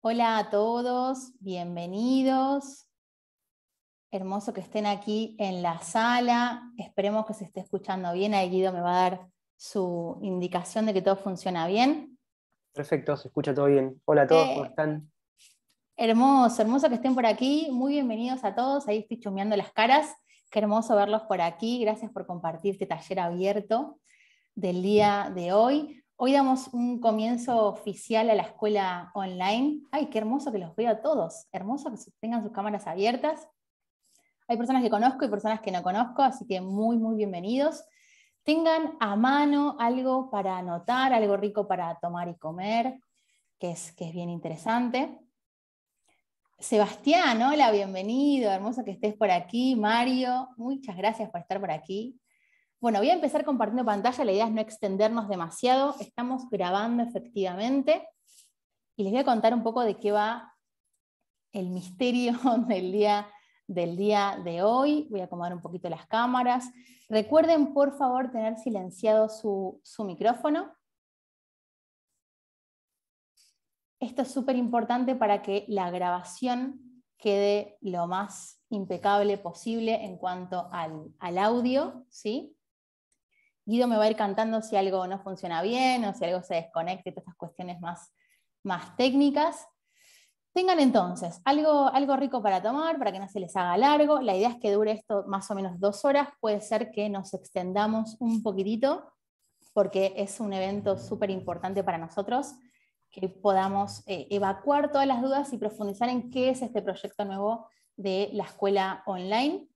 Hola a todos, bienvenidos. Hermoso que estén aquí en la sala. Esperemos que se esté escuchando bien. Ahí me va a dar su indicación de que todo funciona bien. Perfecto, se escucha todo bien. Hola a todos, ¿cómo eh, están? Hermoso, hermoso que estén por aquí. Muy bienvenidos a todos. Ahí estoy chumeando las caras. Qué hermoso verlos por aquí. Gracias por compartir este taller abierto del día de hoy. Hoy damos un comienzo oficial a la escuela online. Ay, qué hermoso que los veo a todos. Hermoso que tengan sus cámaras abiertas. Hay personas que conozco y personas que no conozco, así que muy, muy bienvenidos. Tengan a mano algo para anotar, algo rico para tomar y comer, que es, que es bien interesante. Sebastián, hola, bienvenido, hermoso que estés por aquí. Mario, muchas gracias por estar por aquí. Bueno, voy a empezar compartiendo pantalla, la idea es no extendernos demasiado. Estamos grabando efectivamente y les voy a contar un poco de qué va el misterio del día, del día de hoy. Voy a acomodar un poquito las cámaras. Recuerden, por favor, tener silenciado su, micrófono. Esto es súper importante para que la grabación quede lo más impecable posible en cuanto al, al audio, ¿sí? Guido me va a ir cantando si algo no funciona bien o si algo se desconecta y todas estas cuestiones más, técnicas. Tengan entonces algo, rico para tomar, para que no se les haga largo. La idea es que dure esto más o menos dos horas. Puede ser que nos extendamos un poquitito porque es un evento súper importante para nosotros, que podamos eh, evacuar todas las dudas y profundizar en qué es este proyecto nuevo de la escuela online.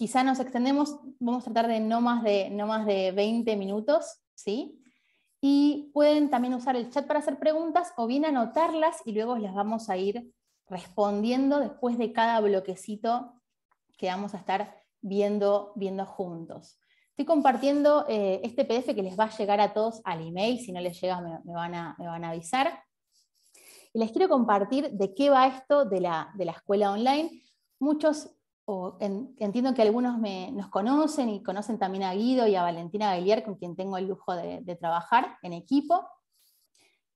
Quizá nos extendemos, vamos a tratar de no más de, no más de 20 minutos, ¿sí? Y pueden también usar el chat para hacer preguntas o bien anotarlas y luego las vamos a ir respondiendo después de cada bloquecito que vamos a estar viendo, viendo juntos. Estoy compartiendo eh, este PDF que les va a llegar a todos al email, si no les llega me, van, a, a, avisar. Y les quiero compartir de qué va esto de la, de la escuela online. Muchos entiendo que algunos me, nos conocen y conocen también a Guido y a Valentina Gailier, con quien tengo el lujo de, de trabajar en equipo.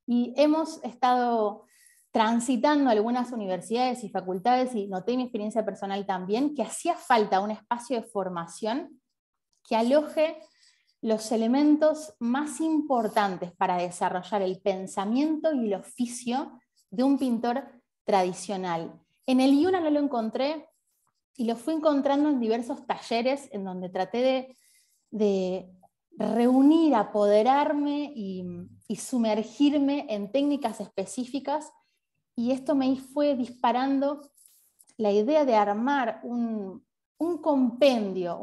Y hemos estado transitando algunas universidades y facultades y noté mi experiencia personal también que hacía falta un espacio de formación que aloje los elementos más importantes para desarrollar el pensamiento y el oficio de un pintor tradicional. En el IUNA no lo encontré, y lo fui encontrando en diversos talleres en donde traté de, reunir, apoderarme y, sumergirme en técnicas específicas y esto me fue disparando la idea de armar un, compendio,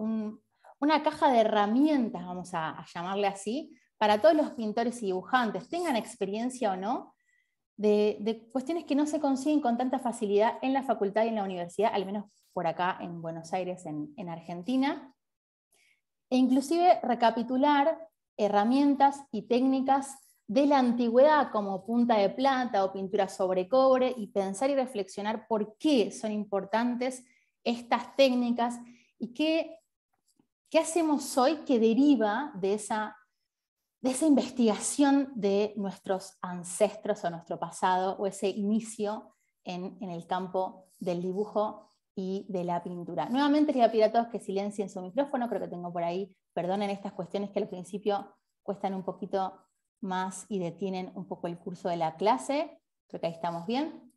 una caja de herramientas, vamos a, llamarle así, para todos los pintores y dibujantes, tengan experiencia o no, de, cuestiones que no se consiguen con tanta facilidad en la facultad y en la universidad, al menos por acá en Buenos Aires, en, Argentina, e inclusive recapitular herramientas y técnicas de la antigüedad como punta de plata o pintura sobre cobre y pensar y reflexionar por qué son importantes estas técnicas y qué, qué hacemos hoy que deriva de esa, investigación de nuestros ancestros o nuestro pasado o ese inicio en el campo del dibujo y de la pintura. Nuevamente les voy a pedir a todos que silencien su micrófono, creo que tengo por ahí, perdonen estas cuestiones que al principio cuestan un poquito más y detienen un poco el curso de la clase, creo que ahí estamos bien.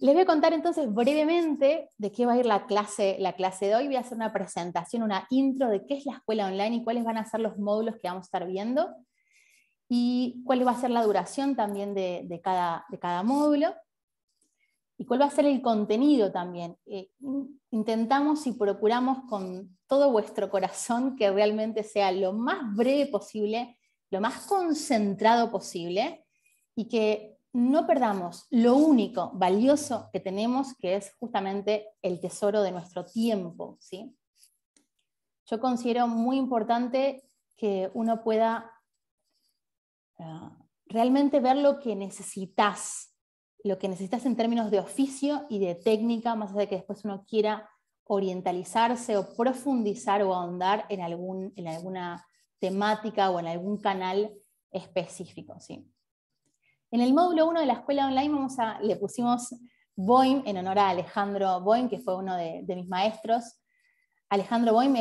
Les voy a contar entonces brevemente de qué va a ir la clase, la clase de hoy. Voy a hacer una presentación, una intro de qué es la escuela online y cuáles van a ser los módulos que vamos a estar viendo y cuál va a ser la duración también de cada módulo y cuál va a ser el contenido también. Eh, intentamos y procuramos con todo vuestro corazón que realmente sea lo más breve posible, lo más concentrado posible y que no perdamos lo único valioso que tenemos, que es justamente el tesoro de nuestro tiempo. ¿sí? Yo considero muy importante que uno pueda ah, realmente ver lo que necesitas lo que necesitas en términos de oficio y de técnica, más allá de que después uno quiera orientalizarse o profundizar o ahondar en, alguna temática o en algún canal específico. ¿sí? En el módulo 1 de la escuela online le pusimos Boim en honor a Alejandro Boim, que fue uno de, mis maestros. Alejandro Boim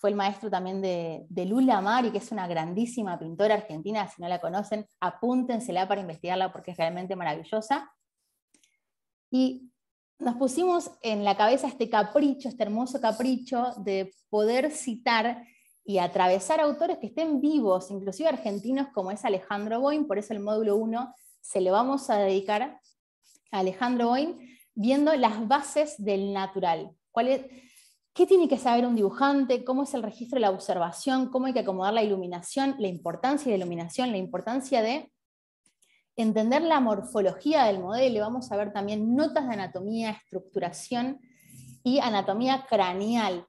fue el maestro también de, Lula y que es una grandísima pintora argentina, si no la conocen, apúntensela para investigarla porque es realmente maravillosa. Y nos pusimos en la cabeza este capricho, este hermoso capricho de poder citar y atravesar autores que estén vivos, inclusive argentinos como es Alejandro Boin, por eso el módulo 1 se lo vamos a dedicar a Alejandro Boin, viendo las bases del natural. ¿Cuál ¿Qué tiene que saber un dibujante? ¿Cómo es el registro de la observación? ¿Cómo hay que acomodar la iluminación? La importancia de la iluminación, la importancia de entender la morfología del modelo, vamos a ver también notas de anatomía, estructuración y anatomía craneal,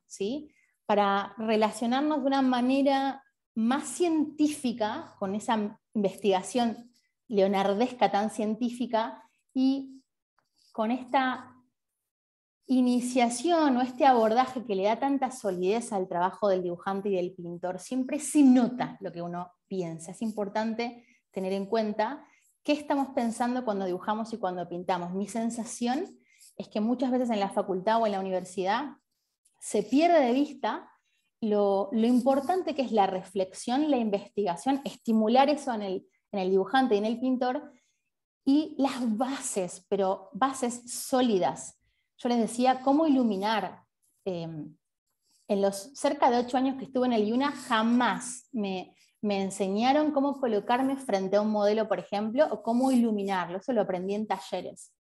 para relacionarnos de una manera más científica con esa investigación leonardesca tan científica y con esta iniciación o este abordaje que le da tanta solidez al trabajo del dibujante y del pintor, siempre se nota lo que uno piensa. Es importante tener en cuenta qué estamos pensando cuando dibujamos y cuando pintamos. Mi sensación es que muchas veces en la facultad o en la universidad se pierde de vista lo, importante que es la reflexión, la investigación, estimular eso en el, dibujante y en el pintor, y las bases, pero bases sólidas. Yo les decía cómo iluminar. Eh, en los cerca de ocho años que estuve en el IUNA, jamás me, me enseñaron cómo colocarme frente a un modelo, por ejemplo, o cómo iluminarlo. Eso lo aprendí en talleres.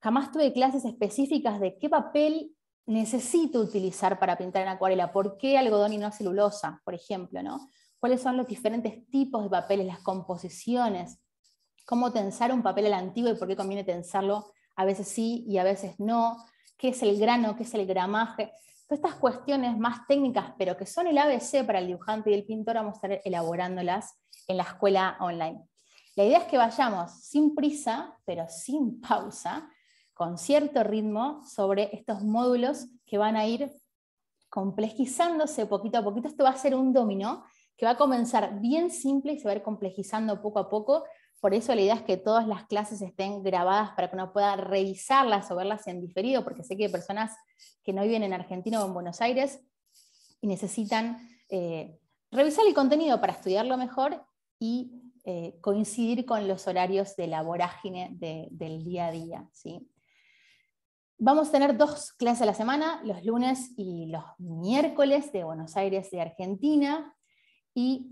Jamás tuve clases específicas de qué papel necesito utilizar para pintar en acuarela, por qué algodón y no celulosa, por ejemplo, ¿no? ¿Cuáles son los diferentes tipos de papeles, las composiciones? ¿Cómo tensar un papel al antiguo y por qué conviene tensarlo a veces sí y a veces no? ¿Qué es el grano? ¿Qué es el gramaje? estas cuestiones más técnicas, pero que son el ABC para el dibujante y el pintor, vamos a estar elaborándolas en la escuela online. La idea es que vayamos sin prisa, pero sin pausa, con cierto ritmo sobre estos módulos que van a ir complejizándose poquito a poquito. Esto va a ser un dominó que va a comenzar bien simple y se va a ir complejizando poco a poco por eso la idea es que todas las clases estén grabadas para que uno pueda revisarlas o verlas en diferido, porque sé que hay personas que no viven en Argentina o en Buenos Aires y necesitan eh, revisar el contenido para estudiarlo mejor y eh, coincidir con los horarios de la vorágine del día a día. ¿sí? Vamos a tener dos clases a la semana, los lunes y los miércoles de Buenos Aires, de Argentina, y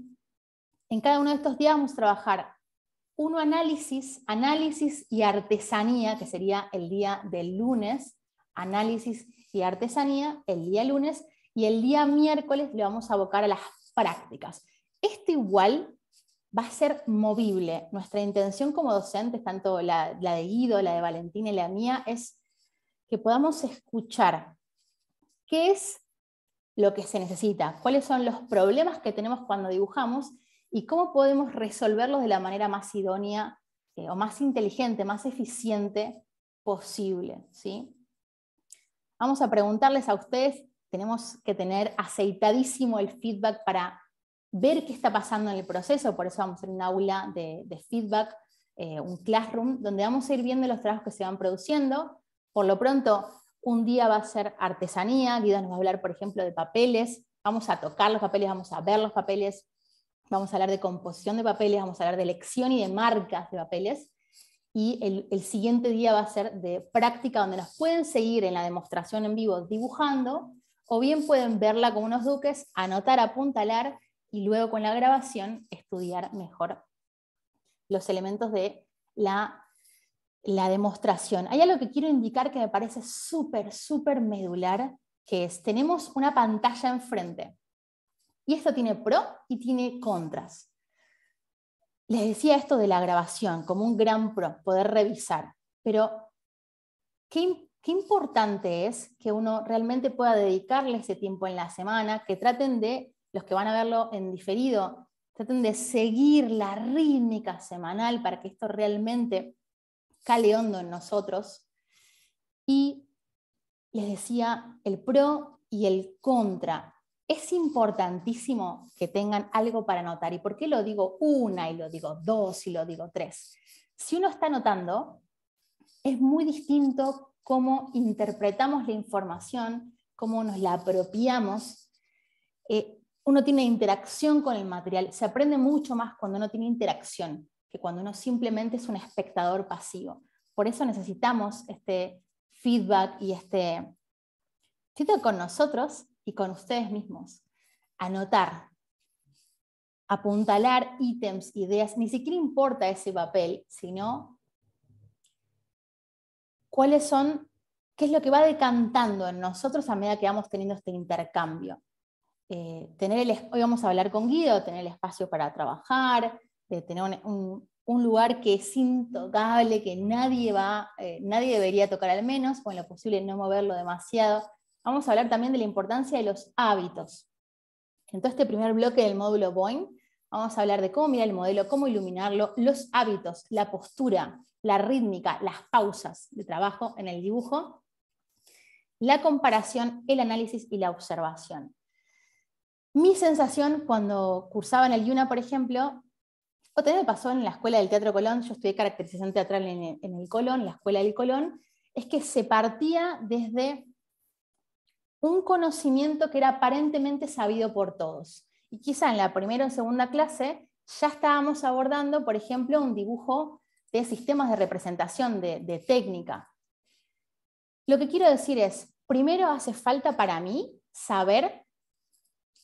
en cada uno de estos días vamos a trabajar uno análisis, análisis y artesanía, que sería el día del lunes, análisis y artesanía el día lunes, y el día miércoles le vamos a abocar a las prácticas. Esto igual va a ser movible. Nuestra intención como docentes, tanto la, la de Guido, la de Valentina y la mía, es que podamos escuchar qué es lo que se necesita, cuáles son los problemas que tenemos cuando dibujamos y cómo podemos resolverlos de la manera más idónea eh, o más inteligente, más eficiente posible. ¿sí? Vamos a preguntarles a ustedes, tenemos que tener aceitadísimo el feedback para ver qué está pasando en el proceso, por eso vamos a hacer un aula de, feedback, eh, un classroom, donde vamos a ir viendo los trabajos que se van produciendo. Por lo pronto, un día va a ser artesanía, Guido nos va a hablar, por ejemplo, de papeles, vamos a tocar los papeles, vamos a ver los papeles, vamos a hablar de composición de papeles, vamos a hablar de elección y de marcas de papeles. Y el, siguiente día va a ser de práctica donde nos pueden seguir en la demostración en vivo dibujando o bien pueden verla con unos duques, anotar, apuntalar y luego con la grabación estudiar mejor los elementos de la, la demostración. Hay algo que quiero indicar que me parece súper, súper medular, que es, tenemos una pantalla enfrente. Y esto tiene pro y tiene contras. Les decía esto de la grabación como un gran pro, poder revisar, pero ¿qué, qué importante es que uno realmente pueda dedicarle ese tiempo en la semana, que traten de, los que van a verlo en diferido, traten de seguir la rítmica semanal para que esto realmente cale hondo en nosotros. Y les decía el pro y el contra es importantísimo que tengan algo para notar ¿Y por qué lo digo una y lo digo dos y lo digo tres? Si uno está notando, es muy distinto cómo interpretamos la información, cómo nos la apropiamos. Eh, uno tiene interacción con el material, se aprende mucho más cuando uno tiene interacción que cuando uno simplemente es un espectador pasivo. Por eso necesitamos este feedback y este feedback con nosotros y con ustedes mismos. Anotar, apuntalar ítems, ideas, ni siquiera importa ese papel, sino cuáles son, qué es lo que va decantando en nosotros a medida que vamos teniendo este intercambio. Eh, hoy vamos a hablar con Guido, tener el espacio para trabajar, tener un, lugar que es intocable, que nadie va, eh, nadie debería tocar al menos, o lo posible no moverlo demasiado, vamos a hablar también de la importancia de los hábitos. En todo este primer bloque del módulo Boeing, vamos a hablar de cómo mirar el modelo, cómo iluminarlo, los hábitos, la postura, la rítmica, las pausas de trabajo en el dibujo, la comparación, el análisis y la observación. Mi sensación cuando cursaba en el IUNA, por ejemplo, o también me pasó en la Escuela del Teatro Colón, yo estudié caracterización teatral en en el Colón, la Escuela del Colón, es que se partía desde un conocimiento que era aparentemente sabido por todos. Y quizá en la primera o segunda clase ya estábamos abordando, por ejemplo, un dibujo de sistemas de representación, de, técnica. Lo que quiero decir es, primero hace falta para mí saber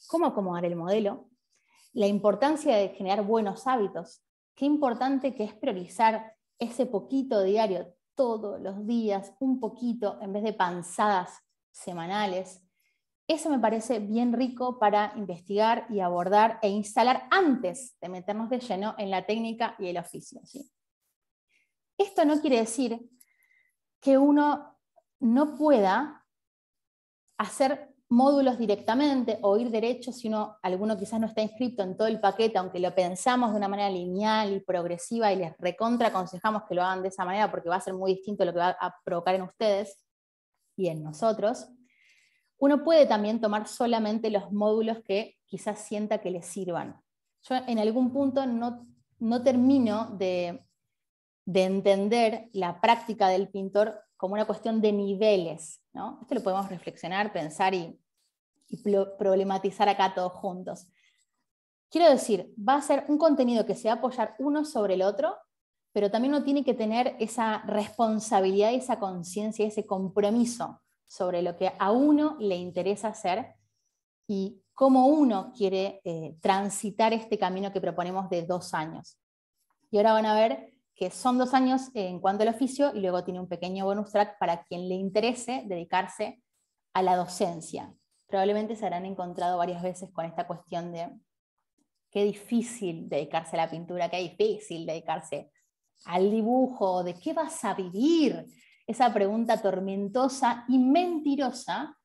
cómo acomodar el modelo, la importancia de generar buenos hábitos, qué importante que es priorizar ese poquito diario, todos los días, un poquito, en vez de panzadas semanales. Eso me parece bien rico para investigar y abordar e instalar antes de meternos de lleno en la técnica y el oficio. Esto no quiere decir que uno no pueda hacer módulos directamente o ir derecho si uno, alguno quizás no está inscrito en todo el paquete, aunque lo pensamos de una manera lineal y progresiva y les recontra aconsejamos que lo hagan de esa manera porque va a ser muy distinto lo que va a provocar en ustedes y en nosotros, uno puede también tomar solamente los módulos que quizás sienta que le sirvan. Yo en algún punto no, termino de, entender la práctica del pintor como una cuestión de niveles. ¿no? Esto lo podemos reflexionar, pensar y, y problematizar acá todos juntos. Quiero decir, va a ser un contenido que se va a apoyar uno sobre el otro pero también uno tiene que tener esa responsabilidad, esa conciencia, ese compromiso sobre lo que a uno le interesa hacer y cómo uno quiere eh, transitar este camino que proponemos de dos años. Y ahora van a ver que son dos años en cuanto al oficio y luego tiene un pequeño bonus track para quien le interese dedicarse a la docencia. Probablemente se habrán encontrado varias veces con esta cuestión de qué difícil dedicarse a la pintura, qué difícil dedicarse al dibujo, de qué vas a vivir, esa pregunta tormentosa y mentirosa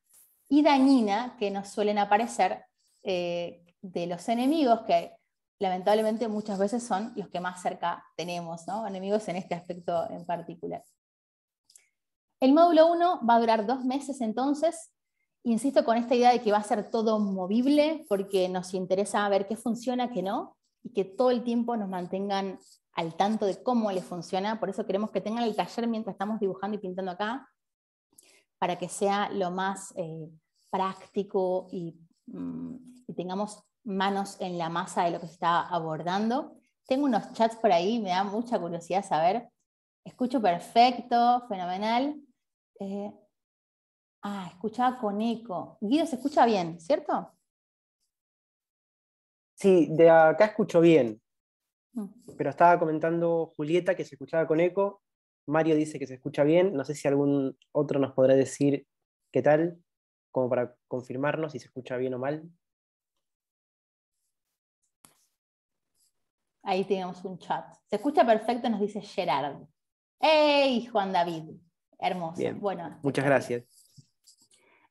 y dañina que nos suelen aparecer eh, de los enemigos, que lamentablemente muchas veces son los que más cerca tenemos, enemigos en este aspecto en particular. El módulo 1 va a durar dos meses entonces. Insisto con esta idea de que va a ser todo movible porque nos interesa ver qué funciona, qué no, y que todo el tiempo nos mantengan al tanto de cómo les funciona, por eso queremos que tengan el taller mientras estamos dibujando y pintando acá, para que sea lo más eh, práctico mm, y, tengamos manos en la masa de lo que se está abordando. Tengo unos chats por ahí, me da mucha curiosidad saber. Escucho perfecto, fenomenal. Eh, ah, escuchaba con eco. Guido, se escucha bien, ¿cierto? Sí, de acá escucho bien. Mm. Pero estaba comentando Julieta que se escuchaba con eco. Mario dice que se escucha bien. No sé si algún otro nos podrá decir qué tal, como para confirmarnos si se escucha bien o mal. Ahí tenemos un chat. Se escucha perfecto, nos dice Gerard. ¡Ey, Juan David! Hermoso. muchas gracias.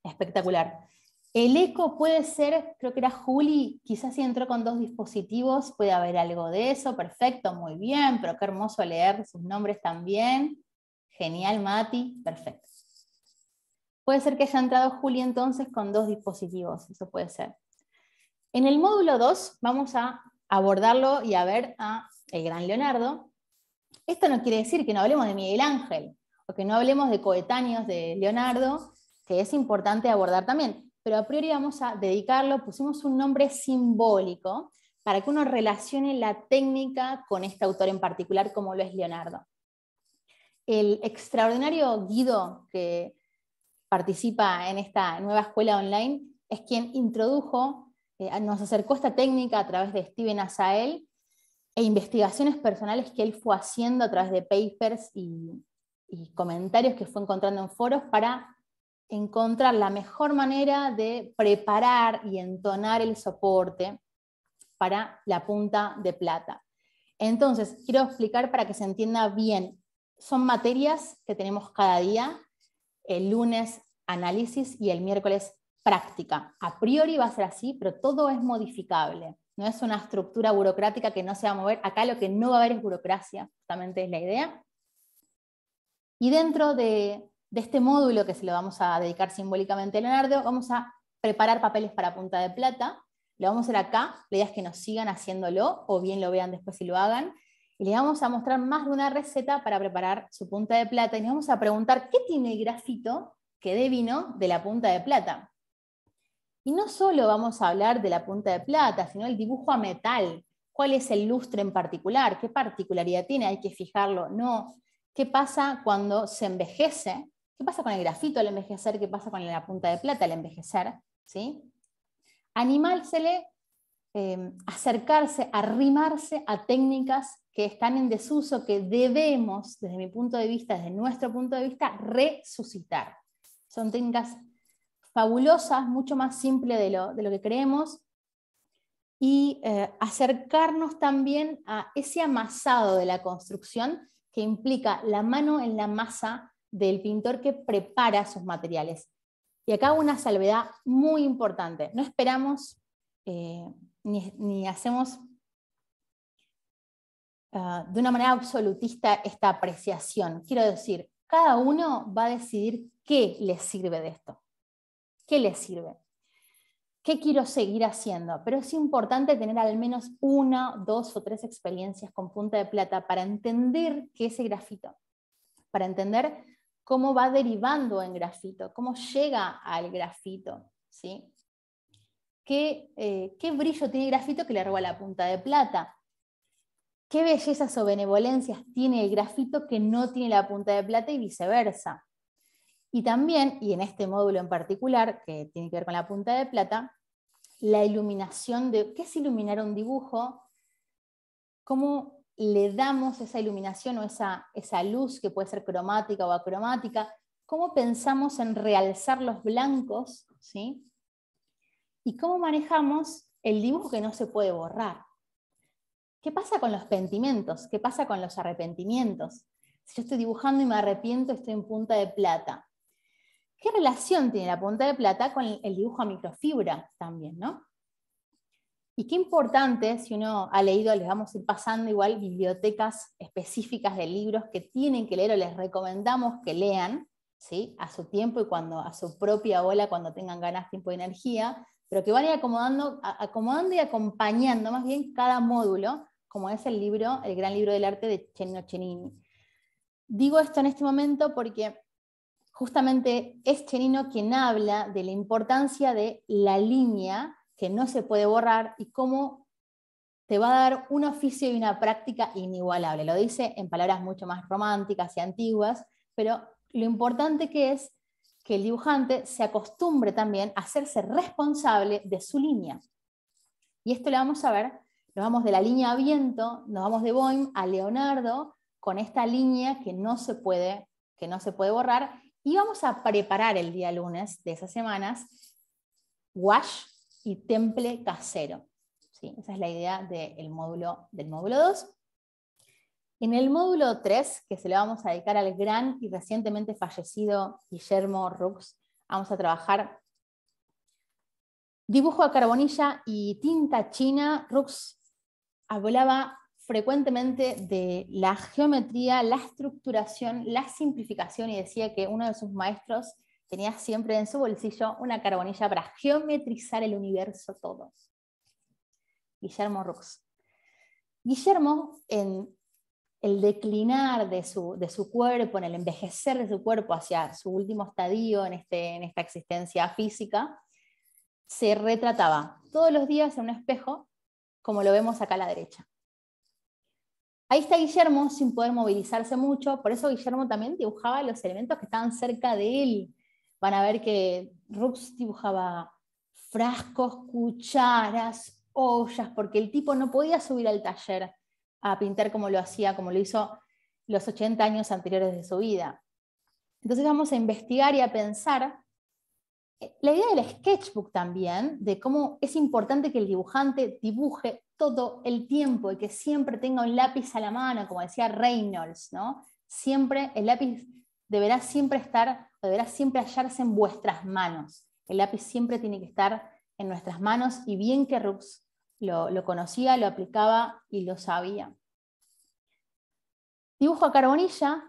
Espectacular. El eco puede ser, creo que era Juli, quizás si entró con dos dispositivos, puede haber algo de eso, perfecto, muy bien, pero qué hermoso leer sus nombres también. Genial, Mati, perfecto. Puede ser que haya entrado Juli entonces con dos dispositivos, eso puede ser. En el módulo 2 vamos a abordarlo y a ver a el gran Leonardo. Esto no quiere decir que no hablemos de Miguel Ángel o que no hablemos de coetáneos de Leonardo, que es importante abordar también pero a priori vamos a dedicarlo, pusimos un nombre simbólico para que uno relacione la técnica con este autor en particular, como lo es Leonardo. El extraordinario Guido que participa en esta nueva escuela online es quien introdujo, eh, nos acercó esta técnica a través de Steven Azael e investigaciones personales que él fue haciendo a través de papers y comentarios que fue encontrando en foros para encontrar la mejor manera de preparar y entonar el soporte para la punta de plata. Entonces, quiero explicar para que se entienda bien. Son materias que tenemos cada día, el lunes análisis y el miércoles práctica. A priori va a ser así, pero todo es modificable. No es una estructura burocrática que no se va a mover. Acá lo que no va a haber es burocracia, justamente es la idea. Y dentro de, de este módulo que se lo vamos a dedicar simbólicamente a Leonardo, vamos a preparar papeles para punta de plata. Lo vamos a hacer acá, la idea es que nos sigan haciéndolo o bien lo vean después si lo hagan. Y les vamos a mostrar más de una receta para preparar su punta de plata y les vamos a preguntar qué tiene el grafito que de vino de la punta de plata. Y no solo vamos a hablar de la punta de plata, sino el dibujo a metal. ¿Cuál es el lustre en particular? ¿Qué particularidad tiene? Hay que fijarlo. No. ¿Qué pasa cuando se envejece? ¿Qué pasa con el grafito al envejecer? ¿Qué pasa con la punta de plata al envejecer? ¿Sí? Animársele, em, acercarse, arrimarse a técnicas que están en desuso, que debemos, desde mi punto de vista, desde nuestro punto de vista, resucitar. Son técnicas fabulosas, mucho más simples de lo, que creemos, y eh, acercarnos también a ese amasado de la construcción que implica la mano en la masa del pintor que prepara sus materiales. Y acá una salvedad muy importante. No esperamos eh, ni, hacemos ah, de una manera absolutista esta apreciación. Quiero decir, cada uno va a decidir qué le sirve de esto. ¿Qué le sirve? ¿Qué quiero seguir haciendo? Pero es importante tener al menos una, dos o tres experiencias con punta de plata para entender qué es grafito, para entender cómo va derivando en grafito, cómo llega al grafito. ¿sí? ¿Qué, eh, ¿Qué brillo tiene el grafito que le roba la punta de plata? ¿Qué bellezas o benevolencias tiene el grafito que no tiene la punta de plata y viceversa? Y también, y en este módulo en particular, que tiene que ver con la punta de plata, la iluminación de qué es iluminar un dibujo, cómo le damos esa iluminación o esa, luz que puede ser cromática o acromática, cómo pensamos en realzar los blancos, ¿sí? Y cómo manejamos el dibujo que no se puede borrar. ¿Qué pasa con los pentimientos? ¿Qué pasa con los arrepentimientos? Si yo estoy dibujando y me arrepiento, estoy en punta de plata. ¿Qué relación tiene la punta de plata con el dibujo a microfibra también, no? Y qué importante, si uno ha leído, les vamos a ir pasando igual bibliotecas específicas de libros que tienen que leer o les recomendamos que lean, ¿sí? a su tiempo y cuando, a su propia ola, cuando tengan ganas, tiempo y energía, pero que van a ir acomodando, acomodando y acompañando más bien cada módulo, como es el libro, el gran libro del arte de Chenno Chenini. Digo esto en este momento porque justamente es Chenino quien habla de la importancia de la línea que no se puede borrar y cómo te va a dar un oficio y una práctica inigualable. Lo dice en palabras mucho más románticas y antiguas, pero lo importante que es que el dibujante se acostumbre también a hacerse responsable de su línea. Y esto lo vamos a ver, nos vamos de la línea a viento, nos vamos de Boeing a Leonardo con esta línea que no se puede, que no se puede borrar y vamos a preparar el día lunes de esas semanas wash y temple casero. ¿sí? Esa es la idea de módulo, del módulo 2. En el módulo 3, que se le vamos a dedicar al gran y recientemente fallecido Guillermo Rux, vamos a trabajar dibujo a carbonilla y tinta china. Rux hablaba frecuentemente de la geometría, la estructuración, la simplificación y decía que uno de sus maestros tenía siempre en su bolsillo una carbonilla para geometrizar el universo todo. Guillermo Rux. Guillermo, en el declinar de su, cuerpo, en el envejecer de su cuerpo hacia su último estadio en, este, en esta existencia física, se retrataba todos los días en un espejo, como lo vemos acá a la derecha. Ahí está Guillermo sin poder movilizarse mucho, por eso Guillermo también dibujaba los elementos que estaban cerca de él, van a ver que Rux dibujaba frascos, cucharas, ollas, porque el tipo no podía subir al taller a pintar como lo hacía, como lo hizo los 80 años anteriores de su vida. Entonces vamos a investigar y a pensar eh, la idea del sketchbook también, de cómo es importante que el dibujante dibuje todo el tiempo y que siempre tenga un lápiz a la mano, como decía Reynolds, ¿no? Siempre el lápiz deberá siempre estar, deberá siempre hallarse en vuestras manos. El lápiz siempre tiene que estar en nuestras manos y bien que Rux lo, conocía, lo aplicaba y lo sabía. Dibujo a carbonilla,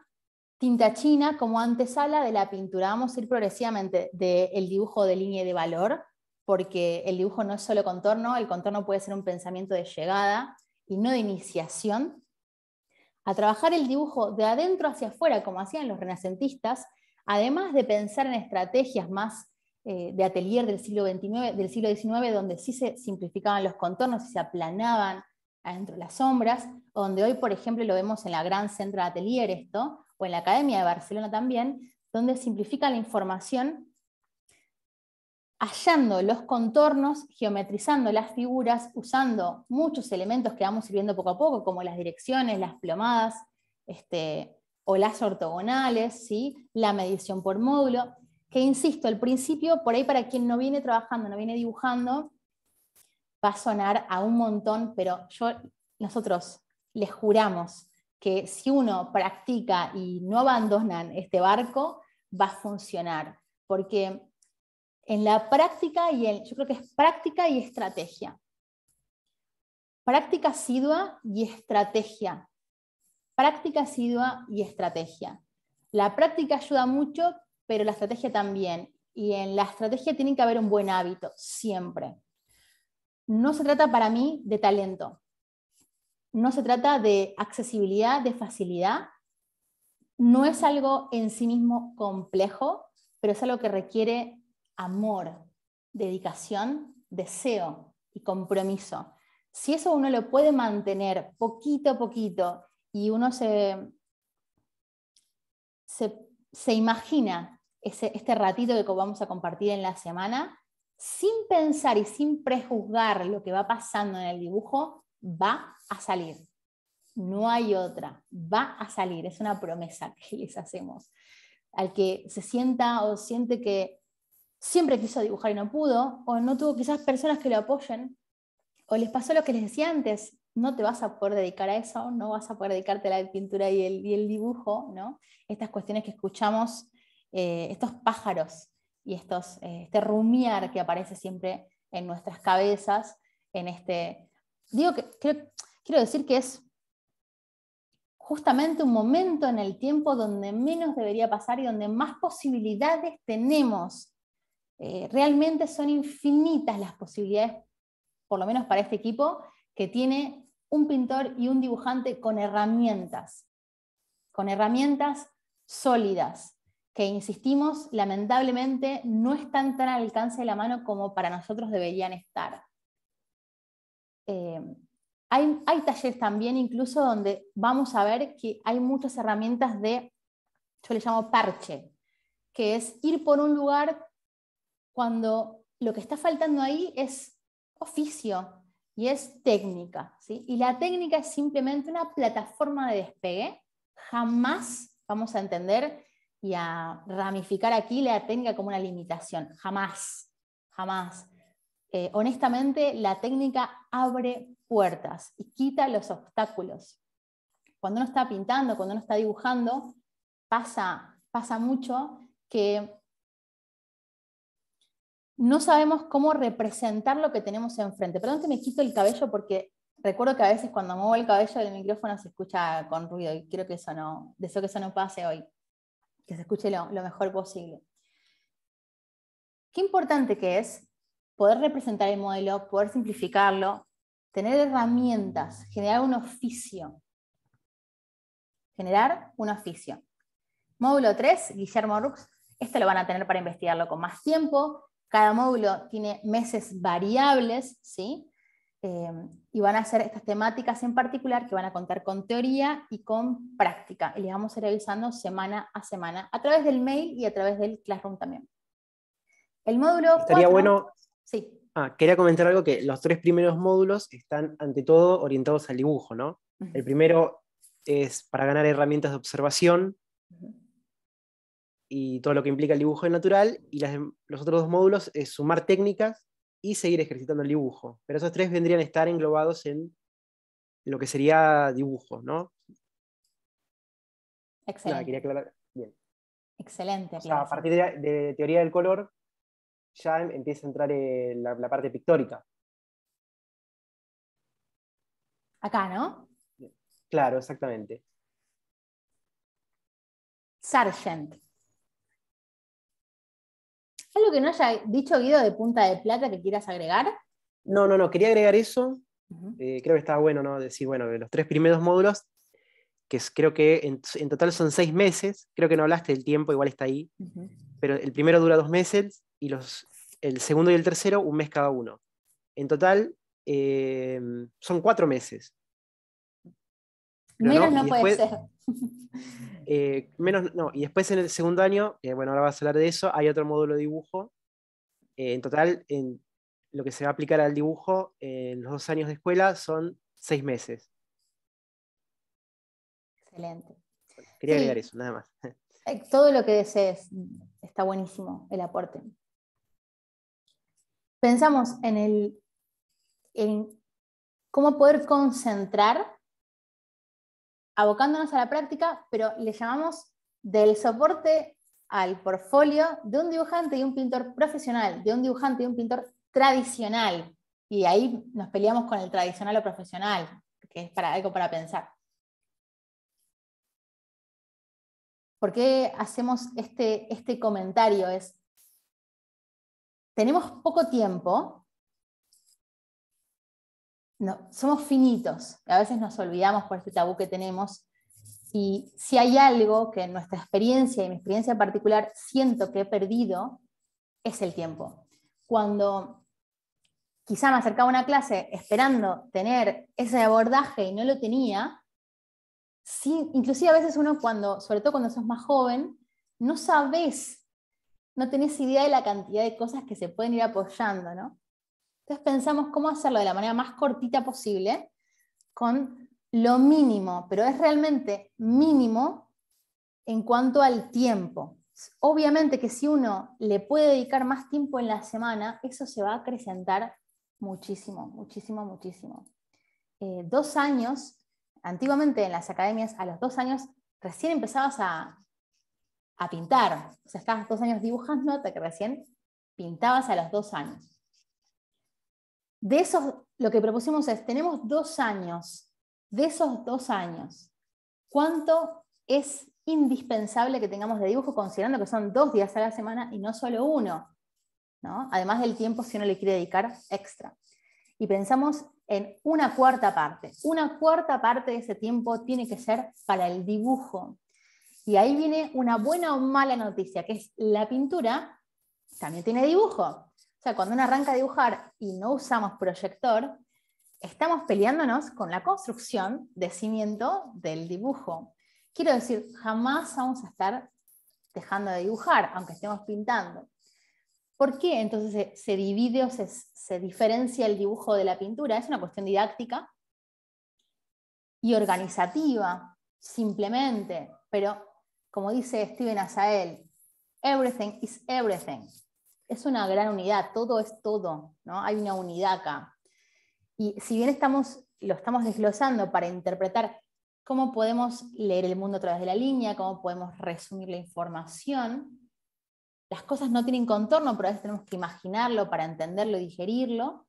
tinta china como antesala de la pintura. Vamos a ir progresivamente del dibujo de línea y de valor, porque el dibujo no es solo contorno, el contorno puede ser un pensamiento de llegada y no de iniciación, a trabajar el dibujo de adentro hacia afuera, como hacían los renacentistas, además de pensar en estrategias más eh, de atelier del siglo, del siglo XIX, donde sí se simplificaban los contornos y se aplanaban adentro las sombras, donde hoy, por ejemplo, lo vemos en la Gran Centro de Atelier esto, o en la Academia de Barcelona también, donde simplifica la información hallando los contornos, geometrizando las figuras, usando muchos elementos que vamos sirviendo poco a poco, como las direcciones, las plomadas este, o las ortogonales, ¿sí? la medición por módulo, que insisto, al principio, por ahí para quien no viene trabajando, no viene dibujando, va a sonar a un montón, pero yo, nosotros les juramos que si uno practica y no abandonan este barco, va a funcionar, porque en la práctica y el, yo creo que es práctica y estrategia. Práctica asidua y estrategia. Práctica asidua y estrategia. La práctica ayuda mucho, pero la estrategia también. Y en la estrategia tiene que haber un buen hábito, siempre. No se trata para mí de talento. No se trata de accesibilidad, de facilidad. No es algo en sí mismo complejo, pero es algo que requiere amor, dedicación, deseo y compromiso. Si eso uno lo puede mantener poquito a poquito y uno se, se, imagina este ratito que vamos a compartir en la semana, sin pensar y sin prejuzgar lo que va pasando en el dibujo, va a salir. No hay otra, va a salir. Es una promesa que les hacemos. Al que se sienta o siente que siempre quiso dibujar y no pudo, o no tuvo quizás personas que lo apoyen, o les pasó lo que les decía antes, no te vas a poder dedicar a eso, no vas a poder dedicarte a la pintura y el, dibujo, ¿no? Estas cuestiones que escuchamos, eh, estos pájaros y estos, eh, este rumiar que aparece siempre en nuestras cabezas, en este... Digo que quiero decir que es justamente un momento en el tiempo donde menos debería pasar y donde más posibilidades tenemos eh, realmente son infinitas las posibilidades, por lo menos para este equipo, que tiene un pintor y un dibujante con herramientas, con herramientas sólidas, que insistimos, lamentablemente no están tan al alcance de la mano como para nosotros deberían estar. Eh, hay, hay, talleres también incluso donde vamos a ver que hay muchas herramientas de, yo le llamo parche, que es ir por un lugar, cuando lo que está faltando ahí es oficio y es técnica. Y la técnica es simplemente una plataforma de despegue. Jamás vamos a entender y a ramificar aquí la técnica como una limitación. Jamás, jamás. Eh, honestamente, la técnica abre puertas y quita los obstáculos. Cuando uno está pintando, cuando uno está dibujando, pasa, pasa mucho que no sabemos cómo representar lo que tenemos enfrente. Perdón que me quito el cabello porque recuerdo que a veces cuando muevo el cabello del micrófono se escucha con ruido y quiero que eso no, deseo que eso no pase hoy, que se escuche lo, mejor posible. Qué importante que es poder representar el modelo, poder simplificarlo, tener herramientas, generar un oficio. Generar un oficio. Módulo 3, Guillermo Rux. Esto lo van a tener para investigarlo con más tiempo. Cada módulo tiene meses variables, ¿sí? Em, y van a ser estas temáticas en particular que van a contar con teoría y con práctica. Y les vamos a ir avisando semana a semana a través del mail y a través del Classroom también. El módulo. Estaría bueno. Sí. Ah, quería comentar algo que los tres primeros módulos están ante todo orientados al dibujo, ¿no? El primero es para ganar herramientas de observación y todo lo que implica el dibujo en natural, y los otros dos módulos es sumar técnicas y seguir ejercitando el dibujo. Pero esos tres vendrían a estar englobados en lo que sería dibujo, ¿no? Excelente. Bien. Excelente. a partir de, teoría del color ya em, empieza a entrar en eh, la parte pictórica. Acá, ¿no? Claro, exactamente. Sargent lo que no haya dicho Guido de Punta de Plata que quieras agregar? No, no, no, quería agregar eso. Eh, creo que estaba bueno, ¿no? Decir, bueno, los tres primeros módulos, que creo que en, total son seis meses, creo que no hablaste del tiempo, igual está ahí, pero el primero dura dos meses y los, el segundo y el tercero un mes cada uno. En total eh, son cuatro meses menos no, puede ser. Eh, menos no. Y después en el segundo año, eh, bueno, ahora vas a hablar de eso, hay otro módulo de dibujo. Eh, en total, en lo que se va a aplicar al dibujo en los dos años de escuela son seis meses. Excelente. quería agregar eso, nada más. Todo lo que desees está buenísimo el aporte. Pensamos en el en cómo poder concentrar abocándonos a la práctica, pero le llamamos del soporte al portfolio de un dibujante y un pintor profesional, de un dibujante y un pintor tradicional. Y ahí nos peleamos con el tradicional o profesional, que es para, algo para pensar. ¿Por qué hacemos este, este comentario? Es, tenemos poco tiempo no, somos finitos, a veces nos olvidamos por este tabú que tenemos. Y si hay algo que en nuestra experiencia y mi experiencia particular siento que he perdido, es el tiempo. Cuando quizá me acercaba a una clase esperando tener ese abordaje y no lo tenía, inclusive a veces uno cuando, sobre todo cuando sos más joven, no sabes, no tenés idea de la cantidad de cosas que se pueden ir apoyando, ¿no? Entonces pensamos cómo hacerlo de la manera más cortita posible, con lo mínimo, pero es realmente mínimo en cuanto al tiempo. Obviamente que si uno le puede dedicar más tiempo en la semana, eso se va a acrecentar muchísimo, muchísimo, muchísimo. Eh, dos años, antiguamente en las academias, a los dos años recién empezabas a, a pintar. O sea, estabas dos años dibujando hasta que recién pintabas a los dos años. De esos, lo que propusimos es, tenemos dos años, de esos dos años, ¿cuánto es indispensable que tengamos de dibujo considerando que son dos días a la semana y no solo uno? ¿no? Además del tiempo si uno le quiere dedicar extra. Y pensamos en una cuarta parte. Una cuarta parte de ese tiempo tiene que ser para el dibujo. Y ahí viene una buena o mala noticia, que es la pintura también tiene dibujo. O sea, cuando uno arranca a dibujar y no usamos proyector, estamos peleándonos con la construcción de cimiento del dibujo. Quiero decir, jamás vamos a estar dejando de dibujar, aunque estemos pintando. ¿Por qué entonces se, divide o se, diferencia el dibujo de la pintura? Es una cuestión didáctica y organizativa, simplemente. Pero, como dice Steven Azael, everything is everything es una gran unidad, todo es todo, ¿no? Hay una unidad acá. Y si bien estamos, lo estamos desglosando para interpretar cómo podemos leer el mundo a través de la línea, cómo podemos resumir la información, las cosas no tienen contorno, pero a veces tenemos que imaginarlo para entenderlo y digerirlo.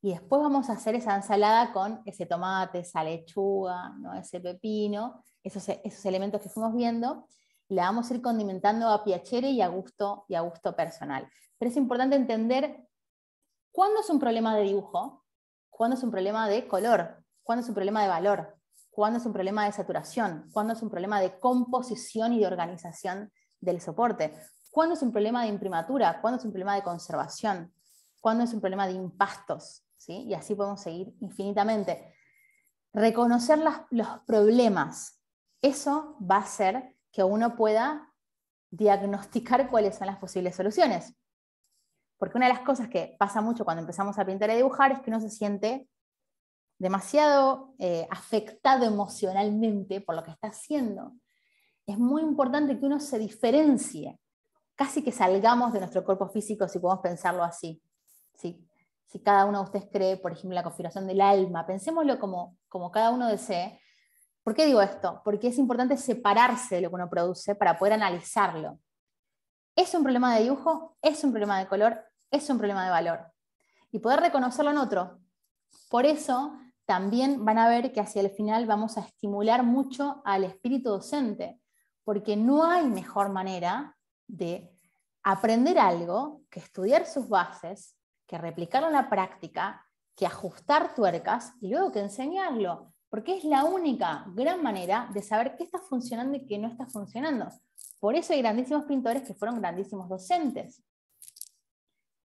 Y después vamos a hacer esa ensalada con ese tomate, esa lechuga, ¿no? ese pepino, esos, elementos que fuimos viendo. la vamos a ir condimentando a piacere y a gusto, y a gusto personal pero es importante entender cuándo es un problema de dibujo, cuándo es un problema de color, cuándo es un problema de valor, cuándo es un problema de saturación, cuándo es un problema de composición y de organización del soporte, cuándo es un problema de imprimatura, cuándo es un problema de conservación, cuándo es un problema de impastos, ¿sí? y así podemos seguir infinitamente. Reconocer los problemas, eso va a hacer que uno pueda diagnosticar cuáles son las posibles soluciones. Porque una de las cosas que pasa mucho cuando empezamos a pintar y dibujar es que uno se siente demasiado eh, afectado emocionalmente por lo que está haciendo. Es muy importante que uno se diferencie, casi que salgamos de nuestro cuerpo físico si podemos pensarlo así. Si cada uno de ustedes cree, por ejemplo, la configuración del alma, pensémoslo como, como cada uno desee. ¿Por qué digo esto? Porque es importante separarse de lo que uno produce para poder analizarlo. ¿Es un problema de dibujo? ¿Es un problema de color? es un problema de valor. Y poder reconocerlo en otro. Por eso también van a ver que hacia el final vamos a estimular mucho al espíritu docente, porque no hay mejor manera de aprender algo que estudiar sus bases, que replicarlo en la práctica, que ajustar tuercas y luego que enseñarlo, porque es la única gran manera de saber qué está funcionando y qué no está funcionando. Por eso hay grandísimos pintores que fueron grandísimos docentes,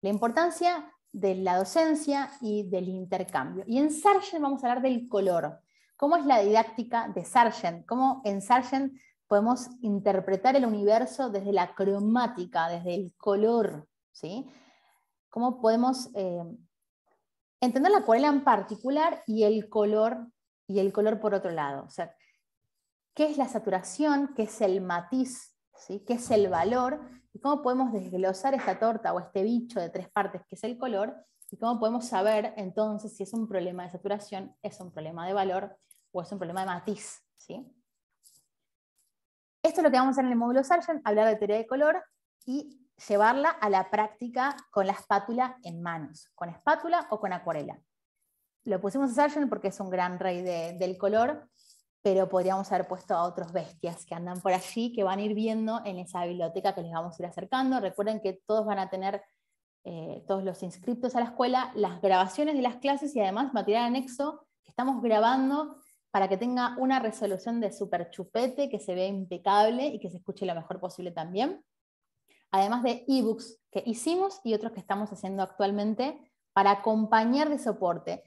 la importancia de la docencia y del intercambio. Y en Sargent vamos a hablar del color. ¿Cómo es la didáctica de Sargent? ¿Cómo en Sargent podemos interpretar el universo desde la cromática, desde el color? ¿sí? ¿Cómo podemos eh, entender la acuarela en particular y el color y el color por otro lado? O sea, ¿qué es la saturación? ¿Qué es el matiz? ¿sí? ¿Qué es el valor? y cómo podemos desglosar esta torta o este bicho de tres partes que es el color y cómo podemos saber entonces si es un problema de saturación, es un problema de valor o es un problema de matiz. Esto es lo que vamos a hacer en el módulo Sargent, hablar de teoría de color y llevarla a la práctica con la espátula en manos, con espátula o con acuarela. Lo pusimos a Sargent porque es un gran rey del color pero podríamos haber puesto a otros bestias que andan por allí, que van a ir viendo en esa biblioteca que les vamos a ir acercando. Recuerden que todos van a tener, eh, todos los inscriptos a la escuela, las grabaciones de las clases y además material anexo que estamos grabando para que tenga una resolución de super chupete, que se vea impecable y que se escuche lo mejor posible también. Además de ebooks que hicimos y otros que estamos haciendo actualmente para acompañar de soporte.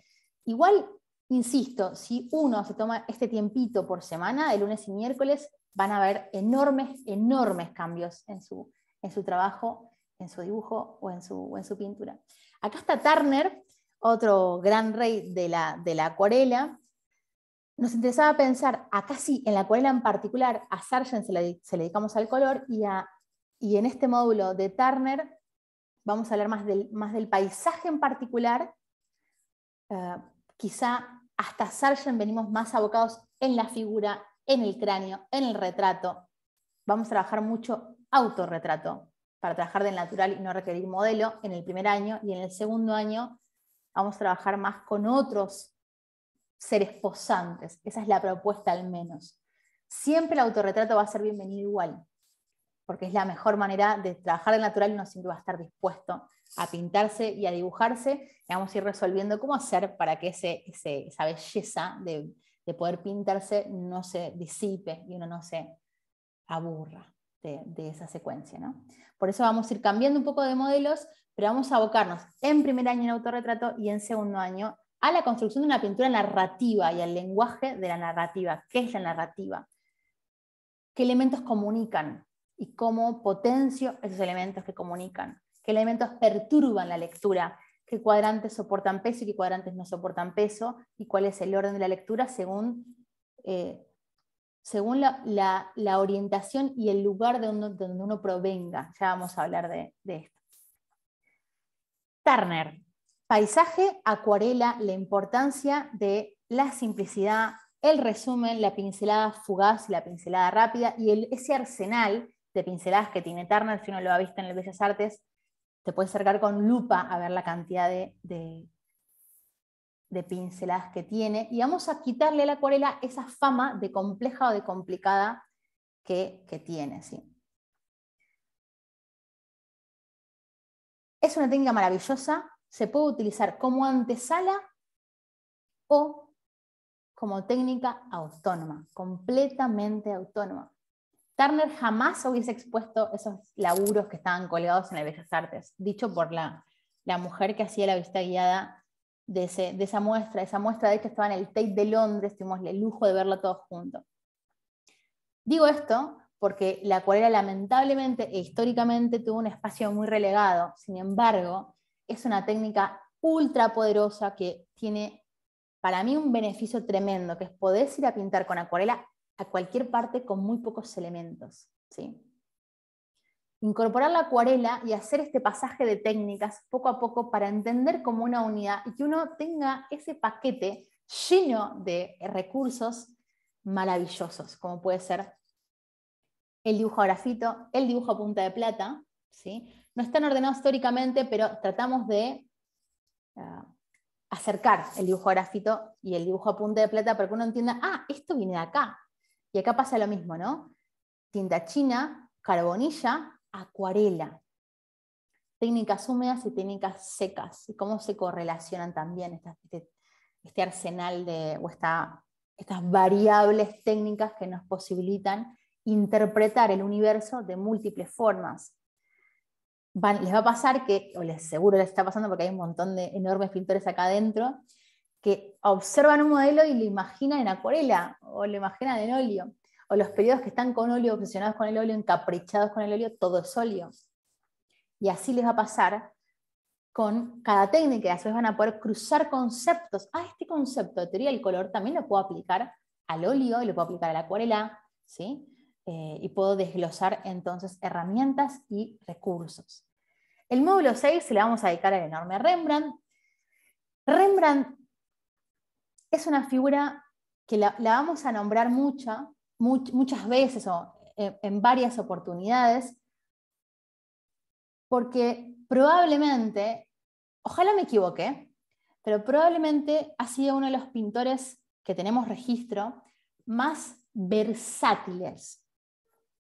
Igual Insisto, si uno se toma este tiempito por semana, de lunes y miércoles, van a ver enormes, enormes cambios en su, en su trabajo, en su dibujo o en su, en su pintura. Acá está Turner, otro gran rey de la, acuarela. Nos interesaba pensar, acá sí, en la acuarela en particular, a Sargent se le, dedicamos al color y, en este módulo de Turner vamos a hablar más del, más del paisaje en particular, eh, quizá hasta Sargent venimos más abocados en la figura, en el cráneo, en el retrato. Vamos a trabajar mucho autorretrato para trabajar del natural y no requerir modelo en el primer año y en el segundo año vamos a trabajar más con otros seres posantes. Esa es la propuesta al menos. Siempre el autorretrato va a ser bienvenido igual, porque es la mejor manera de trabajar del natural y uno siempre va a estar dispuesto a pintarse y a dibujarse, y vamos a ir resolviendo cómo hacer para que esa belleza de, poder pintarse no se disipe y uno no se aburra de, esa secuencia. Por eso vamos a ir cambiando un poco de modelos, pero vamos a abocarnos en primer año en autorretrato y en segundo año a la construcción de una pintura narrativa y al lenguaje de la narrativa. ¿Qué es la narrativa? ¿Qué elementos comunican? ¿Y cómo potencio esos elementos que comunican? qué elementos perturban la lectura, qué cuadrantes soportan peso y qué cuadrantes no soportan peso, y cuál es el orden de la lectura según, eh, según la, orientación y el lugar de donde uno provenga. Ya vamos a hablar de, esto. Turner, paisaje, acuarela, la importancia de la simplicidad, el resumen, la pincelada fugaz y la pincelada rápida, y ese arsenal de pinceladas que tiene Turner, si uno lo ha visto en las Bellas Artes, te puedes acercar con lupa a ver la cantidad de, pinceladas que tiene. Y vamos a quitarle a la acuarela esa fama de compleja o de complicada que, tiene. ¿sí? Es una técnica maravillosa, se puede utilizar como antesala o como técnica autónoma, completamente autónoma. Turner jamás hubiese expuesto esos laburos que estaban colgados en las Bellas Artes, dicho por la, mujer que hacía la vista guiada de, esa muestra. Esa muestra, de hecho, estaba en el Tate de Londres, tuvimos el lujo de verlo todos juntos. Digo esto porque la acuarela lamentablemente e históricamente tuvo un espacio muy relegado, sin embargo, es una técnica ultra poderosa que tiene para mí un beneficio tremendo, que es poder ir a pintar con acuarela a cualquier parte con muy pocos elementos. ¿sí? Incorporar la acuarela y hacer este pasaje de técnicas poco a poco para entender como una unidad y que uno tenga ese paquete lleno de recursos maravillosos, como puede ser el dibujo a grafito, el dibujo a punta de plata. ¿sí? No están ordenados históricamente, pero tratamos de ah, acercar el dibujo a grafito y el dibujo a punta de plata para que uno entienda, ah, esto viene de acá, y acá pasa lo mismo, ¿no? Tinta china, carbonilla, acuarela. Técnicas húmedas y técnicas secas. Y cómo se correlacionan también este, este, arsenal de, o estas variables técnicas que nos posibilitan interpretar el universo de múltiples formas. les va a pasar que, o les seguro les está pasando porque hay un montón de enormes pintores acá adentro, que observan un modelo y lo imaginan en acuarela o lo imaginan en óleo. O los periodos que están con óleo, obsesionados con el óleo, encaprichados con el óleo, todo es óleo. Y así les va a pasar con cada técnica. Después van a poder cruzar conceptos. Ah, este concepto de teoría del color también lo puedo aplicar al óleo y lo puedo aplicar a la acuarela. ¿sí? Eh, y puedo desglosar entonces herramientas y recursos. El módulo 6 se le vamos a dedicar al enorme Rembrandt. Rembrandt es una figura que la, vamos a nombrar muchas veces o eh, en, varias oportunidades, porque probablemente, ojalá me equivoque, pero probablemente ha sido uno de los pintores que tenemos registro más versátiles,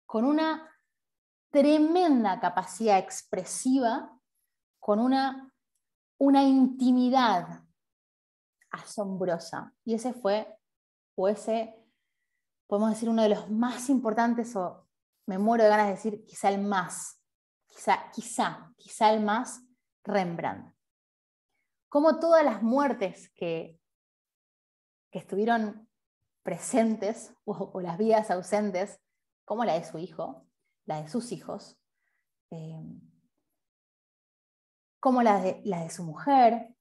con una tremenda capacidad expresiva, con una intimidad asombrosa. Y ese fue, o ese, podemos decir, uno de los más importantes, o me muero de ganas de decir, quizá el más, quizá, quizá, quizá el más Rembrandt. Como todas las muertes que, que estuvieron presentes o, las vidas ausentes, como la de su hijo, la de sus hijos, eh, como la de, la de su mujer,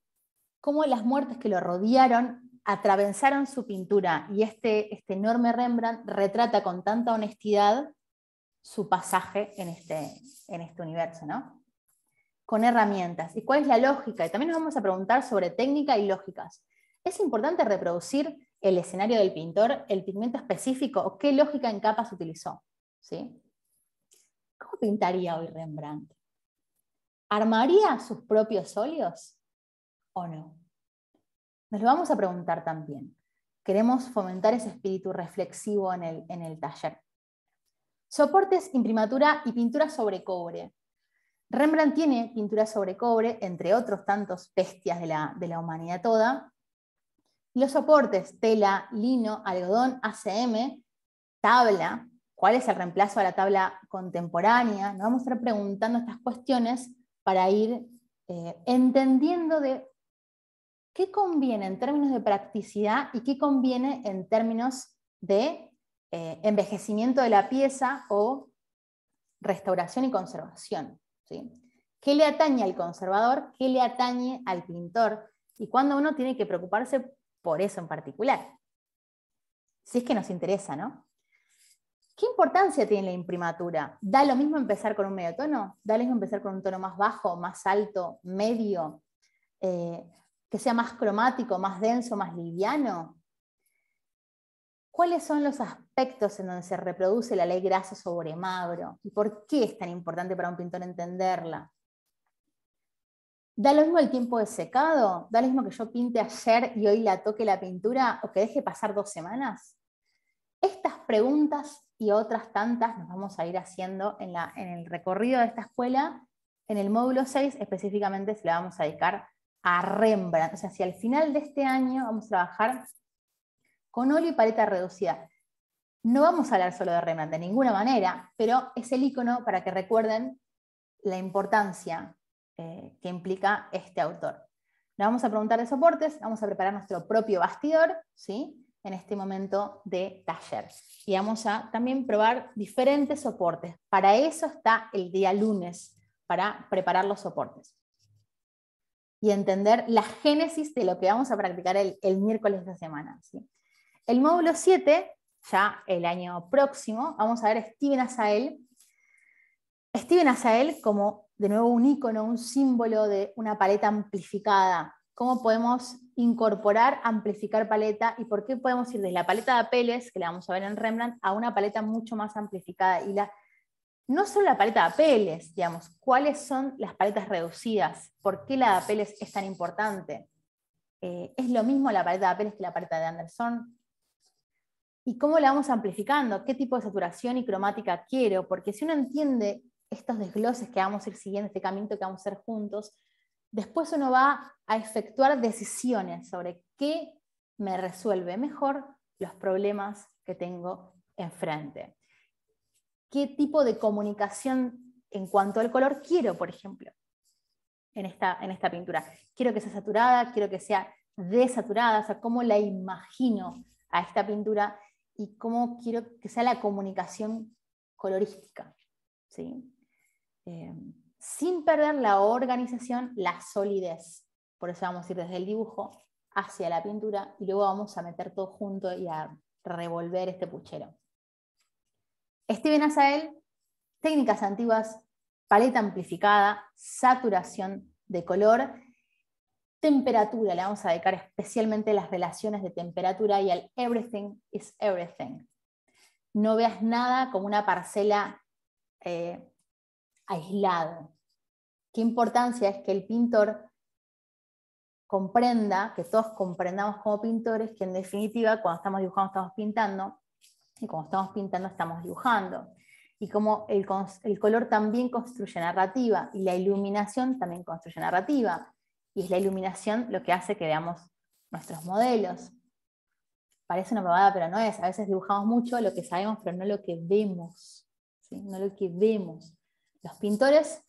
cómo las muertes que lo rodearon atravesaron su pintura y este, este enorme Rembrandt retrata con tanta honestidad su pasaje este, en este, universo, ¿no? Con herramientas. ¿Y cuál es la lógica? Y también nos vamos a preguntar sobre técnica y lógicas. ¿Es importante reproducir el escenario del pintor, el pigmento específico o qué lógica en capas utilizó? ¿Sí? ¿Cómo pintaría hoy Rembrandt? ¿Armaría sus propios óleos? o no. Nos lo vamos a preguntar también. Queremos fomentar ese espíritu reflexivo en el, taller. Soportes, imprimatura y pintura sobre cobre. Rembrandt tiene pintura sobre cobre, entre otros tantos bestias de la, humanidad toda. Los soportes, tela, lino, algodón, ACM, tabla, cuál es el reemplazo a la tabla contemporánea. Nos vamos a estar preguntando estas cuestiones para ir eh, entendiendo de ¿qué conviene en términos de practicidad y qué conviene en términos de eh, envejecimiento de la pieza o restauración y conservación? ¿Qué le atañe al conservador? ¿Qué le atañe al pintor? Y cuando uno tiene que preocuparse por eso en particular. Si es que nos interesa, ¿no? ¿Qué importancia tiene la imprimatura? ¿Da lo mismo empezar con un medio tono? ¿Da lo mismo empezar con un tono más bajo, más alto, medio? Eh, que sea más cromático, más denso, más liviano? ¿Cuáles son los aspectos en donde se reproduce la ley grasa sobre magro? ¿Y por qué es tan importante para un pintor entenderla? ¿Da lo mismo el tiempo de secado? ¿Da lo mismo que yo pinte ayer y hoy la toque la pintura o que deje pasar dos semanas? Estas preguntas y otras tantas nos vamos a ir haciendo en, en el recorrido de esta escuela. En el módulo 6 específicamente se la vamos a dedicar a Rembrandt. O sea, si al final de este año vamos a trabajar con óleo y paleta reducida. No vamos a hablar solo de Rembrandt de ninguna manera, pero es el icono para que recuerden la importancia eh, que implica este autor. Nos vamos a preguntar de soportes, vamos a preparar nuestro propio bastidor, ¿sí? En este momento de taller. Y vamos a también probar diferentes soportes. Para eso está el día lunes, para preparar los soportes y entender la génesis de lo que vamos a practicar el, miércoles de semana. El módulo 7, ya el año próximo, vamos a ver a Steven Asael. Steven Asael como de nuevo un icono, un símbolo de una paleta amplificada. ¿Cómo podemos incorporar, amplificar paleta y por qué podemos ir desde la paleta de apeles, que la vamos a ver en Rembrandt, a una paleta mucho más amplificada? Y la no solo la paleta de apeles, digamos, cuáles son las paletas reducidas, por qué la de apeles es tan importante. Eh, ¿Es lo mismo la paleta de apeles que la paleta de Anderson? ¿Y cómo la vamos amplificando? ¿Qué tipo de saturación y cromática quiero? Porque si uno entiende estos desgloses que vamos a ir siguiendo, este camino que vamos a hacer juntos, después uno va a efectuar decisiones sobre qué me resuelve mejor los problemas que tengo enfrente qué tipo de comunicación en cuanto al color quiero, por ejemplo, en esta, en esta pintura. Quiero que sea saturada, quiero que sea desaturada, o sea, cómo la imagino a esta pintura y cómo quiero que sea la comunicación colorística. Eh, sin perder la organización, la solidez. Por eso vamos a ir desde el dibujo hacia la pintura y luego vamos a meter todo junto y a revolver este puchero. Steven Azael, técnicas antiguas, paleta amplificada, saturación de color, temperatura, le vamos a dedicar especialmente las relaciones de temperatura y al everything is everything. No veas nada como una parcela eh, aislada. Qué importancia es que el pintor comprenda, que todos comprendamos como pintores, que en definitiva cuando estamos dibujando estamos pintando, y como estamos pintando, estamos dibujando. Y como el, color también construye narrativa y la iluminación también construye narrativa. Y es la iluminación lo que hace que veamos nuestros modelos. Parece una probada, pero no es. A veces dibujamos mucho lo que sabemos, pero no lo que vemos. No lo que vemos. Los pintores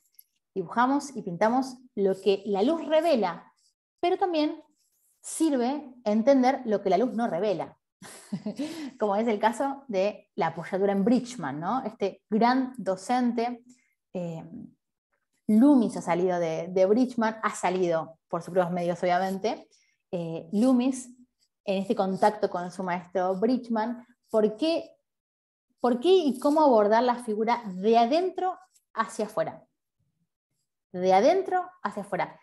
dibujamos y pintamos lo que la luz revela, pero también sirve entender lo que la luz no revela. como es el caso de la apoyadura en Bridgman, ¿no? este gran docente. Eh, Loomis ha salido de, Bridgman, ha salido por sus propios medios, obviamente. Eh, Loomis, en este contacto con su maestro Bridgman, ¿por ¿por qué y cómo abordar la figura de adentro hacia afuera? De adentro hacia afuera.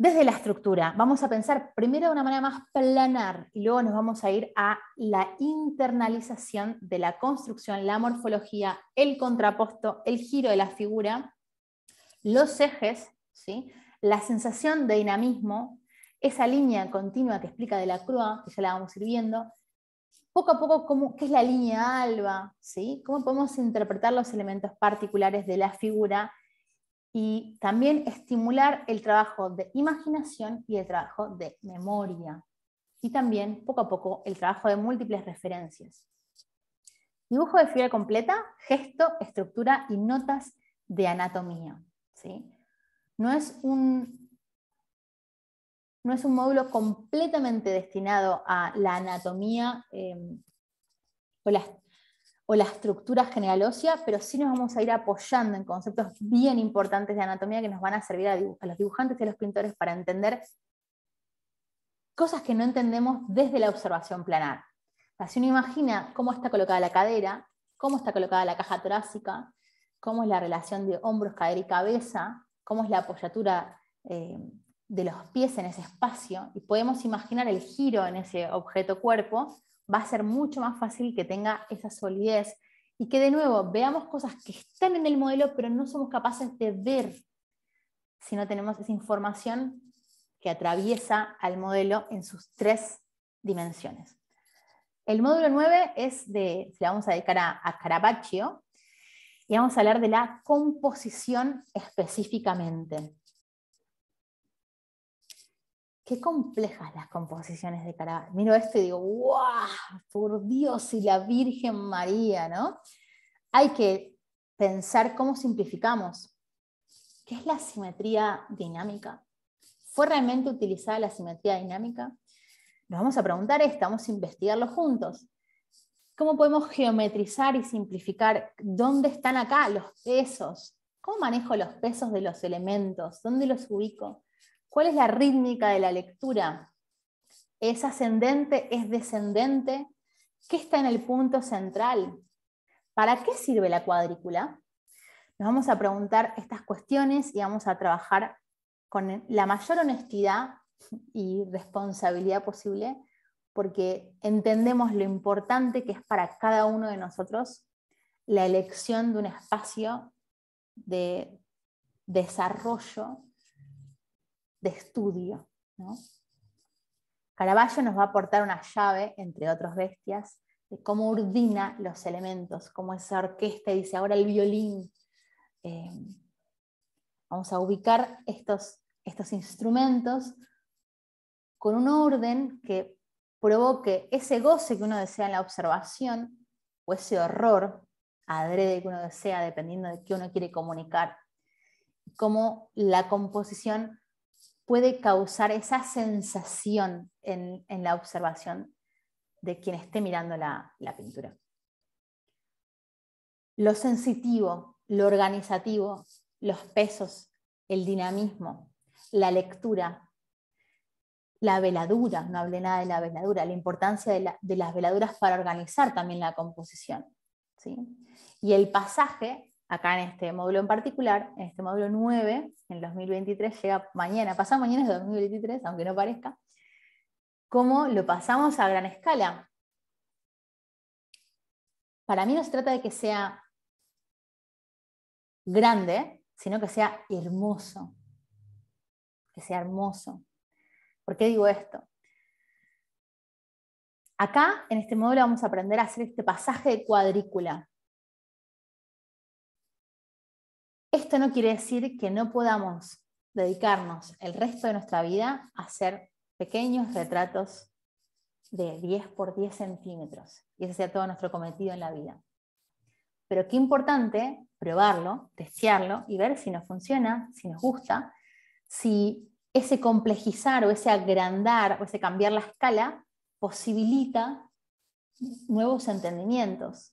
Desde la estructura, vamos a pensar primero de una manera más planar y luego nos vamos a ir a la internalización de la construcción, la morfología, el contraposto, el giro de la figura, los ejes, ¿sí? la sensación de dinamismo, esa línea continua que explica de la crua, que ya la vamos a viendo, poco a poco cómo, qué es la línea alba, ¿sí? cómo podemos interpretar los elementos particulares de la figura y también estimular el trabajo de imaginación y el trabajo de memoria. Y también, poco a poco, el trabajo de múltiples referencias. Dibujo de figura completa, gesto, estructura y notas de anatomía. ¿sí? No, es un, es un, módulo completamente destinado a la anatomía eh, o las o la estructura general ósea, pero sí nos vamos a ir apoyando en conceptos bien importantes de anatomía que nos van a servir a, los dibujantes y a los pintores para entender cosas que no entendemos desde la observación planar. Así uno imagina cómo está colocada la cadera, cómo está colocada la caja torácica, cómo es la relación de hombros, cadera y cabeza, cómo es la apoyatura eh, de los pies en ese espacio, y podemos imaginar el giro en ese objeto cuerpo, va a ser mucho más fácil que tenga esa solidez y que de nuevo veamos cosas que están en el modelo pero no somos capaces de ver si no tenemos esa información que atraviesa al modelo en sus tres dimensiones. El módulo 9 es de, se la vamos a dedicar a, y vamos a hablar de la composición específicamente qué complejas las composiciones de Caravaggio. Miro esto y digo, ¡guau! Por Dios y la Virgen María, ¿no? Hay que pensar cómo simplificamos. ¿Qué es la simetría dinámica? ¿Fue realmente utilizada la simetría dinámica? Nos vamos a preguntar esto, vamos a investigarlo juntos. ¿Cómo podemos geometrizar y simplificar? ¿Dónde están acá los pesos? ¿Cómo manejo los pesos de los elementos? ¿Dónde los ubico? ¿Cuál es la rítmica de la lectura? ¿Es ascendente? ¿Es descendente? ¿Qué está en el punto central? ¿Para qué sirve la cuadrícula? Nos vamos a preguntar estas cuestiones y vamos a trabajar con la mayor honestidad y responsabilidad posible, porque entendemos lo importante que es para cada uno de nosotros la elección de un espacio de desarrollo de estudio. ¿no? Caravaggio nos va a aportar una llave, entre otras bestias, de cómo urdina los elementos, cómo esa orquesta dice ahora el violín. Eh, vamos a ubicar estos, estos instrumentos con un orden que provoque ese goce que uno desea en la observación o ese horror adrede que uno desea, dependiendo de qué uno quiere comunicar. Cómo la composición puede causar esa sensación en, la observación de quien esté mirando la, pintura. Lo sensitivo, lo organizativo, los pesos, el dinamismo, la lectura, la veladura, no hablé nada de la veladura, la importancia de, de las veladuras para organizar también la composición. ¿sí? Y el pasaje acá en este módulo en particular, en este módulo 9, en 2023, llega mañana, pasado mañana es 2023, aunque no parezca, cómo lo pasamos a gran escala. Para mí no se trata de que sea grande, sino que sea hermoso. Que sea hermoso. ¿Por qué digo esto? Acá, en este módulo, vamos a aprender a hacer este pasaje de cuadrícula, Esto no quiere decir que no podamos dedicarnos el resto de nuestra vida a hacer pequeños retratos de 10 por 10 centímetros. Y ese sea todo nuestro cometido en la vida. Pero qué importante probarlo, testearlo y ver si nos funciona, si nos gusta, si ese complejizar o ese agrandar o ese cambiar la escala posibilita nuevos entendimientos,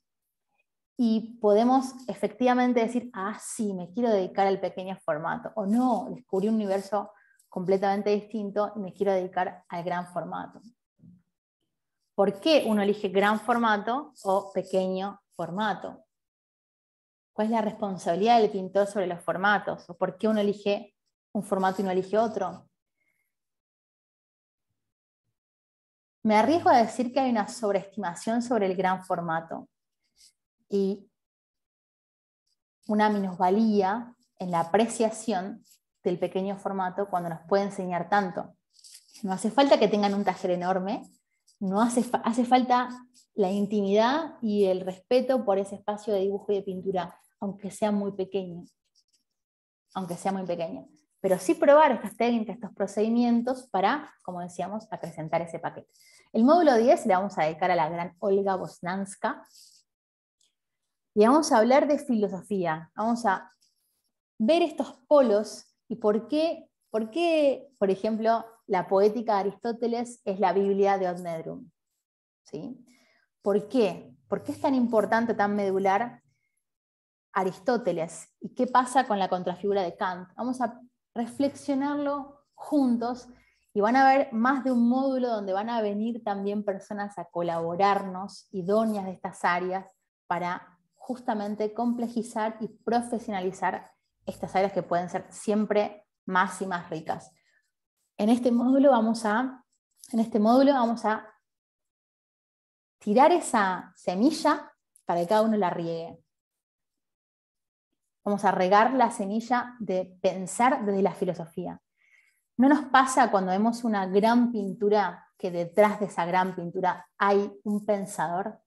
y podemos efectivamente decir, ah, sí, me quiero dedicar al pequeño formato, o no, descubrí un universo completamente distinto y me quiero dedicar al gran formato. ¿Por qué uno elige gran formato o pequeño formato? ¿Cuál es la responsabilidad del pintor sobre los formatos? ¿O por qué uno elige un formato y no elige otro? Me arriesgo a decir que hay una sobreestimación sobre el gran formato y una minusvalía en la apreciación del pequeño formato cuando nos puede enseñar tanto. No hace falta que tengan un taller enorme, no hace, hace falta la intimidad y el respeto por ese espacio de dibujo y de pintura, aunque sea muy pequeño. Aunque sea muy pequeño. Pero sí probar estas técnicas, estos procedimientos para, como decíamos, acrecentar ese paquete. El módulo 10 le vamos a dedicar a la gran Olga Bosnanska, y vamos a hablar de filosofía, vamos a ver estos polos y por qué, por, por ejemplo, la poética de Aristóteles es la Biblia de Odmedrum. ¿Sí? ¿Por qué? ¿Por qué es tan importante, tan medular Aristóteles? ¿Y qué pasa con la contrafigura de Kant? Vamos a reflexionarlo juntos y van a ver más de un módulo donde van a venir también personas a colaborarnos, idóneas de estas áreas, para justamente complejizar y profesionalizar estas áreas que pueden ser siempre más y más ricas. En este módulo vamos a, en este módulo vamos a tirar esa semilla para que cada uno la riegue. Vamos a regar la semilla de pensar desde la filosofía. No nos pasa cuando vemos una gran pintura que detrás de esa gran pintura hay un pensador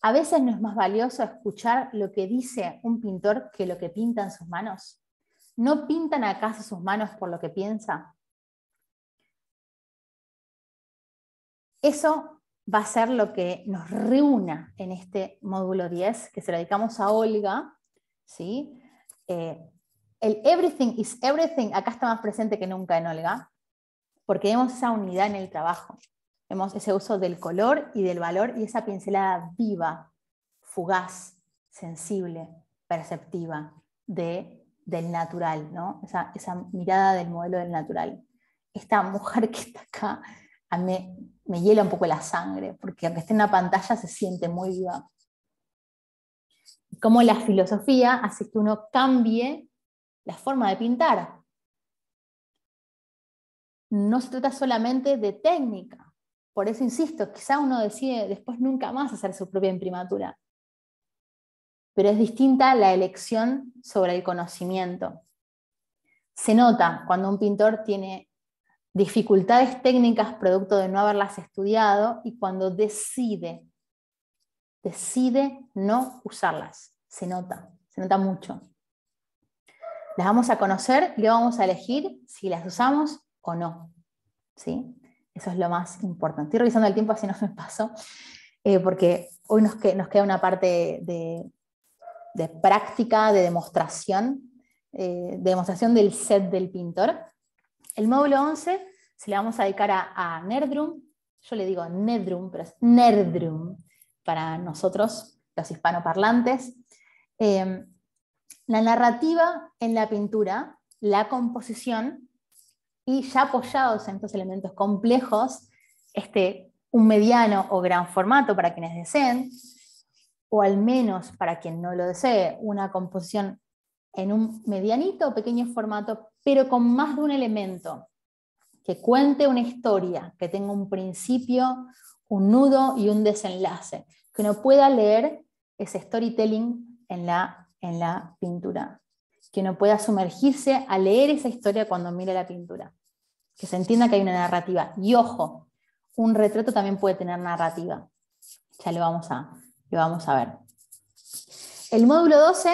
¿A veces no es más valioso escuchar lo que dice un pintor que lo que pintan sus manos? ¿No pintan acaso sus manos por lo que piensa? Eso va a ser lo que nos reúna en este módulo 10, que se lo dedicamos a Olga. ¿sí? Eh, el everything is everything acá está más presente que nunca en Olga, porque vemos esa unidad en el trabajo. Vemos ese uso del color y del valor y esa pincelada viva, fugaz, sensible, perceptiva de, del natural, esa, mirada del modelo del natural. Esta mujer que está acá, a mí me hiela un poco la sangre, porque aunque esté en la pantalla se siente muy viva. Cómo la filosofía hace que uno cambie la forma de pintar. No se trata solamente de técnica, por eso insisto, quizá uno decide después nunca más hacer su propia imprimatura. Pero es distinta la elección sobre el conocimiento. Se nota cuando un pintor tiene dificultades técnicas producto de no haberlas estudiado y cuando decide, decide no usarlas. Se nota, se nota mucho. Las vamos a conocer y le vamos a elegir si las usamos o no. ¿Sí? Eso es lo más importante. Estoy revisando el tiempo así no me paso, eh, porque hoy nos, nos, queda una parte de, práctica, de demostración, eh, de demostración del set del pintor. El módulo 11 se le vamos a dedicar a, Nerdrum. Yo le digo Nerdrum, pero es Nerdrum para nosotros, los hispanoparlantes. Eh, la narrativa en la pintura, la composición y ya apoyados en estos elementos complejos, este, un mediano o gran formato para quienes deseen, o al menos para quien no lo desee, una composición en un medianito o pequeño formato, pero con más de un elemento, que cuente una historia, que tenga un principio, un nudo y un desenlace, que uno pueda leer ese storytelling en la, en la pintura, que uno pueda sumergirse a leer esa historia cuando mire la pintura que se entienda que hay una narrativa. Y ojo, un retrato también puede tener narrativa. Ya lo vamos a, lo vamos a ver. El módulo 12,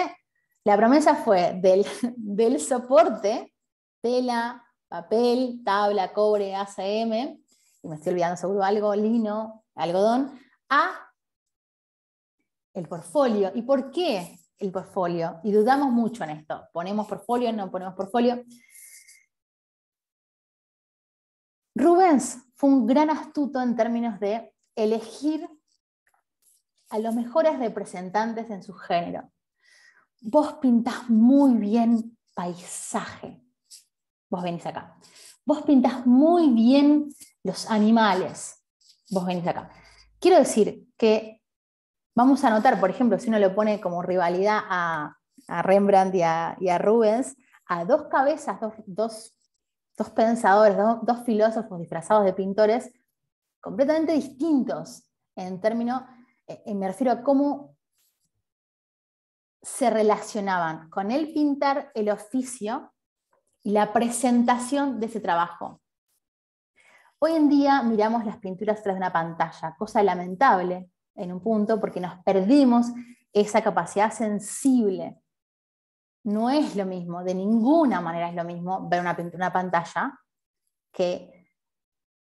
la promesa fue del, del soporte, tela, papel, tabla, cobre, ACM, y me estoy olvidando seguro algo, lino, algodón, a el portfolio. ¿Y por qué el portfolio? Y dudamos mucho en esto. ¿Ponemos portfolio? ¿No ponemos portfolio? Rubens fue un gran astuto en términos de elegir a los mejores representantes en su género. Vos pintás muy bien paisaje. Vos venís acá. Vos pintás muy bien los animales. Vos venís acá. Quiero decir que vamos a notar, por ejemplo, si uno lo pone como rivalidad a, Rembrandt y a, Rubens, a dos cabezas, dos dos pensadores, dos, filósofos disfrazados de pintores completamente distintos en términos, eh, eh, me refiero a cómo se relacionaban con el pintar el oficio y la presentación de ese trabajo. Hoy en día miramos las pinturas tras una pantalla, cosa lamentable en un punto porque nos perdimos esa capacidad sensible no es lo mismo, de ninguna manera es lo mismo ver una, una pantalla que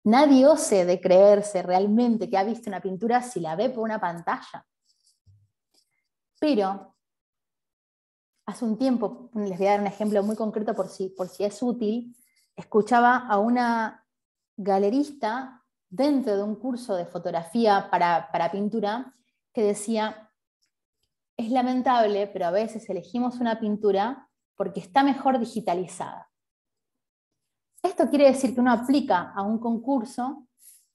nadie ose de creerse realmente que ha visto una pintura si la ve por una pantalla. Pero hace un tiempo, les voy a dar un ejemplo muy concreto por si, por si es útil, escuchaba a una galerista dentro de un curso de fotografía para, para pintura que decía, es lamentable, pero a veces elegimos una pintura porque está mejor digitalizada. Esto quiere decir que uno aplica a un concurso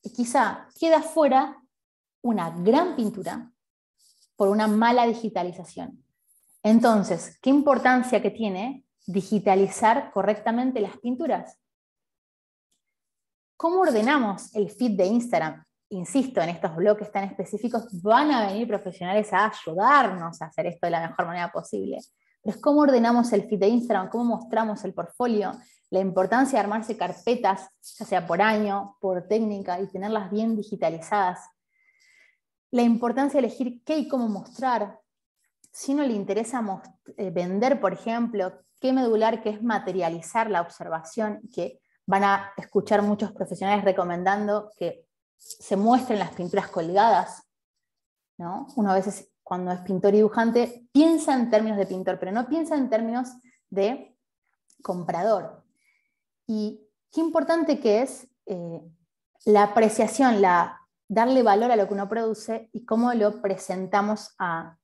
y quizá queda fuera una gran pintura por una mala digitalización. Entonces, ¿qué importancia que tiene digitalizar correctamente las pinturas? ¿Cómo ordenamos el feed de Instagram? insisto, en estos bloques tan específicos, van a venir profesionales a ayudarnos a hacer esto de la mejor manera posible. Pero cómo ordenamos el feed de Instagram, cómo mostramos el portfolio, la importancia de armarse carpetas, ya sea por año, por técnica, y tenerlas bien digitalizadas. La importancia de elegir qué y cómo mostrar. Si no le interesa eh, vender, por ejemplo, qué medular que es materializar la observación, que van a escuchar muchos profesionales recomendando que se muestran las pinturas colgadas. ¿no? Uno a veces cuando es pintor y dibujante piensa en términos de pintor, pero no piensa en términos de comprador. Y qué importante que es eh, la apreciación, la, darle valor a lo que uno produce y cómo lo presentamos a,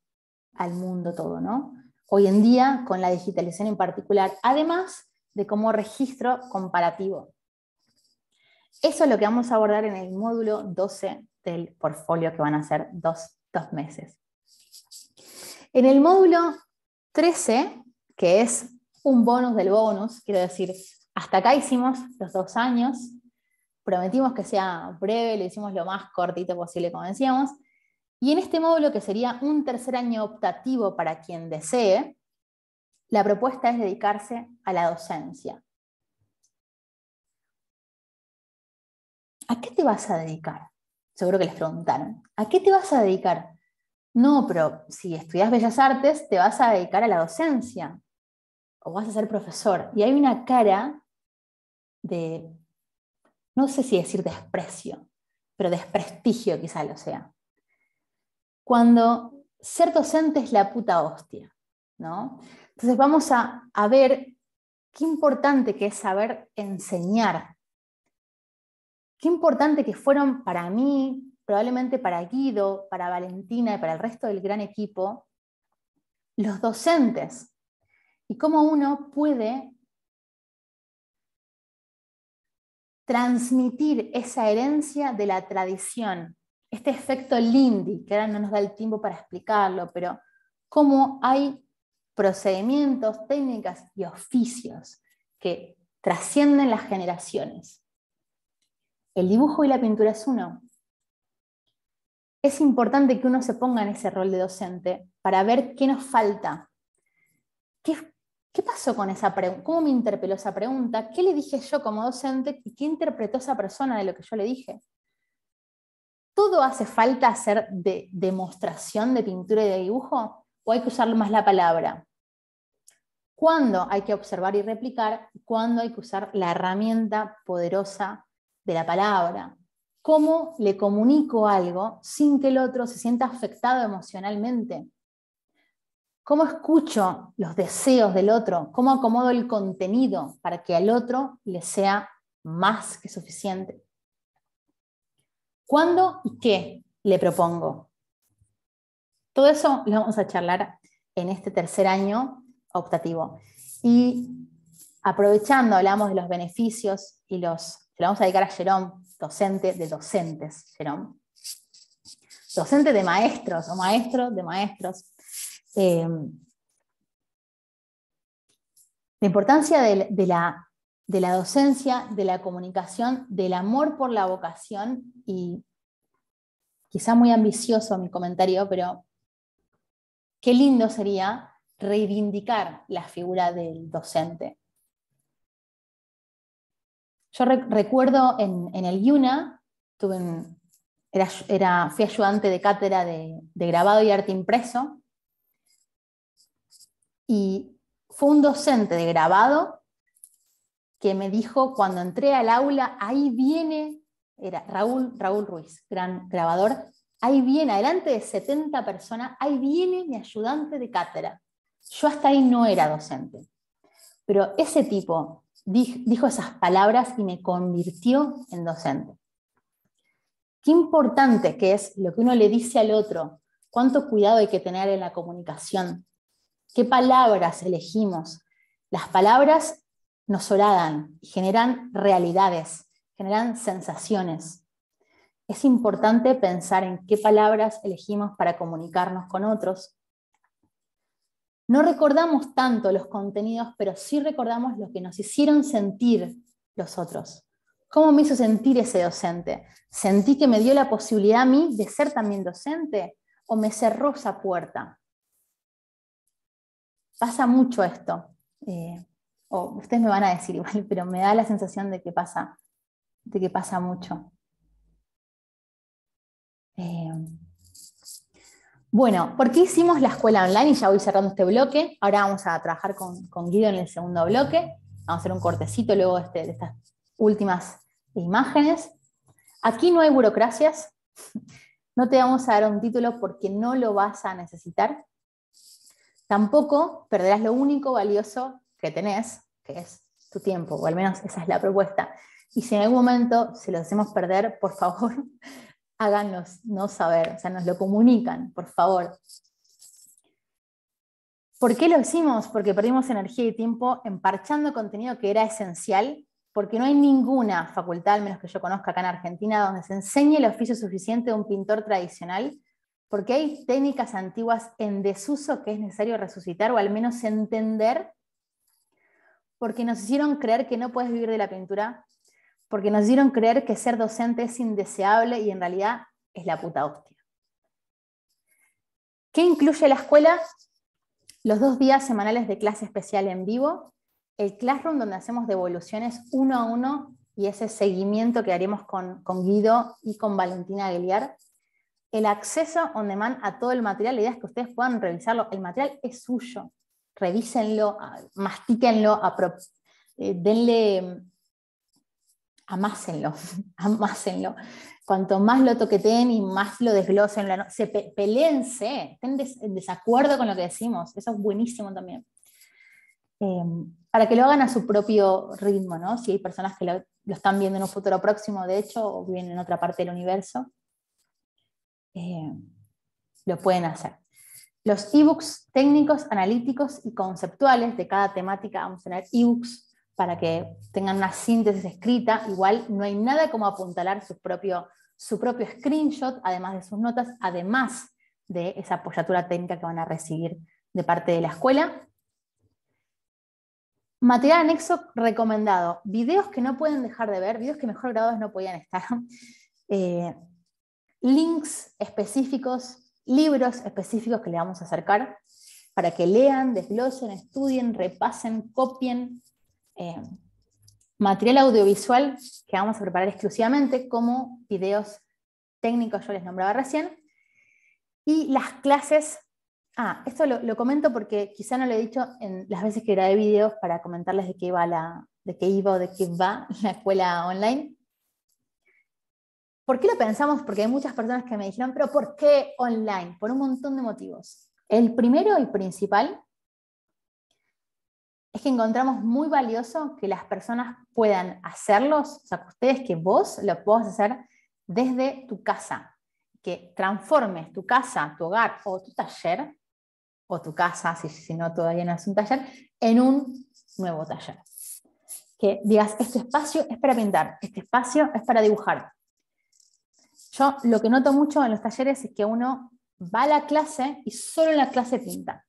al mundo todo, ¿no? Hoy en día, con la digitalización en particular, además de como registro comparativo. Eso es lo que vamos a abordar en el módulo 12 del portfolio, que van a ser dos, dos meses. En el módulo 13, que es un bonus del bonus, quiero decir, hasta acá hicimos los dos años, prometimos que sea breve, lo hicimos lo más cortito posible, como decíamos, y en este módulo, que sería un tercer año optativo para quien desee, la propuesta es dedicarse a la docencia. ¿a qué te vas a dedicar? Seguro que les preguntaron, ¿a qué te vas a dedicar? No, pero si estudias Bellas Artes, te vas a dedicar a la docencia o vas a ser profesor. Y hay una cara de, no sé si decir desprecio, pero desprestigio quizás lo sea. Cuando ser docente es la puta hostia, Entonces vamos a, a ver qué importante que es saber enseñar qué importante que fueron para mí, probablemente para Guido, para Valentina y para el resto del gran equipo, los docentes. Y cómo uno puede transmitir esa herencia de la tradición, este efecto Lindy, que ahora no nos da el tiempo para explicarlo, pero cómo hay procedimientos, técnicas y oficios que trascienden las generaciones el dibujo y la pintura es uno. Es importante que uno se ponga en ese rol de docente para ver qué nos falta. ¿Qué, pasó con esa pregunta? ¿Cómo me interpeló esa pregunta? ¿Qué le dije yo como docente y qué interpretó esa persona de lo que yo le dije? ¿Todo hace falta hacer de demostración de pintura y de dibujo? ¿O hay que usar más la palabra? cuándo hay que observar y replicar, cuándo hay que usar la herramienta poderosa de la palabra, cómo le comunico algo sin que el otro se sienta afectado emocionalmente, cómo escucho los deseos del otro, cómo acomodo el contenido para que al otro le sea más que suficiente. ¿Cuándo y qué le propongo? Todo eso lo vamos a charlar en este tercer año optativo. Y aprovechando, hablamos de los beneficios y los se lo vamos a dedicar a Jerón, docente de docentes, Jerón. Docente de maestros o maestro de maestros. Eh, la importancia la, de la docencia, de la comunicación, del amor por la vocación y quizá muy ambicioso mi comentario, pero qué lindo sería reivindicar la figura del docente, yo recuerdo en, el Yuna, era, fui ayudante de cátedra de, grabado y arte impreso, y fue un docente de grabado que me dijo cuando entré al aula, ahí viene, era Raúl, Raúl Ruiz, gran grabador, ahí viene, adelante de 70 personas, ahí viene mi ayudante de cátedra. Yo hasta ahí no era docente, pero ese tipo dijo esas palabras y me convirtió en docente. Qué importante que es lo que uno le dice al otro, cuánto cuidado hay que tener en la comunicación, qué palabras elegimos. Las palabras nos oradan y generan realidades, generan sensaciones. Es importante pensar en qué palabras elegimos para comunicarnos con otros, no recordamos tanto los contenidos, pero sí recordamos lo que nos hicieron sentir los otros. ¿Cómo me hizo sentir ese docente? ¿Sentí que me dio la posibilidad a mí de ser también docente o me cerró esa puerta? Pasa mucho esto. Eh, o ustedes me van a decir igual, pero me da la sensación de que pasa, de que pasa mucho. Eh, bueno, ¿por qué hicimos la escuela online? Y ya voy cerrando este bloque. Ahora vamos a trabajar con, Guido en el segundo bloque. Vamos a hacer un cortecito luego de este, estas últimas imágenes. Aquí no hay burocracias. No te vamos a dar un título porque no lo vas a necesitar. Tampoco perderás lo único valioso que tenés, que es tu tiempo, o al menos esa es la propuesta. Y si en algún momento se lo hacemos perder, por favor, háganos no saber, o sea, nos lo comunican, por favor. ¿Por qué lo hicimos? Porque perdimos energía y tiempo emparchando contenido que era esencial, porque no hay ninguna facultad, al menos que yo conozca acá en Argentina, donde se enseñe el oficio suficiente de un pintor tradicional, porque hay técnicas antiguas en desuso que es necesario resucitar o al menos entender, porque nos hicieron creer que no puedes vivir de la pintura porque nos dieron creer que ser docente es indeseable y en realidad es la puta hostia. ¿Qué incluye la escuela? Los dos días semanales de clase especial en vivo, el classroom donde hacemos devoluciones uno a uno y ese seguimiento que haremos con, Guido y con Valentina Aguiliar, el acceso on demand a todo el material, la idea es que ustedes puedan revisarlo, el material es suyo, revísenlo, mastiquenlo, eh, denle amásenlo, amásenlo. Cuanto más lo toqueteen y más lo desglosen, se pe, estén en desacuerdo con lo que decimos, eso es buenísimo también. Em, para que lo hagan a su propio ritmo, ¿no? Si hay personas que lo, están viendo en un futuro próximo, de hecho, o bien en otra parte del universo, em, lo pueden hacer. Los ebooks técnicos, analíticos y conceptuales de cada temática, vamos a tener ebooks para que tengan una síntesis escrita. Igual no hay nada como apuntalar su propio, su propio screenshot, además de sus notas, además de esa apoyatura técnica que van a recibir de parte de la escuela. Material anexo recomendado. Videos que no pueden dejar de ver, videos que mejor grabados no podían estar. Eh, links específicos, libros específicos que le vamos a acercar para que lean, desglosen, estudien, repasen, copien, eh, material audiovisual que vamos a preparar exclusivamente, como videos técnicos, yo les nombraba recién, y las clases. Ah, esto lo, comento porque quizá no lo he dicho en las veces que grabé videos para comentarles de qué iba, la, de qué iba o de qué va la escuela online. ¿Por qué lo pensamos? Porque hay muchas personas que me dijeron, pero ¿por qué online? Por un montón de motivos. El primero y principal es que encontramos muy valioso que las personas puedan hacerlos, o sea, que ustedes, que vos lo puedas hacer desde tu casa, que transformes tu casa, tu hogar o tu taller, o tu casa, si, si no todavía no es un taller, en un nuevo taller. Que digas, este espacio es para pintar, este espacio es para dibujar. Yo lo que noto mucho en los talleres es que uno va a la clase y solo en la clase pinta,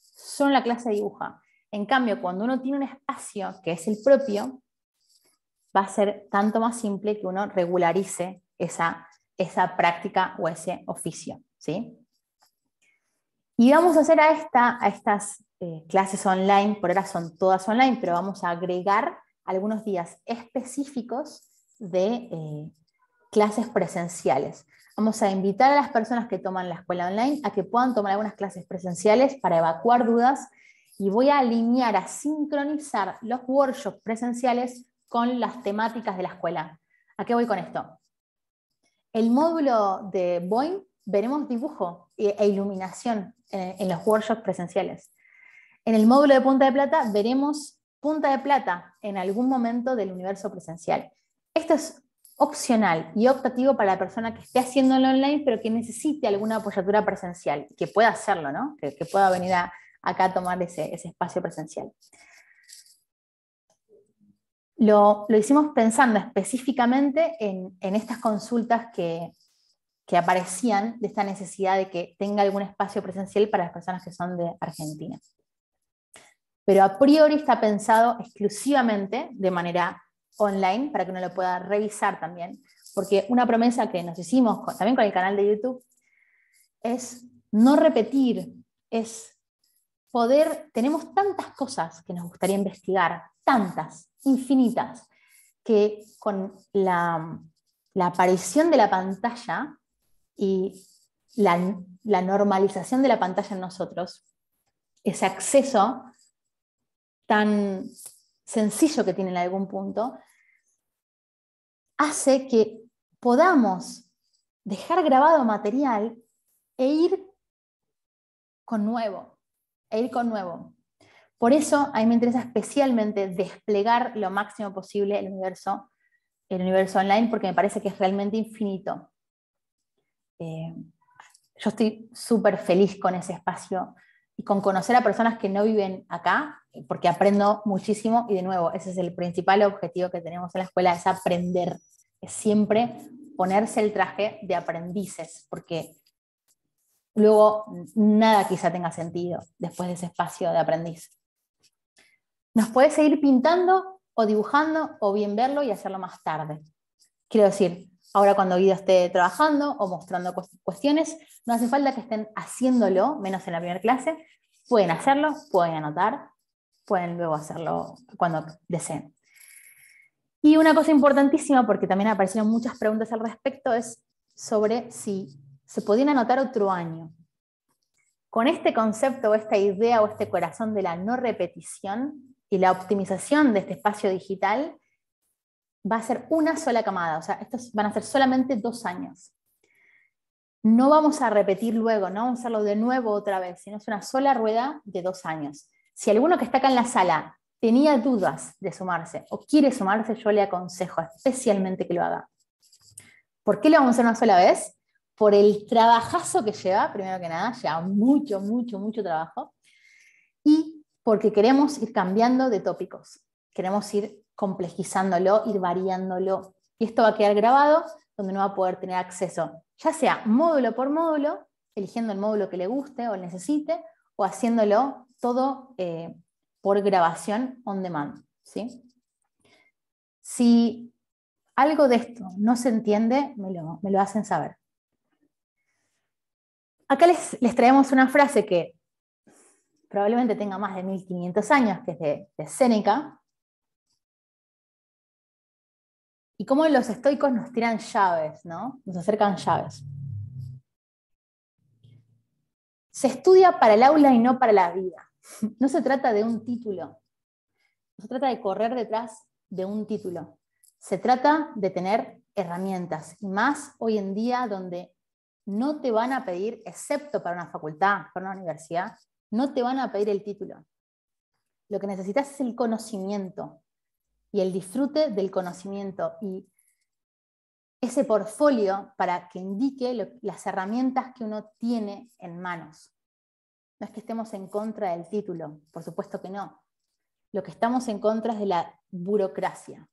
solo en la clase dibuja en cambio, cuando uno tiene un espacio que es el propio, va a ser tanto más simple que uno regularice esa, práctica o ese oficio. ¿sí? Y vamos a hacer a, a estas eh, clases online, por ahora son todas online, pero vamos a agregar algunos días específicos de eh, clases presenciales. Vamos a invitar a las personas que toman la escuela online a que puedan tomar algunas clases presenciales para evacuar dudas y voy a alinear, a sincronizar los workshops presenciales con las temáticas de la escuela. ¿A qué voy con esto? El módulo de Boeing veremos dibujo e iluminación en, los workshops presenciales. En el módulo de Punta de Plata veremos Punta de Plata en algún momento del universo presencial. Esto es opcional y optativo para la persona que esté haciéndolo online, pero que necesite alguna apoyatura presencial, que pueda hacerlo, ¿no? que pueda venir a, acá tomar ese, espacio presencial. Lo, hicimos pensando específicamente en, estas consultas que, aparecían de esta necesidad de que tenga algún espacio presencial para las personas que son de Argentina. Pero a priori está pensado exclusivamente de manera online para que uno lo pueda revisar también, porque una promesa que nos hicimos también con el canal de YouTube es no repetir, es tenemos tantas cosas que nos gustaría investigar, tantas, infinitas, que con la, aparición de la pantalla y la, la normalización de la pantalla en nosotros, ese acceso tan sencillo que tiene en algún punto, hace que podamos dejar grabado material e ir con nuevo, ir con nuevo. Por eso a mí me interesa especialmente desplegar lo máximo posible el universo, el universo online, porque me parece que es realmente infinito. Eh, yo estoy súper feliz con ese espacio y con conocer a personas que no viven acá, eh, porque aprendo muchísimo y de nuevo, ese es el principal objetivo que tenemos en la escuela, es aprender, es siempre ponerse el traje de aprendices, porque luego nada quizá tenga sentido después de ese espacio de aprendiz. Nos puede seguir pintando o dibujando o bien verlo y hacerlo más tarde. Quiero decir, ahora cuando Guido esté trabajando o mostrando cuestiones, no hace falta que estén haciéndolo, menos en la primera clase. Pueden hacerlo, pueden anotar, pueden luego hacerlo cuando deseen. Y una cosa importantísima, porque también aparecieron muchas preguntas al respecto, es sobre si se podían anotar otro año. Con este concepto o esta idea o este corazón de la no repetición y la optimización de este espacio digital, va a ser una sola camada, o sea, estos van a ser solamente dos años. No vamos a repetir luego, no vamos a hacerlo de nuevo otra vez, sino es una sola rueda de dos años. Si alguno que está acá en la sala tenía dudas de sumarse o quiere sumarse, yo le aconsejo especialmente que lo haga. ¿Por qué lo vamos a hacer una sola vez? por el trabajazo que lleva, primero que nada, lleva mucho, mucho, mucho trabajo, y porque queremos ir cambiando de tópicos, queremos ir complejizándolo, ir variándolo. Y esto va a quedar grabado donde no va a poder tener acceso, ya sea módulo por módulo, eligiendo el módulo que le guste o necesite, o haciéndolo todo eh, por grabación on demand. Si algo de esto no se entiende, me lo hacen saber. Acá les, traemos una frase que probablemente tenga más de 1500 años, que es de, de y cómo los estoicos nos tiran llaves, Nos acercan llaves. Se estudia para el aula y no para la vida. No se trata de un título. No se trata de correr detrás de un título. Se trata de tener herramientas. Y más hoy en día donde no te van a pedir, excepto para una facultad, para una universidad, no te van a pedir el título. Lo que necesitas es el conocimiento y el disfrute del conocimiento y ese portfolio para que indique las herramientas que uno tiene en manos. No es que estemos en contra del título, por supuesto que no. Lo que estamos en contra es de la burocracia.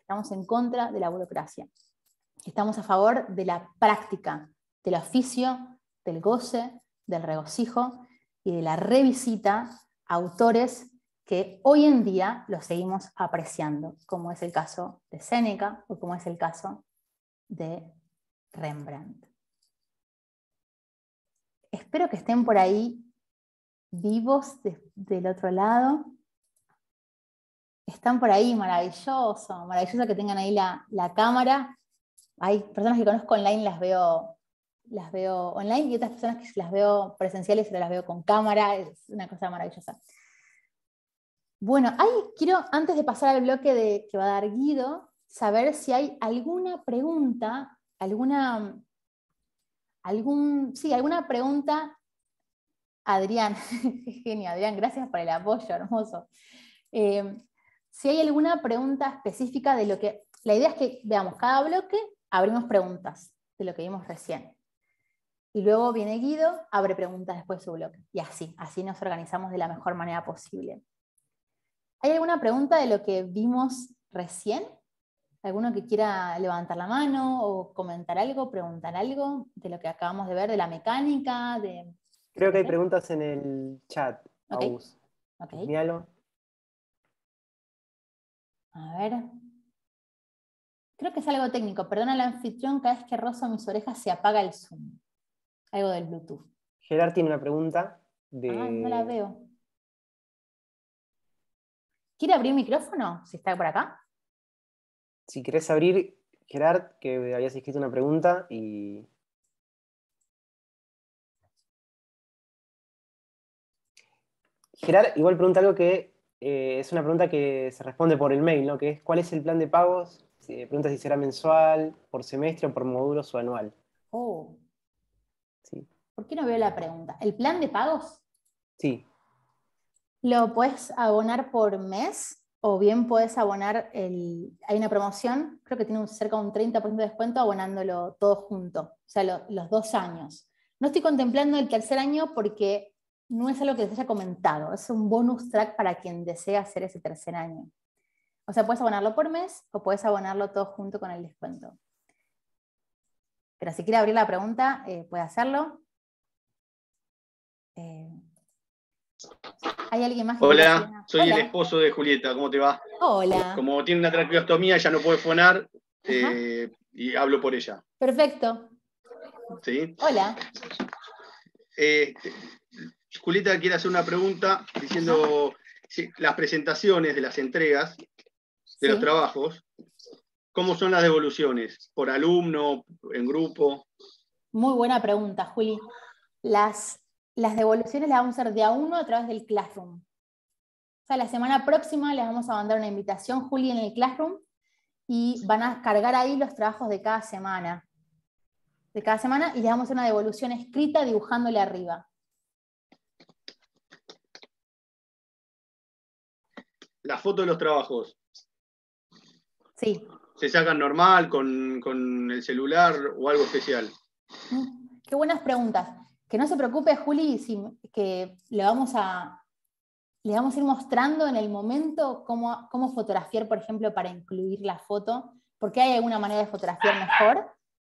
Estamos en contra de la burocracia. Estamos a favor de la práctica, del oficio, del goce, del regocijo y de la revisita a autores que hoy en día los seguimos apreciando, como es el caso de Séneca o como es el caso de Rembrandt. Espero que estén por ahí vivos del otro lado. Están por ahí, maravilloso, maravilloso que tengan ahí la cámara hay personas que conozco online, las veo, las veo online y otras personas que las veo presenciales y las veo con cámara, es una cosa maravillosa. Bueno, ahí quiero, antes de pasar al bloque que va a dar Guido, saber si hay alguna pregunta, alguna, algún, sí, alguna pregunta. Adrián, genio, Adrián, gracias por el apoyo, hermoso. Eh, si hay alguna pregunta específica de lo que, la idea es que veamos cada bloque abrimos preguntas de lo que vimos recién. Y luego viene Guido, abre preguntas después de su blog. Y así, así nos organizamos de la mejor manera posible. ¿Hay alguna pregunta de lo que vimos recién? ¿Alguno que quiera levantar la mano o comentar algo, preguntar algo de lo que acabamos de ver, de la mecánica? De... Creo que hay preguntas en el chat, A ver, Creo que es algo técnico. Perdona al anfitrión, cada vez que rozo mis orejas se apaga el Zoom. Algo del Bluetooth. Gerard tiene una pregunta. De... Ah, no la veo. ¿Quiere abrir micrófono? Si está por acá. Si querés abrir, Gerard, que habías escrito una pregunta y. Gerard igual pregunta algo que eh, es una pregunta que se responde por el mail, ¿no? Que es ¿cuál es el plan de pagos eh, pregunta si será mensual, por semestre, por módulos o anual. Oh. Sí. ¿Por qué no veo la pregunta? ¿El plan de pagos? Sí. Lo puedes abonar por mes o bien puedes abonar el. Hay una promoción, creo que tiene un, cerca de un 30% de descuento abonándolo todo junto, o sea, los dos años. No estoy contemplando el tercer año porque no es algo que les haya comentado, es un bonus track para quien desea hacer ese tercer año. O sea, puedes abonarlo por mes o puedes abonarlo todo junto con el descuento. Pero si quiere abrir la pregunta, eh, puede hacerlo. Eh, ¿Hay alguien más? Hola, soy el esposo de Julieta, ¿cómo te va? Hola. Como tiene una traqueostomía, ya no puede fonar eh, y hablo por ella. Perfecto. ¿Sí? Hola. Julieta quiere hacer una pregunta diciendo las presentaciones de las entregas de los trabajos, ¿cómo son las devoluciones? ¿Por alumno, en grupo? Muy buena pregunta, Juli. Las, las devoluciones las vamos a hacer de a uno a través del Classroom. O sea, la semana próxima les vamos a mandar una invitación, Juli, en el Classroom y van a cargar ahí los trabajos de cada semana. De cada semana y les hacer una devolución escrita dibujándole arriba. La foto de los trabajos. ¿Se sacan normal con, el celular o algo especial? Mm, qué buenas preguntas. Que no se preocupe, Juli, que le vamos a, le vamos a ir mostrando en el momento cómo, fotografiar, por ejemplo, para incluir la foto, porque hay alguna manera de fotografiar mejor,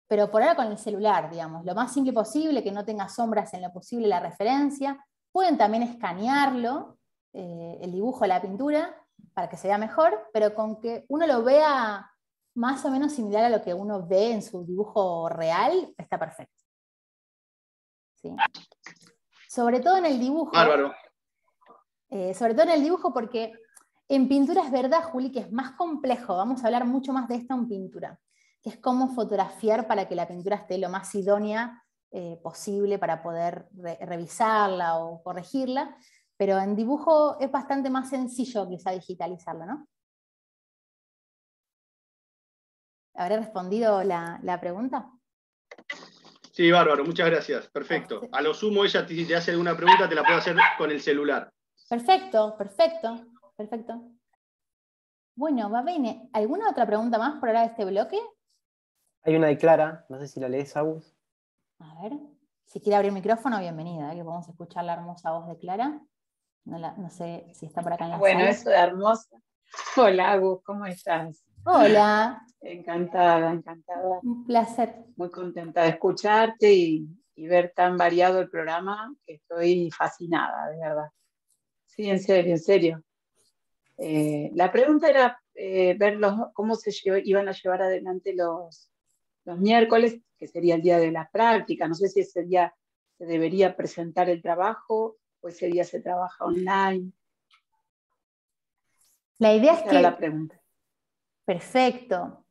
pero por ahora con el celular, digamos, lo más simple posible, que no tenga sombras en lo posible la referencia. Pueden también escanearlo, eh, el dibujo, la pintura, para que se vea mejor, pero con que uno lo vea más o menos similar a lo que uno ve en su dibujo real, está perfecto. ¿Sí? Sobre todo en el dibujo. Eh, sobre todo en el dibujo, porque en pintura es verdad, Juli, que es más complejo. Vamos a hablar mucho más de esto en pintura, que es cómo fotografiar para que la pintura esté lo más idónea eh, posible para poder revisarla o corregirla. Pero en dibujo es bastante más sencillo quizá digitalizarlo, ¿no? ¿Habré respondido la, pregunta? Sí, bárbaro, muchas gracias. Perfecto. A lo sumo, ella te, te hace alguna pregunta, te la puede hacer con el celular. Perfecto, perfecto, perfecto. Bueno, va bien. ¿Alguna otra pregunta más por ahora de este bloque? Hay una de Clara, no sé si la lees, Agus. A ver, si quiere abrir el micrófono, bienvenida, eh, que podemos escuchar la hermosa voz de Clara. No, sé si está por acá en la Bueno, eso de hermosa. Hola, Agus, ¿cómo estás? Hola. Encantada, encantada. Un placer. Muy contenta de escucharte y, ver tan variado el programa que estoy fascinada, de verdad. Sí, en serio, en serio. Eh, la pregunta era eh, ver los, cómo se iban a llevar adelante los, los miércoles, que sería el día de la práctica. No sé si ese día se debería presentar el trabajo pues ese día se trabaja online. La idea es que... la pregunta. Perfecto.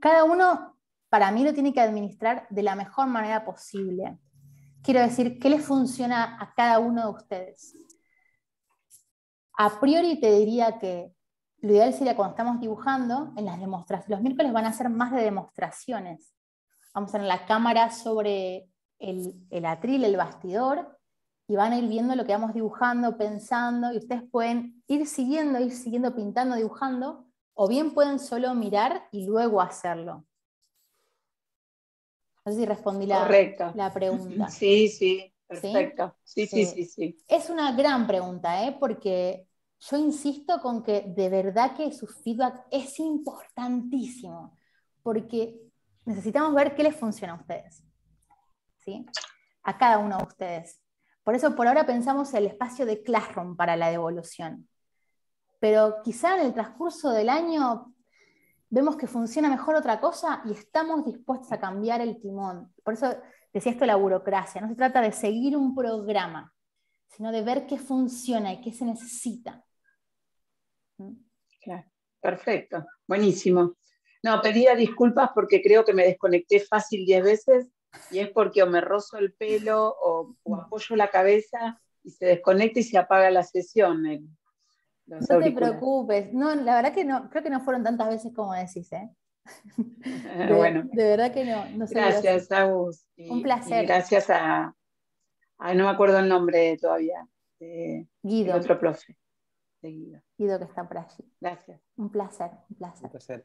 Cada uno, para mí, lo tiene que administrar de la mejor manera posible. Quiero decir, ¿qué le funciona a cada uno de ustedes? A priori te diría que lo ideal sería cuando estamos dibujando, en las demostraciones, los miércoles van a ser más de demostraciones. Vamos a tener la cámara sobre el, atril, el bastidor, y van a ir viendo lo que vamos dibujando, pensando, y ustedes pueden ir siguiendo, ir siguiendo, pintando, dibujando, o bien pueden solo mirar y luego hacerlo. No sé si respondí la, la pregunta. Sí, sí, perfecto. Sí, sí, Es una gran pregunta, ¿eh? porque yo insisto con que de verdad que su feedback es importantísimo, porque necesitamos ver qué les funciona a ustedes. ¿sí? a cada uno de ustedes. Por eso por ahora pensamos el espacio de Classroom para la devolución. Pero quizá en el transcurso del año vemos que funciona mejor otra cosa y estamos dispuestos a cambiar el timón. Por eso decía esto la burocracia, no se trata de seguir un programa, sino de ver qué funciona y qué se necesita. ¿Mm? Perfecto, buenísimo. No, pedía disculpas porque creo que me desconecté fácil 10 veces y es porque o me rozo el pelo o, mm. apoyo la cabeza y se desconecta y se apaga la sesión. no te preocupes, no, la verdad que no, creo que no fueron tantas veces como decís, ¿eh? Ah, de, bueno, de verdad que no. gracias, Agus. Un placer. gracias a, no me acuerdo el nombre todavía, Guido. otro profe. Guido. Guido que está por allí. Gracias. Un placer, un placer. Un placer.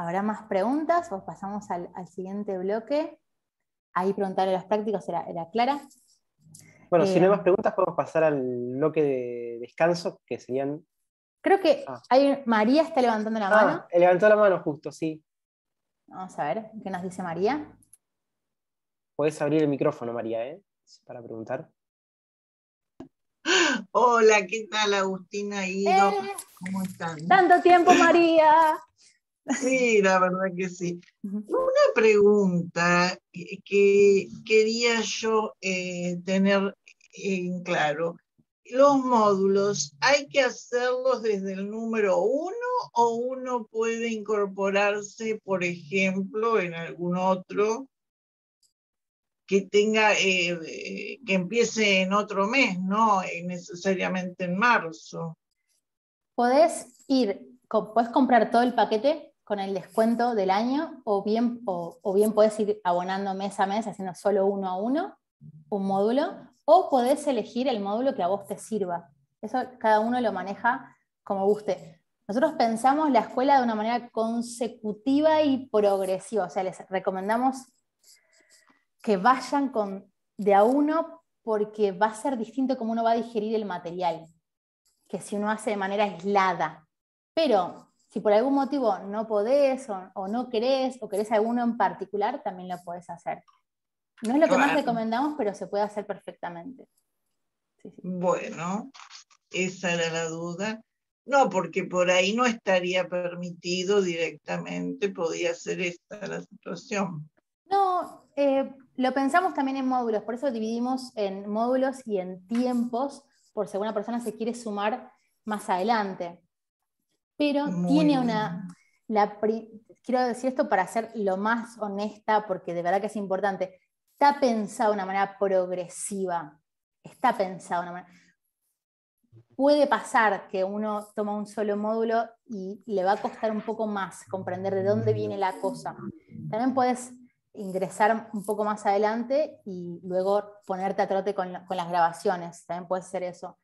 ¿Habrá más preguntas o pasamos al, siguiente bloque? Ahí a las prácticas era, era clara. Bueno, si no hay eh, más preguntas, podemos pasar al bloque de descanso, que serían. Creo que ah. María está levantando la ah, mano. Levantó la mano justo, sí. Vamos a ver, ¿qué nos dice María? Puedes abrir el micrófono, María, ¿eh? para preguntar. Hola, ¿qué tal Agustina y eh, ¿Cómo están? Tanto tiempo, María. Sí, la verdad que sí. Una pregunta que quería yo eh, tener en claro. Los módulos, ¿hay que hacerlos desde el número uno o uno puede incorporarse, por ejemplo, en algún otro que tenga, eh, eh, que empiece en otro mes, no necesariamente en marzo? Podés ir, puedes comprar todo el paquete con el descuento del año o bien, o, bien podés ir abonando mes a mes haciendo solo uno a uno un módulo o podés elegir el módulo que a vos te sirva. Eso cada uno lo maneja como guste. Nosotros pensamos la escuela de una manera consecutiva y progresiva, o sea, les recomendamos que vayan con de a uno porque va a ser distinto cómo uno va a digerir el material que si uno hace de manera aislada. Pero si por algún motivo no podés o, no querés o querés alguno en particular, también lo podés hacer. No es lo que más recomendamos, pero se puede hacer perfectamente. Bueno, esa era la duda. No, porque por ahí no estaría permitido directamente, podía ser esta la situación. No, eh, lo pensamos también en módulos, por eso dividimos en módulos y en tiempos, por si alguna persona se quiere sumar más adelante pero tiene una... quiero decir esto para ser lo más honesta, porque de verdad que es importante. Está pensado de una manera progresiva. Está pensado de una manera... Puede pasar que uno toma un solo módulo y le va a costar un poco más comprender de dónde viene la cosa. También puedes ingresar un poco más adelante y luego ponerte a trote con, con las grabaciones. También puede ser eso.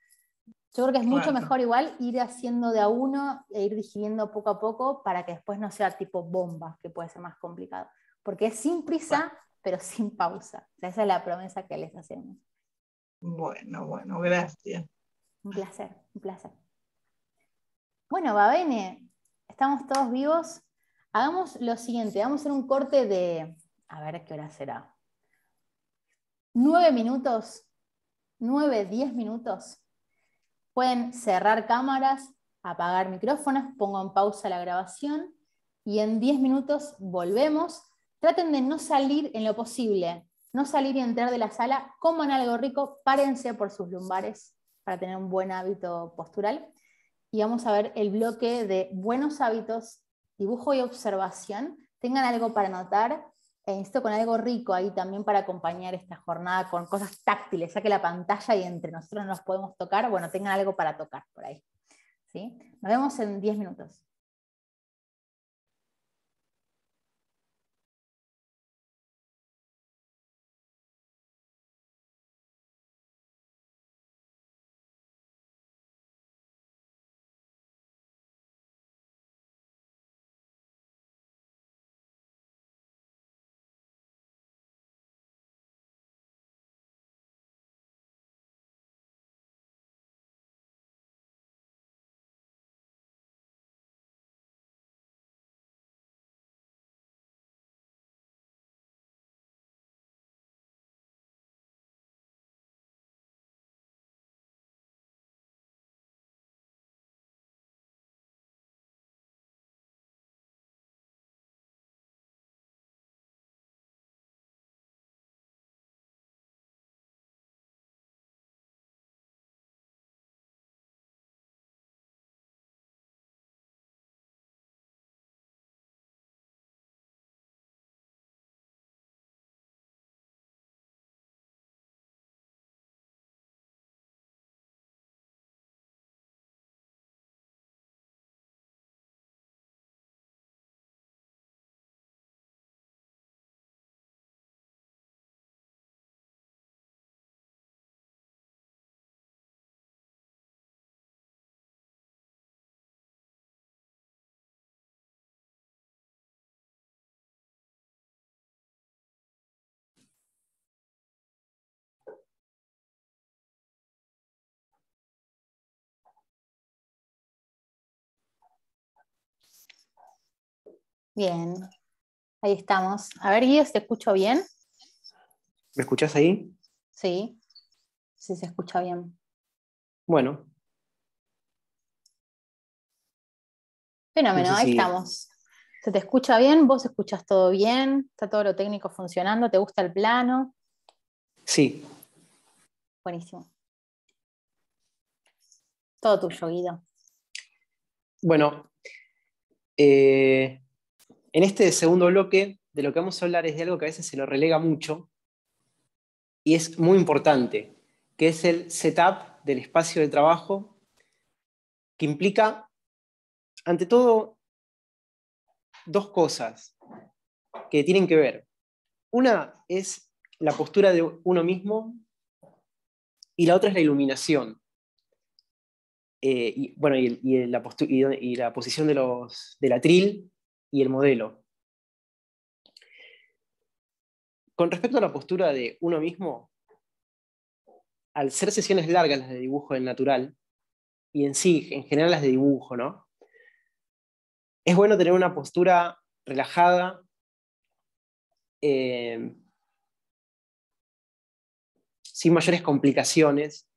Yo creo que es mucho mejor igual ir haciendo de a uno e ir digiriendo poco a poco para que después no sea tipo bomba, que puede ser más complicado. Porque es sin prisa, pero sin pausa. esa es la promesa que les hacemos. Bueno, bueno, gracias. Un placer, un placer. Bueno, Babene, estamos todos vivos. Hagamos lo siguiente, vamos a hacer un corte de, a ver qué hora será. Nueve minutos, nueve, diez minutos Pueden cerrar cámaras, apagar micrófonos, pongo en pausa la grabación y en 10 minutos volvemos. Traten de no salir en lo posible, no salir y entrar de la sala, coman algo rico, párense por sus lumbares para tener un buen hábito postural. Y vamos a ver el bloque de buenos hábitos, dibujo y observación. Tengan algo para notar esto con algo rico ahí también para acompañar esta jornada con cosas táctiles, ya que la pantalla y entre nosotros no nos podemos tocar, bueno, tengan algo para tocar por ahí. ¿sí? Nos vemos en 10 minutos. Bien, ahí estamos. A ver, Guido, ¿te escucho bien? ¿Me escuchas ahí? Sí, sí se escucha bien. Bueno. Fenómeno, ahí estamos. ¿Se te escucha bien? ¿Vos escuchas todo bien? ¿Está todo lo técnico funcionando? ¿Te gusta el plano? Sí. Buenísimo. Todo tuyo, Guido. Bueno, eh, en este segundo bloque, de lo que vamos a hablar es de algo que a veces se lo relega mucho y es muy importante, que es el setup del espacio de trabajo, que implica, ante todo, dos cosas que tienen que ver. Una es la postura de uno mismo y la otra es la iluminación. Eh, y, bueno, y, la posición de, los, del atril y el modelo. Con respecto a la postura de uno mismo, al ser sesiones largas las de dibujo del natural, y en sí, en general las de dibujo, ¿no? Es bueno tener una postura relajada, eh, sin mayores complicaciones,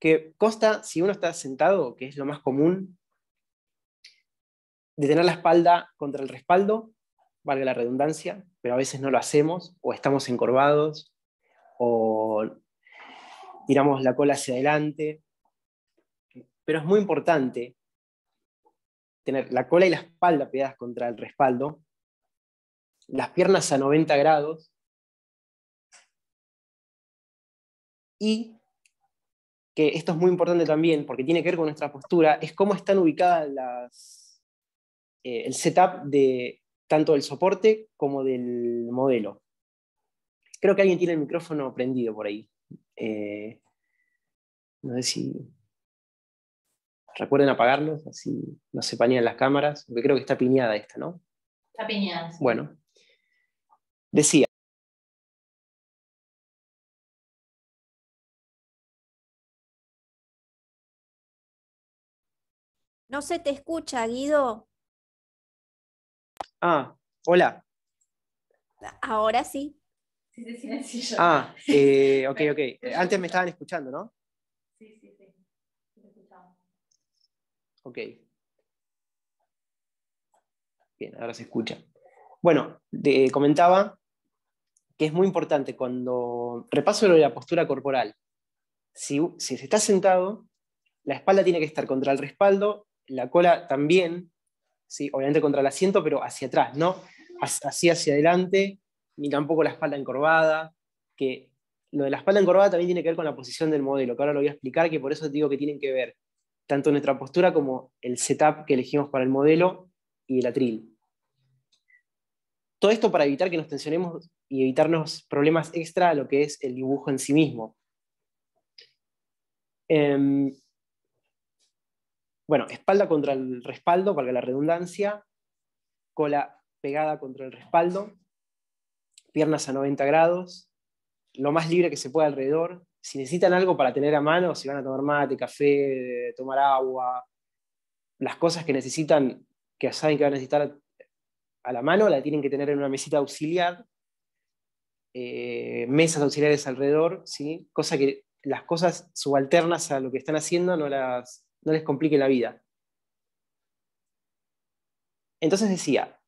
que consta, si uno está sentado, que es lo más común, de tener la espalda contra el respaldo, valga la redundancia, pero a veces no lo hacemos, o estamos encorvados, o tiramos la cola hacia adelante. Pero es muy importante tener la cola y la espalda pegadas contra el respaldo, las piernas a 90 grados y que esto es muy importante también porque tiene que ver con nuestra postura, es cómo están ubicadas las eh, el setup de tanto del soporte como del modelo. Creo que alguien tiene el micrófono prendido por ahí. Eh, no sé si recuerden apagarlos, así no se pañan las cámaras, porque creo que está piñada esta, ¿no? Está piñada. Bueno, decía. No se te escucha, Guido. Ah, hola. Ahora sí. Ah, eh, ok, ok. Antes me estaban escuchando, ¿no? Sí, sí, sí. Ok. Bien, ahora se escucha. Bueno, comentaba que es muy importante cuando repaso lo de la postura corporal. si se está sentado, la espalda tiene que estar contra el respaldo, la cola también, ¿sí? obviamente contra el asiento, pero hacia atrás, ¿no? Así hacia adelante, ni tampoco la espalda encorvada, que lo de la espalda encorvada también tiene que ver con la posición del modelo, que ahora lo voy a explicar, que por eso digo que tienen que ver tanto nuestra postura como el setup que elegimos para el modelo y el atril. Todo esto para evitar que nos tensionemos y evitarnos problemas extra a lo que es el dibujo en sí mismo. Em, bueno, espalda contra el respaldo, que la redundancia, cola pegada contra el respaldo, piernas a 90 grados, lo más libre que se pueda alrededor. Si necesitan algo para tener a mano, si van a tomar mate, café, tomar agua, las cosas que necesitan, que saben que van a necesitar a la mano, la tienen que tener en una mesita auxiliar, eh, mesas auxiliares alrededor, ¿sí? cosa que las cosas subalternas a lo que están haciendo no las no les complique la vida. Entonces decía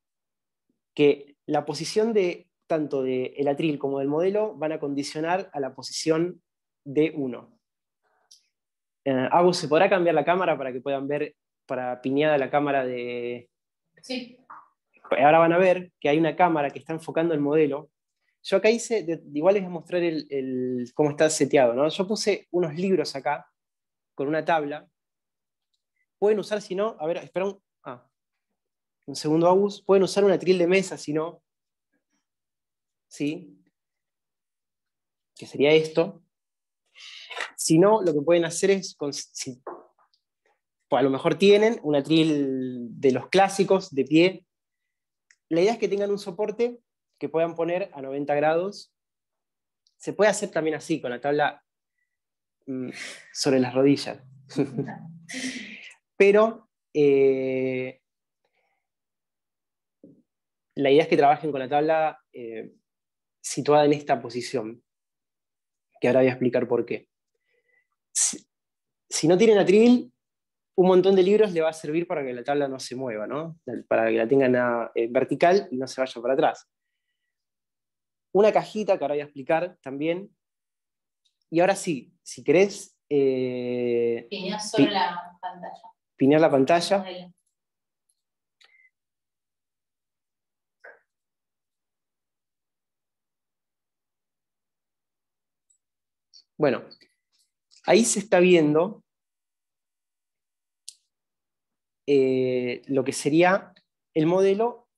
que la posición de tanto del atril como del modelo van a condicionar a la posición de uno. Eh, ¿se podrá cambiar la cámara para que puedan ver, para piñada la cámara de... Sí. Eh, ahora van a ver que hay una cámara que está enfocando el modelo. Yo acá hice, de, igual les voy a mostrar el, cómo está seteado, Yo puse unos libros acá con una tabla pueden usar, si no, a ver, espera un, ah, segundo, Agus, pueden usar un atril de mesa, si no, ¿sí? Que sería esto. Si no, lo que pueden hacer es, pues, a lo mejor tienen un atril de los clásicos, de pie. La idea es que tengan un soporte que puedan poner a 90 grados. Se puede hacer también así, con la tabla mm, sobre las rodillas. pero eh, la idea es que trabajen con la tabla eh, situada en esta posición, que ahora voy a explicar por qué. Si, no tienen atril, un montón de libros le va a servir para que la tabla no se mueva, para que la tengan ah, eh, vertical y no se vaya para atrás. Una cajita que ahora voy a explicar también. Y ahora sí, si querés... Eh, solo la pantalla la pantalla. Bueno, ahí se está viendo eh, lo que sería el modelo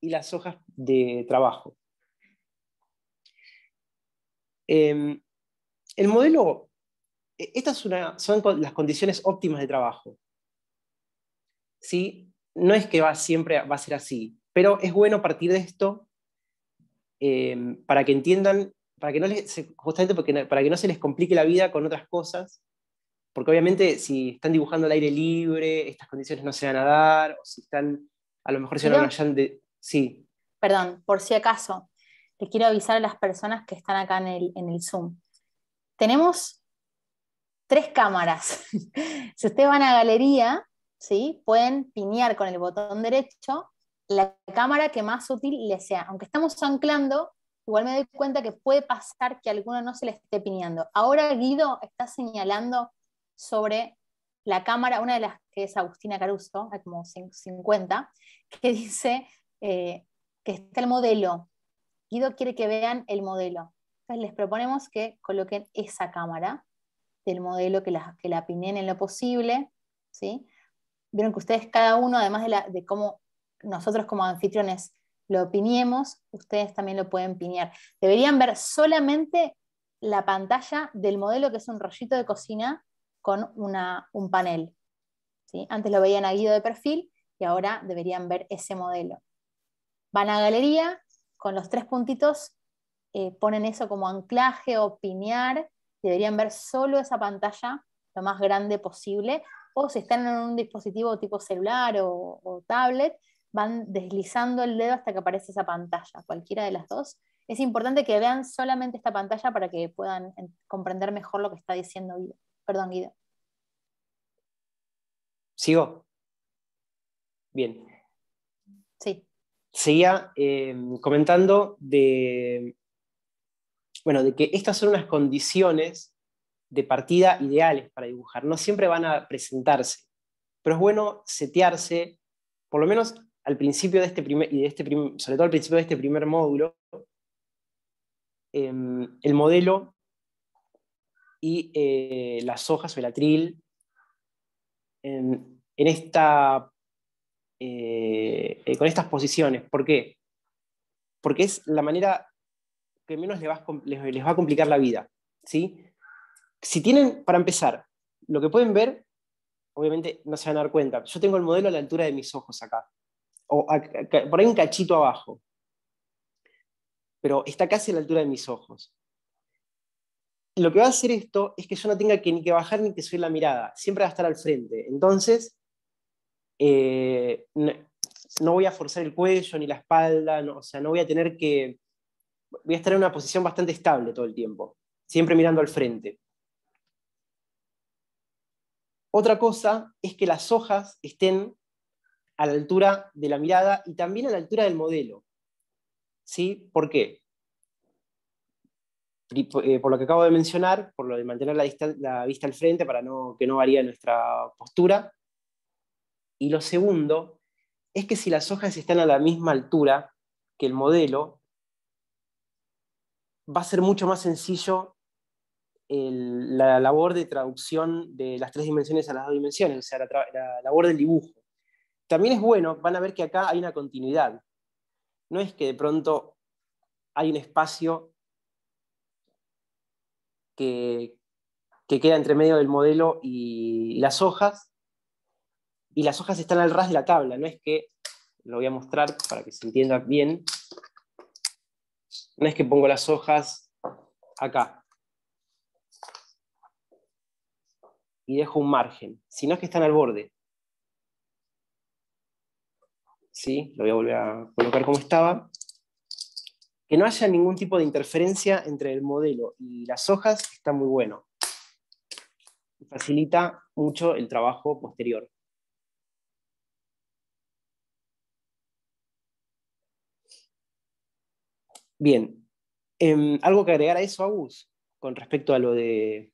y las hojas de trabajo. Em, el modelo, e, estas son las condiciones óptimas de trabajo. ¿sí? No es que siempre va a ser así, pero es bueno partir de esto eh, para que entiendan, para justamente para que no se les complique la vida con otras cosas, porque obviamente si están dibujando al aire libre, estas condiciones no se van a dar, o si están, a lo mejor si no Sí. Perdón, por si acaso, les quiero avisar a las personas que están acá en el, en el Zoom. Tenemos tres cámaras. si ustedes van a galería, ¿sí? pueden pinear con el botón derecho la cámara que más útil les sea. Aunque estamos anclando, igual me doy cuenta que puede pasar que alguno no se le esté pineando. Ahora Guido está señalando sobre la cámara, una de las que es Agustina Caruso, hay como 50, que dice eh, que está el modelo. Guido quiere que vean el modelo. Entonces les proponemos que coloquen esa cámara del modelo, que la, que la en lo posible, ¿sí? vieron que ustedes cada uno, además de, cómo nosotros como anfitriones lo opiniemos, ustedes también lo pueden piñear. Deberían ver solamente la pantalla del modelo que es un rollito de cocina con una, un panel. ¿sí? Antes lo veían a guido de perfil y ahora deberían ver ese modelo. Van a galería, con los tres puntitos eh, ponen eso como anclaje o piñar. deberían ver solo esa pantalla lo más grande posible o si están en un dispositivo tipo celular o, tablet, van deslizando el dedo hasta que aparece esa pantalla, cualquiera de las dos. Es importante que vean solamente esta pantalla para que puedan comprender mejor lo que está diciendo Guido. Perdón, Guido. ¿Sigo? Bien. Sí. Seguía eh, comentando de, bueno, de que estas son unas condiciones de partida ideales para dibujar. No siempre van a presentarse, pero es bueno setearse, por lo menos al principio de este primer, y de este sobre todo al principio de este primer módulo, em, el modelo y eh, las hojas o el atril. En, esta, eh, con estas posiciones. ¿Por qué? Porque es la manera que menos les va, les va a complicar la vida. ¿sí? Si tienen, para empezar, lo que pueden ver, obviamente no se van a dar cuenta, yo tengo el modelo a la altura de mis ojos acá, o por ahí un cachito abajo, pero está casi a la altura de mis ojos. Lo que va a hacer esto es que yo no tenga que ni que bajar ni que subir la mirada, siempre va a estar al frente. Entonces, eh, no, voy a forzar el cuello ni la espalda, o sea, no voy a tener que, voy a estar en una posición bastante estable todo el tiempo, siempre mirando al frente. Otra cosa es que las hojas estén a la altura de la mirada y también a la altura del modelo. ¿Sí? ¿Por qué? Eh, por lo que acabo de mencionar, por lo de mantener la, vista al frente para no, que no varíe nuestra postura. Y lo segundo es que si las hojas están a la misma altura que el modelo, va a ser mucho más sencillo la labor de traducción de las tres dimensiones a las dos dimensiones, o sea, la, labor del dibujo. También es bueno, van a ver que acá hay una continuidad. No es que de pronto hay un espacio que, que queda entre medio del modelo y las hojas, y las hojas están al ras de la tabla, no es que, lo voy a mostrar para que se entienda bien, no es que pongo las hojas acá, y dejo un margen, sino es que están al borde. ¿Sí? Lo voy a volver a colocar como estaba. Que no haya ningún tipo de interferencia entre el modelo y las hojas está muy bueno. Facilita mucho el trabajo posterior. Bien, em, ¿algo que agregar a eso, Agus, con respecto a lo de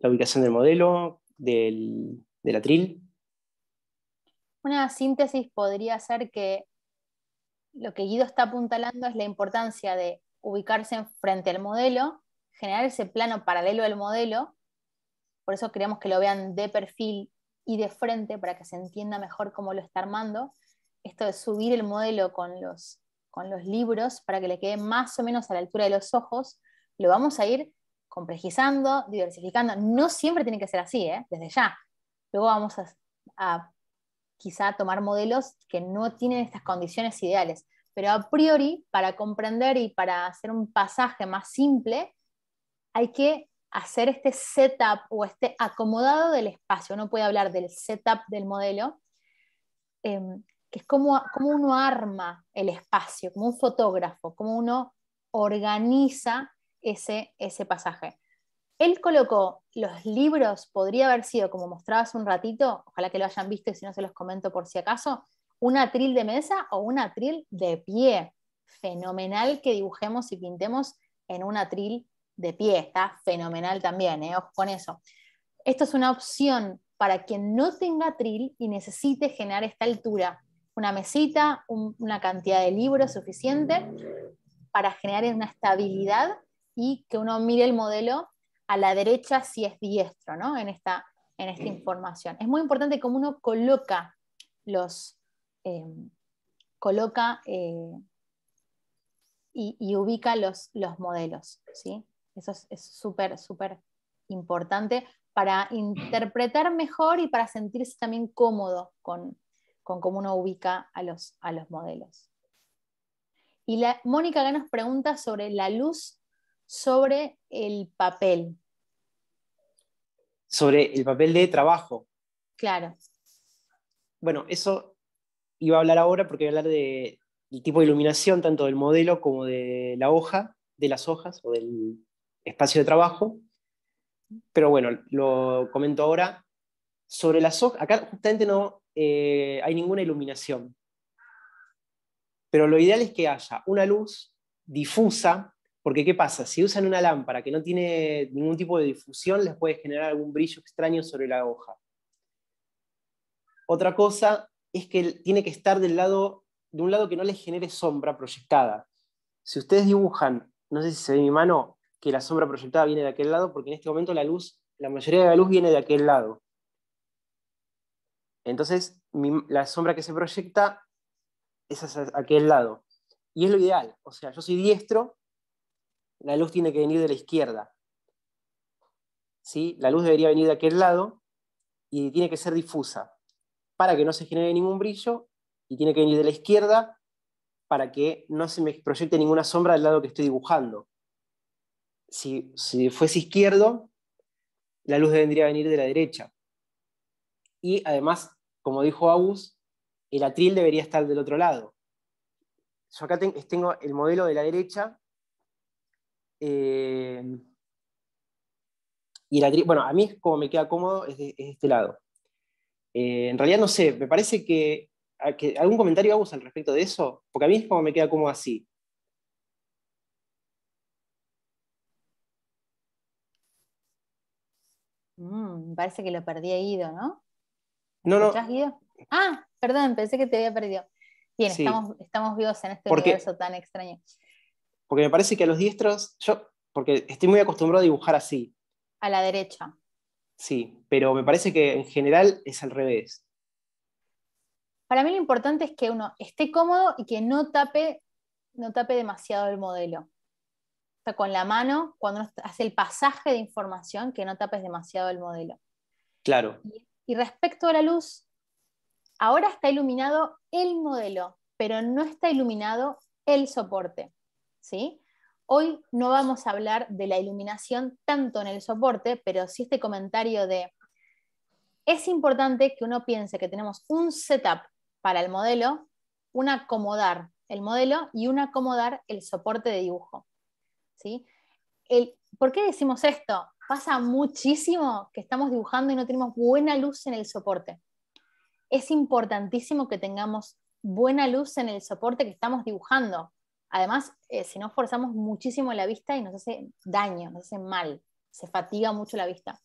la ubicación del modelo, del, atril. Una síntesis podría ser que lo que Guido está apuntalando es la importancia de ubicarse frente al modelo, generar ese plano paralelo al modelo, por eso queremos que lo vean de perfil y de frente para que se entienda mejor cómo lo está armando. Esto de subir el modelo con los, con los libros para que le quede más o menos a la altura de los ojos, lo vamos a ir complejizando, diversificando. No siempre tiene que ser así, ¿eh? desde ya. Luego vamos a, quizá tomar modelos que no tienen estas condiciones ideales. Pero a priori, para comprender y para hacer un pasaje más simple, hay que hacer este setup o este acomodado del espacio. Uno puede hablar del setup del modelo, em, que es como, como uno arma el espacio, como un fotógrafo, como uno organiza ese, pasaje. Él colocó los libros, podría haber sido, como mostraba un ratito, ojalá que lo hayan visto y si no se los comento por si acaso, un atril de mesa o un atril de pie. Fenomenal que dibujemos y pintemos en un atril de pie. Está fenomenal también, ¿eh? ojo con eso. Esto es una opción para quien no tenga atril y necesite generar esta altura. Una mesita, una cantidad de libros suficiente para generar una estabilidad y que uno mire el modelo a la derecha si es diestro, ¿no? En esta, en esta mm. información. Es muy importante cómo uno coloca los... Eh, coloca eh, y, ubica los, los modelos, ¿sí? Eso es súper, súper importante para interpretar mejor y para sentirse también cómodo con, con cómo uno ubica a los, a los modelos. Y la, Mónica acá nos pregunta sobre la luz sobre el papel. Sobre el papel de trabajo. Claro. Bueno, eso iba a hablar ahora porque iba a hablar del tipo de iluminación, tanto del modelo como de la hoja, de las hojas o del espacio de trabajo. Pero bueno, lo comento ahora. Sobre las hojas, acá justamente no eh, hay ninguna iluminación. Pero lo ideal es que haya una luz difusa porque ¿qué pasa? Si usan una lámpara que no tiene ningún tipo de difusión, les puede generar algún brillo extraño sobre la hoja. Otra cosa es que tiene que estar del lado, de un lado que no les genere sombra proyectada. Si ustedes dibujan, no sé si se ve mi mano, que la sombra proyectada viene de aquel lado, porque en este momento la luz, la mayoría de la luz viene de aquel lado. Entonces, la sombra que se proyecta es hacia aquel lado. Y es lo ideal. O sea, yo soy diestro, la luz tiene que venir de la izquierda. ¿Sí? La luz debería venir de aquel lado y tiene que ser difusa para que no se genere ningún brillo y tiene que venir de la izquierda para que no se me proyecte ninguna sombra del lado que estoy dibujando. Si, fuese izquierdo, la luz debería venir de la derecha. Y además, como dijo Agus, el atril debería estar del otro lado. Yo acá tengo el modelo de la derecha eh, y la bueno, a mí como me queda cómodo es, de, este lado. Eh, en realidad no sé, me parece que, algún comentario hago al respecto de eso, porque a mí es como me queda cómodo así. Mm, me parece que lo perdí a Guido, ¿no? No, no. Ah, perdón, pensé que te había perdido. Bien, estamos, vivos en este universo tan extraño. Porque me parece que a los diestros, yo, porque estoy muy acostumbrado a dibujar así. A la derecha. Sí, pero me parece que en general es al revés. Para mí lo importante es que uno esté cómodo y que no tape, no tape demasiado el modelo. O sea, con la mano, cuando uno hace el pasaje de información, que no tapes demasiado el modelo. Claro. y respecto a la luz, ahora está iluminado el modelo, pero no está iluminado el soporte. ¿sí? Hoy no vamos a hablar de la iluminación tanto en el soporte, pero sí este comentario de, es importante que uno piense que tenemos un setup para el modelo, un acomodar el modelo y un acomodar el soporte de dibujo. ¿sí? El, ¿Por qué decimos esto? Pasa muchísimo que estamos dibujando y no tenemos buena luz en el soporte. Es importantísimo que tengamos buena luz en el soporte que estamos dibujando. Además, eh, si no forzamos muchísimo la vista y nos hace daño, nos hace mal, se fatiga mucho la vista.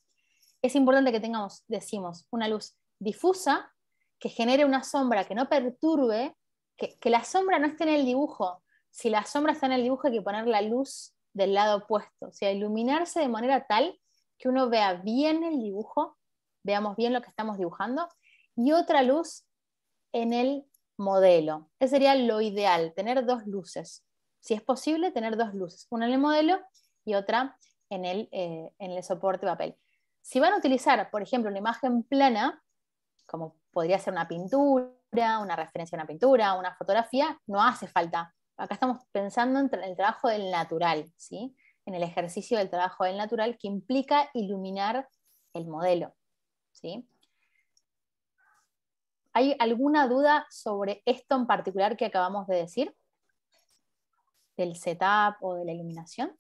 Es importante que tengamos, decimos, una luz difusa que genere una sombra que no perturbe, que, que la sombra no esté en el dibujo. Si la sombra está en el dibujo hay que poner la luz del lado opuesto, o sea, iluminarse de manera tal que uno vea bien el dibujo, veamos bien lo que estamos dibujando, y otra luz en el modelo. Ese sería lo ideal, tener dos luces. Si es posible, tener dos luces, una en el modelo y otra en el, eh, en el soporte papel. Si van a utilizar, por ejemplo, una imagen plana, como podría ser una pintura, una referencia a una pintura, una fotografía, no hace falta. Acá estamos pensando en el trabajo del natural, ¿sí? en el ejercicio del trabajo del natural que implica iluminar el modelo. ¿sí? ¿Hay alguna duda sobre esto en particular que acabamos de decir? ¿Del setup o de la iluminación?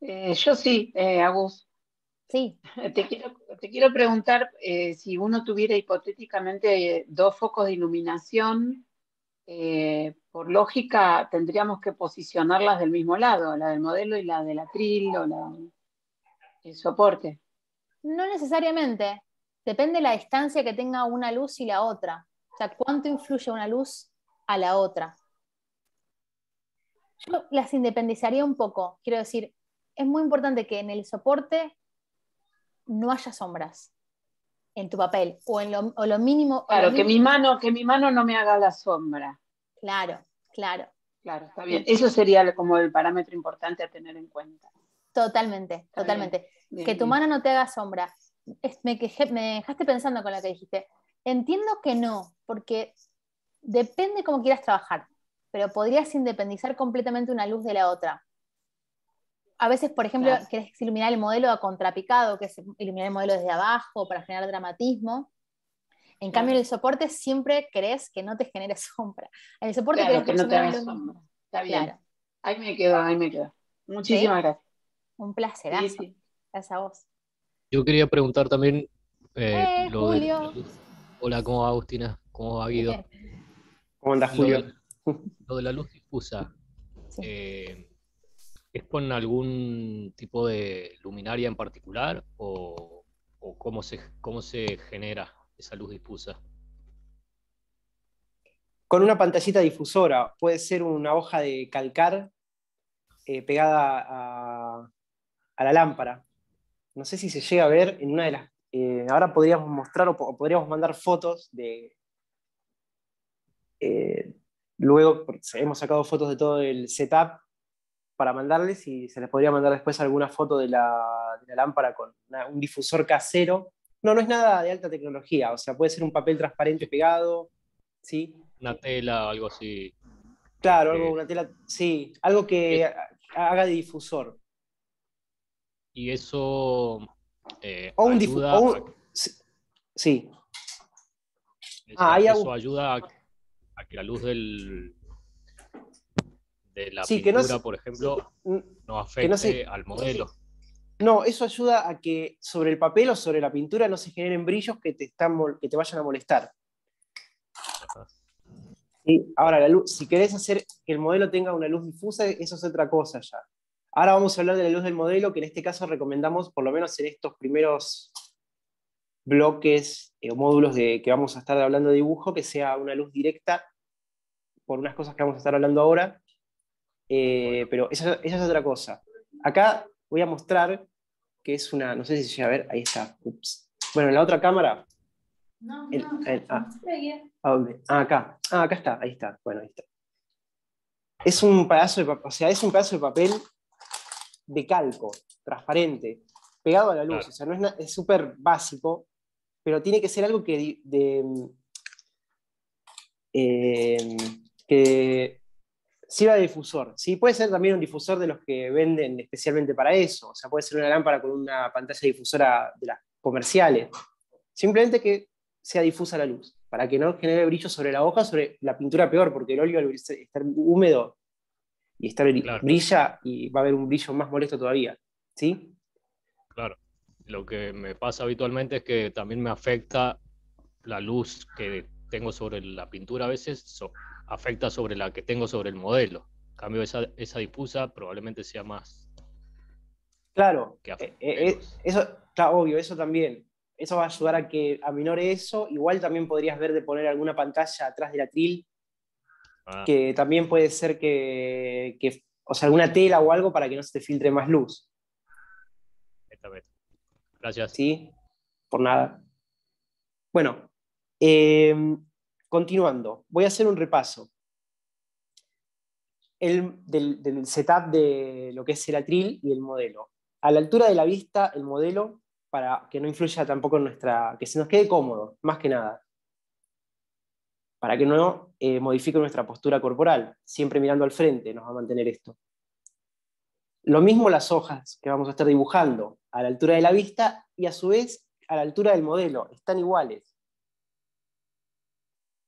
Eh, yo sí, eh, Agus. Sí. Te quiero, preguntar eh, si uno tuviera hipotéticamente dos focos de iluminación, por lógica tendríamos que posicionarlas del mismo lado, la del modelo y la del atril o la, el soporte. No necesariamente depende de la distancia que tenga una luz y la otra. O sea, cuánto influye una luz a la otra. Yo las independizaría un poco. Quiero decir, es muy importante que en el soporte no haya sombras en tu papel o en lo, mínimo. Claro, que mi mano, que mi mano no me haga la sombra. Claro, claro. Claro, está bien. Eso sería como el parámetro importante a tener en cuenta. Totalmente, totalmente. que tu mano no te haga sombra me, dejaste pensando con lo que dijiste. Entiendo que no, porque depende cómo quieras trabajar, pero podrías independizar completamente una luz de la otra. A veces, por ejemplo, Quieres querés iluminar el modelo a contrapicado, que es iluminar el modelo desde abajo para generar dramatismo. En cambio, en el soporte siempre crees que no te genere sombra. En el soporte claro, que, no te sombra. Ahí me quedo, ahí me quedo. Muchísimas gracias. Un placer. Gracias a vos. Yo quería preguntar también eh, eh, hola, ¿cómo va Agustina? ¿Cómo va Guido? ¿Cómo andas, Julio? Lo de, la luz difusa. Eh, ¿Es con algún tipo de luminaria en particular o, cómo, se, cómo se genera esa luz difusa? Con una pantallita difusora, puede ser una hoja de calcar pegada a, la lámpara no sé si se llega a ver en una de las... Eh, ahora podríamos mostrar o, podríamos mandar fotos de... Eh, luego hemos sacado fotos de todo el setup para mandarles y se les podría mandar después alguna foto de la, lámpara con un difusor casero. No, no es nada de alta tecnología, o sea, puede ser un papel transparente pegado, ¿sí? Una tela, o algo así. Claro, eh, algo, una tela, sí, algo que haga de difusor y eso eh, o un ayuda sí ah, eso ayuda a, que la luz del de la pintura, por ejemplo, no afecte al modelo. No, eso ayuda a que sobre el papel o sobre la pintura no se generen brillos que te, están, que te vayan a molestar. Y ahora, la si querés hacer que el modelo tenga una luz difusa, eso es otra cosa ya. Ahora vamos a hablar de la luz del modelo, que en este caso recomendamos, por lo menos en estos primeros bloques eh, o módulos de, que vamos a estar hablando de dibujo, que sea una luz directa, por unas cosas que vamos a estar hablando ahora, eh, pero esa, es otra cosa. Acá voy a mostrar que es una, no sé si se llega a ver, ahí está, Bueno, en la otra cámara. No, no, ah. ah, acá. Ah, acá está, ahí está, bueno, ahí está. Es un pedazo de, papel. o sea, es un pedazo de papel de calco, transparente, pegado a la luz. O es súper básico, pero tiene que ser algo que, em, que sirva de difusor. ¿sí? Puede ser también un difusor de los que venden especialmente para eso. O sea, puede ser una lámpara con una pantalla difusora de las comerciales. Simplemente que sea difusa la luz, para que no genere brillo sobre la hoja, sobre la pintura peor, porque el óleo al estar húmedo y estar brilla y va a haber un brillo más molesto todavía, ¿sí? Claro. Lo que me pasa habitualmente es que también me afecta la luz que tengo sobre la pintura a veces, afecta sobre la que tengo sobre el modelo. cambio, esa, esa difusa probablemente sea más... Claro, eh, eh, eh, eso, está obvio, eso también. Eso va a ayudar a que aminore eso. Igual también podrías ver de poner alguna pantalla atrás de del tril Ah. que también puede ser que, o sea, alguna tela o algo para que no se te filtre más luz. Gracias. Sí, por nada. Bueno, em, continuando, voy a hacer un repaso. El, del, del setup de lo que es el atril y el modelo. A la altura de la vista, el modelo para que no influya tampoco en nuestra, que se nos quede cómodo, más que nada para que no eh, modifique nuestra postura corporal, siempre mirando al frente nos va a mantener esto. Lo mismo las hojas que vamos a estar dibujando a la altura de la vista y a su vez a la altura del modelo, están iguales.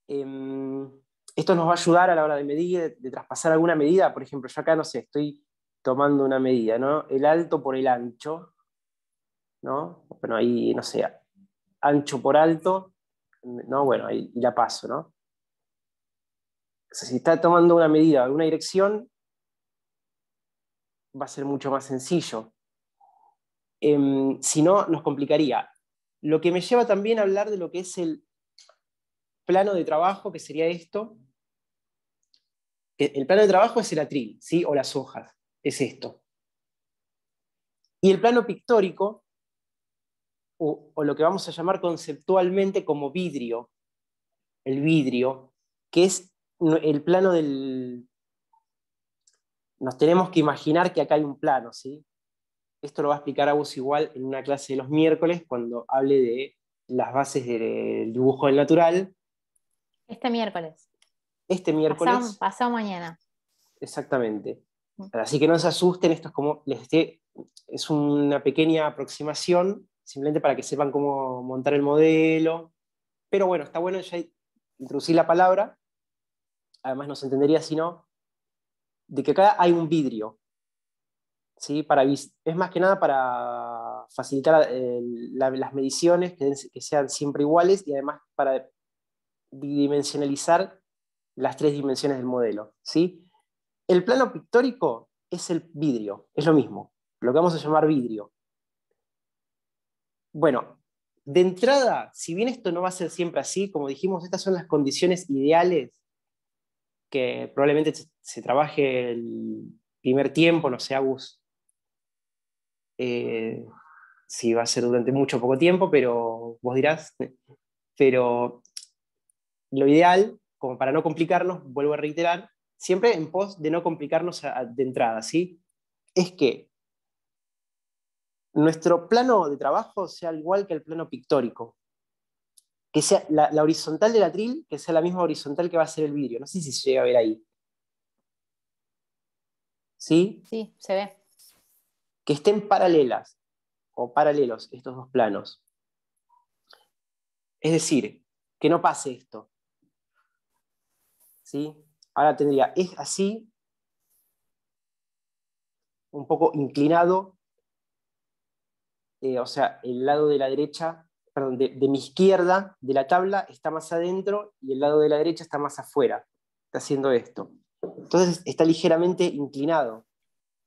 Em, esto nos va a ayudar a la hora de medir, de, traspasar alguna medida, por ejemplo, yo acá no sé, estoy tomando una medida, ¿no? El alto por el ancho, ¿no? Bueno, ahí, no sé, ancho por alto, ¿no? Bueno, ahí la paso, ¿no? si está tomando una medida, alguna dirección, va a ser mucho más sencillo. Em, si no, nos complicaría. Lo que me lleva también a hablar de lo que es el plano de trabajo, que sería esto. El plano de trabajo es el atril, ¿sí? o las hojas, es esto. Y el plano pictórico, o lo que vamos a llamar conceptualmente como vidrio, el vidrio, que es el plano del... Nos tenemos que imaginar que acá hay un plano, ¿sí? Esto lo va a explicar vos igual en una clase de los miércoles cuando hable de las bases del dibujo del natural. Este miércoles. Este miércoles. Pasado, mañana. Exactamente. Mm. Así que no se asusten, esto es como les es una pequeña aproximación, simplemente para que sepan cómo montar el modelo. Pero bueno, está bueno ya introducir la palabra además no se entendería sino de que acá hay un vidrio. ¿sí? Para, es más que nada para facilitar eh, las mediciones, que, sean siempre iguales y además para dimensionalizar las tres dimensiones del modelo. ¿sí? El plano pictórico es el vidrio, es lo mismo, lo que vamos a llamar vidrio. Bueno, de entrada, si bien esto no va a ser siempre así, como dijimos, estas son las condiciones ideales que probablemente se trabaje el primer tiempo, no sé, Agus, eh, si va a ser durante mucho poco tiempo, pero vos dirás, pero lo ideal, como para no complicarnos, vuelvo a reiterar, siempre en pos de no complicarnos de entrada, Es que nuestro plano de trabajo sea igual que el plano pictórico que sea la, horizontal del atril, que sea la misma horizontal que va a ser el vidrio. No sé si se llega a ver ahí. ¿Sí? Sí, se ve. Que estén paralelas o paralelos estos dos planos. Es decir, que no pase esto. ¿Sí? Ahora tendría, es así, un poco inclinado, eh, o sea, el lado de la derecha perdón, de, mi izquierda de la tabla está más adentro y el lado de la derecha está más afuera. Está haciendo esto. Entonces está ligeramente inclinado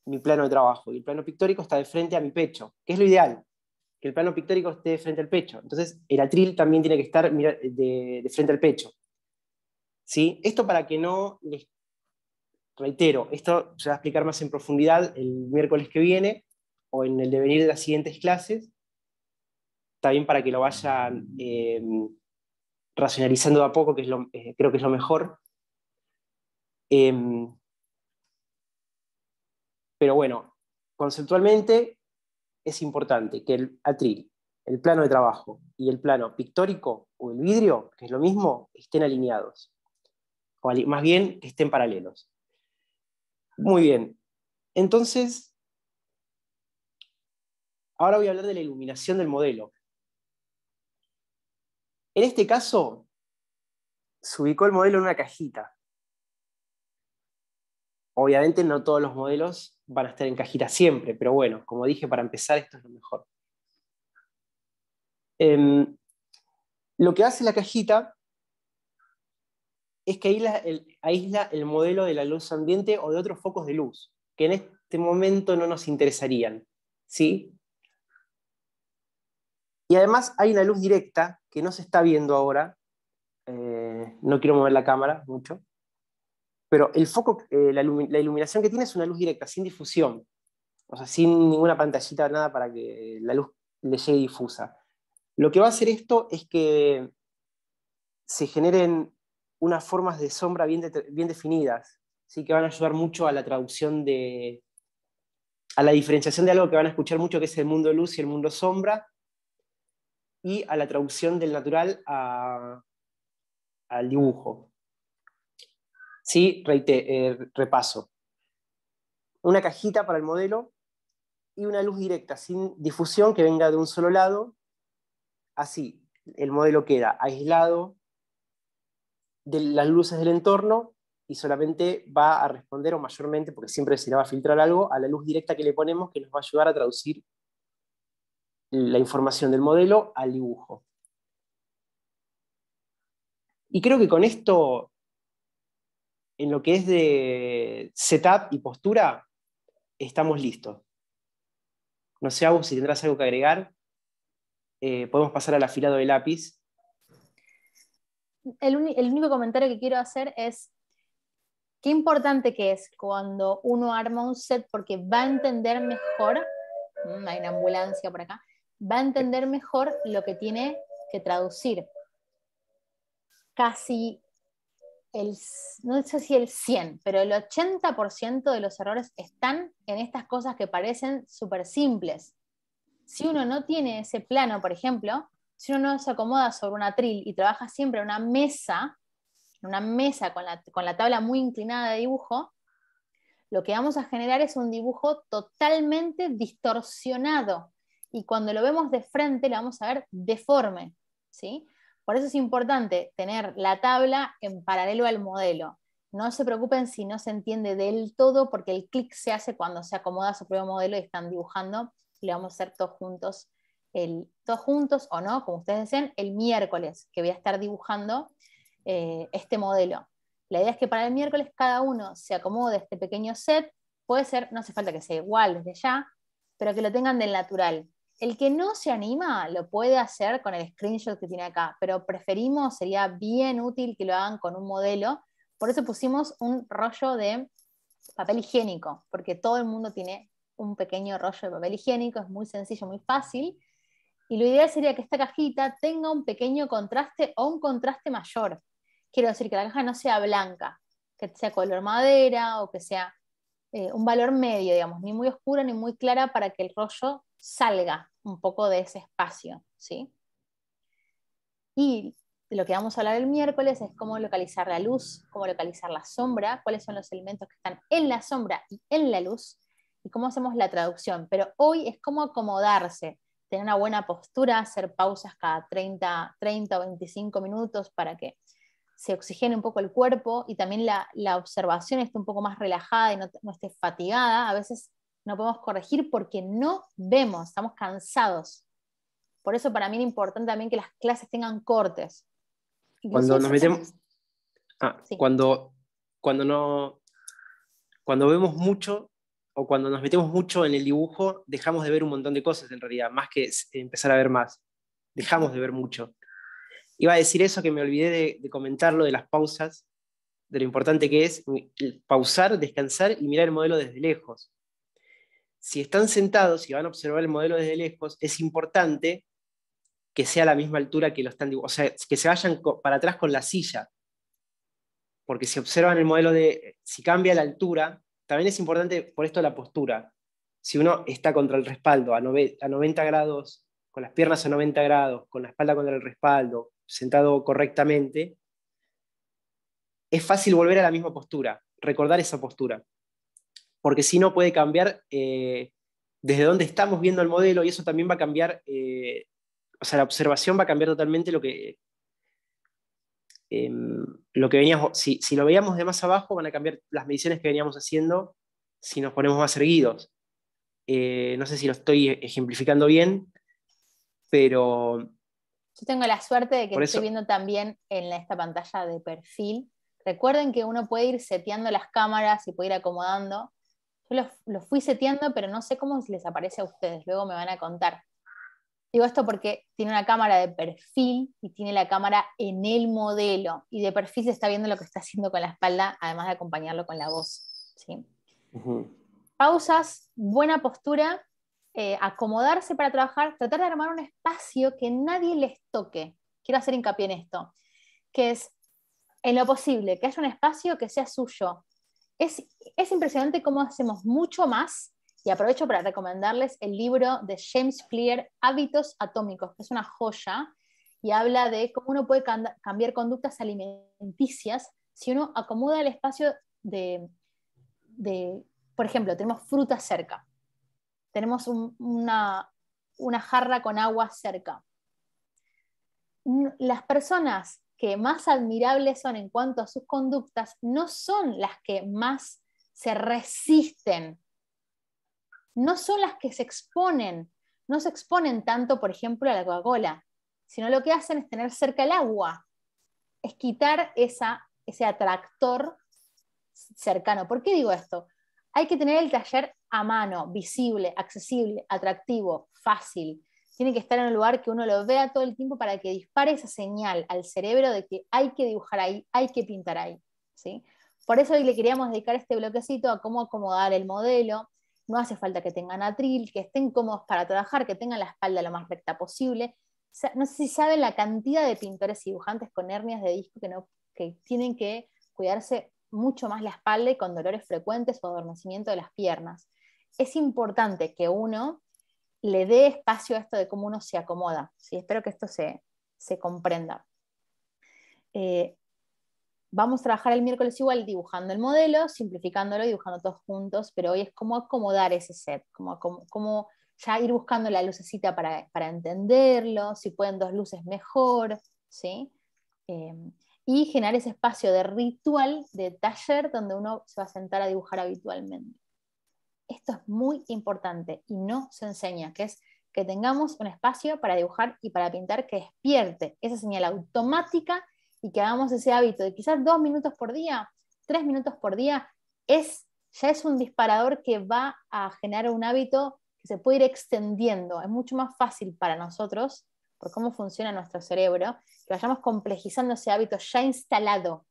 mi plano de trabajo. Y el plano pictórico está de frente a mi pecho, que es lo ideal, que el plano pictórico esté de frente al pecho. Entonces el atril también tiene que estar de, de frente al pecho. ¿Sí? Esto para que no les reitero, esto se va a explicar más en profundidad el miércoles que viene o en el devenir de las siguientes clases, está bien para que lo vayan eh, racionalizando de a poco, que es eh, creo que es lo mejor. Eh, pero bueno, conceptualmente es importante que el atril, el plano de trabajo y el plano pictórico o el vidrio, que es lo mismo, estén alineados. más bien, que estén paralelos. Muy bien. Entonces, ahora voy a hablar de la iluminación del modelo. En este caso, se ubicó el modelo en una cajita. Obviamente no todos los modelos van a estar en cajita siempre, pero bueno, como dije, para empezar esto es lo mejor. Em, lo que hace la cajita es que aísla el, el, modelo de la luz ambiente o de otros focos de luz, que en este momento no nos interesarían. ¿sí? Y además hay una luz directa que no se está viendo ahora. Eh, no quiero mover la cámara mucho. Pero el foco, eh, la, iluminación que tiene es una luz directa, sin difusión. O sea, sin ninguna pantallita, nada para que la luz le llegue difusa. Lo que va a hacer esto es que se generen unas formas de sombra bien, bien definidas, ¿sí? que van a ayudar mucho a la traducción de, a la diferenciación de algo que van a escuchar mucho, que es el mundo luz y el mundo sombra, y a la traducción del natural al dibujo. Sí, eh, repaso. Una cajita para el modelo y una luz directa sin difusión que venga de un solo lado. Así, el modelo queda aislado de las luces del entorno y solamente va a responder o mayormente, porque siempre se le va a filtrar algo, a la luz directa que le ponemos que nos va a ayudar a traducir la información del modelo al dibujo. Y creo que con esto, en lo que es de setup y postura, estamos listos. No sé, Agus, si tendrás algo que agregar. Eh, podemos pasar al afilado de lápiz. El, el único comentario que quiero hacer es qué importante que es cuando uno arma un set porque va a entender mejor, mm, hay una ambulancia por acá, va a entender mejor lo que tiene que traducir. Casi el, no sé si el 100, pero el 80% de los errores están en estas cosas que parecen súper simples. Si uno no tiene ese plano, por ejemplo, si uno no se acomoda sobre un atril y trabaja siempre en una mesa, una mesa con la, con la tabla muy inclinada de dibujo, lo que vamos a generar es un dibujo totalmente distorsionado, y cuando lo vemos de frente lo vamos a ver deforme. ¿sí? Por eso es importante tener la tabla en paralelo al modelo. No se preocupen si no se entiende del todo, porque el clic se hace cuando se acomoda su propio modelo y están dibujando. Le vamos a hacer todos juntos, el, todos juntos o no, como ustedes decían, el miércoles, que voy a estar dibujando eh, este modelo. La idea es que para el miércoles cada uno se acomode este pequeño set. Puede ser, no hace falta que sea igual desde ya, pero que lo tengan del natural. El que no se anima lo puede hacer con el screenshot que tiene acá, pero preferimos, sería bien útil que lo hagan con un modelo. Por eso pusimos un rollo de papel higiénico, porque todo el mundo tiene un pequeño rollo de papel higiénico, es muy sencillo, muy fácil. Y lo ideal sería que esta cajita tenga un pequeño contraste o un contraste mayor. Quiero decir que la caja no sea blanca, que sea color madera o que sea eh, un valor medio, digamos, ni muy oscura ni muy clara para que el rollo salga Mm. un poco de ese espacio, ¿sí? Y lo que vamos a hablar el miércoles es cómo localizar la luz, cómo localizar la sombra, cuáles son los elementos que están en la sombra y en la luz, y cómo hacemos la traducción. Pero hoy es cómo acomodarse, tener una buena postura, hacer pausas cada 30, 30 o 25 minutos para que se oxigene un poco el cuerpo y también la, observación esté un poco más relajada y no, no esté fatigada. A veces no podemos corregir porque no vemos, estamos cansados. Por eso para mí es importante también que las clases tengan cortes. cuando nos metemos... Ah, cuando, cuando, no, cuando vemos mucho o cuando nos metemos mucho en el dibujo, dejamos de ver un montón de cosas en realidad, más que empezar a ver más. Dejamos de ver mucho. Iba a decir eso que me olvidé de comentarlo de las pausas, de lo importante que es mm, pausar, descansar y mirar el modelo desde lejos si están sentados y van a observar el modelo desde lejos, es importante que sea a la misma altura que lo están o sea, que se vayan para atrás con la silla. Porque si observan el modelo de, eh, si cambia la altura, también es importante por esto la postura. Si uno está contra el respaldo a, a 90 grados, con las piernas a 90 grados, con la espalda contra el respaldo, sentado correctamente, es fácil volver a la misma postura, recordar esa postura porque si no puede cambiar eh, desde dónde estamos viendo el modelo y eso también va a cambiar, eh, o sea, la observación va a cambiar totalmente lo que, em, lo que veníamos, si, lo veíamos de más abajo, van a cambiar las mediciones que veníamos haciendo si nos ponemos más erguidos. Eh, no sé si lo estoy ejemplificando bien, pero... Yo tengo la suerte de que estoy viendo también en esta pantalla de perfil Recuerden que uno puede ir seteando las cámaras y puede ir acomodando. Yo los, fui seteando, pero no sé cómo les aparece a ustedes, luego me van a contar. Digo esto porque tiene una cámara de perfil y tiene la cámara en el modelo, y de perfil se está viendo lo que está haciendo con la espalda, además de acompañarlo con la voz. Pausas, buena postura, eh, acomodarse para trabajar, tratar de armar un espacio que nadie les toque. Quiero hacer hincapié en esto, que es en lo posible, que haya un espacio que sea suyo, es, impresionante cómo hacemos mucho más y aprovecho para recomendarles el libro de James Clear, Hábitos Atómicos, que es una joya y habla de cómo uno puede cambiar conductas alimenticias si uno acomoda el espacio de, por ejemplo, tenemos fruta cerca, tenemos una, una jarra con agua cerca. Las personas que más admirables son en cuanto a sus conductas no son las que más se resisten, no son las que se exponen, no se exponen tanto, por ejemplo, a la Coca-Cola, sino lo que hacen es tener cerca el agua, es quitar ese atractor cercano. ¿Por qué digo esto? Hay que tener el taller a mano, visible, accesible, atractivo, fácil tiene que estar en un lugar que uno lo vea todo el tiempo para que dispare esa señal al cerebro de que hay que dibujar ahí, hay que pintar ahí. ¿sí? Por eso hoy le queríamos dedicar este bloquecito a cómo acomodar el modelo. No hace falta que tengan atril, que estén cómodos para trabajar, que tengan la espalda lo más recta posible. No sé si saben la cantidad de pintores y dibujantes con hernias de disco que, no, que tienen que cuidarse mucho más la espalda y con dolores frecuentes o adormecimiento de las piernas. Es importante que uno le dé espacio a esto de cómo uno se acomoda. Espero que esto se, comprenda. Eh, vamos a trabajar el miércoles igual dibujando el modelo, simplificándolo, dibujando todos juntos, pero hoy es cómo acomodar ese set, cómo, ya ir buscando la lucecita para, para, entenderlo, si pueden dos luces mejor, ¿sí? Eh, y generar ese espacio de ritual, de taller, donde uno se va a sentar a dibujar habitualmente esto es muy importante y no se enseña, que es que tengamos un espacio para dibujar y para pintar que despierte esa señal automática y que hagamos ese hábito de quizás dos minutos por día, tres minutos por día, es, ya es un disparador que va a generar un hábito que se puede ir extendiendo. Es mucho más fácil para nosotros, por cómo funciona nuestro cerebro, que vayamos complejizando ese hábito ya instalado.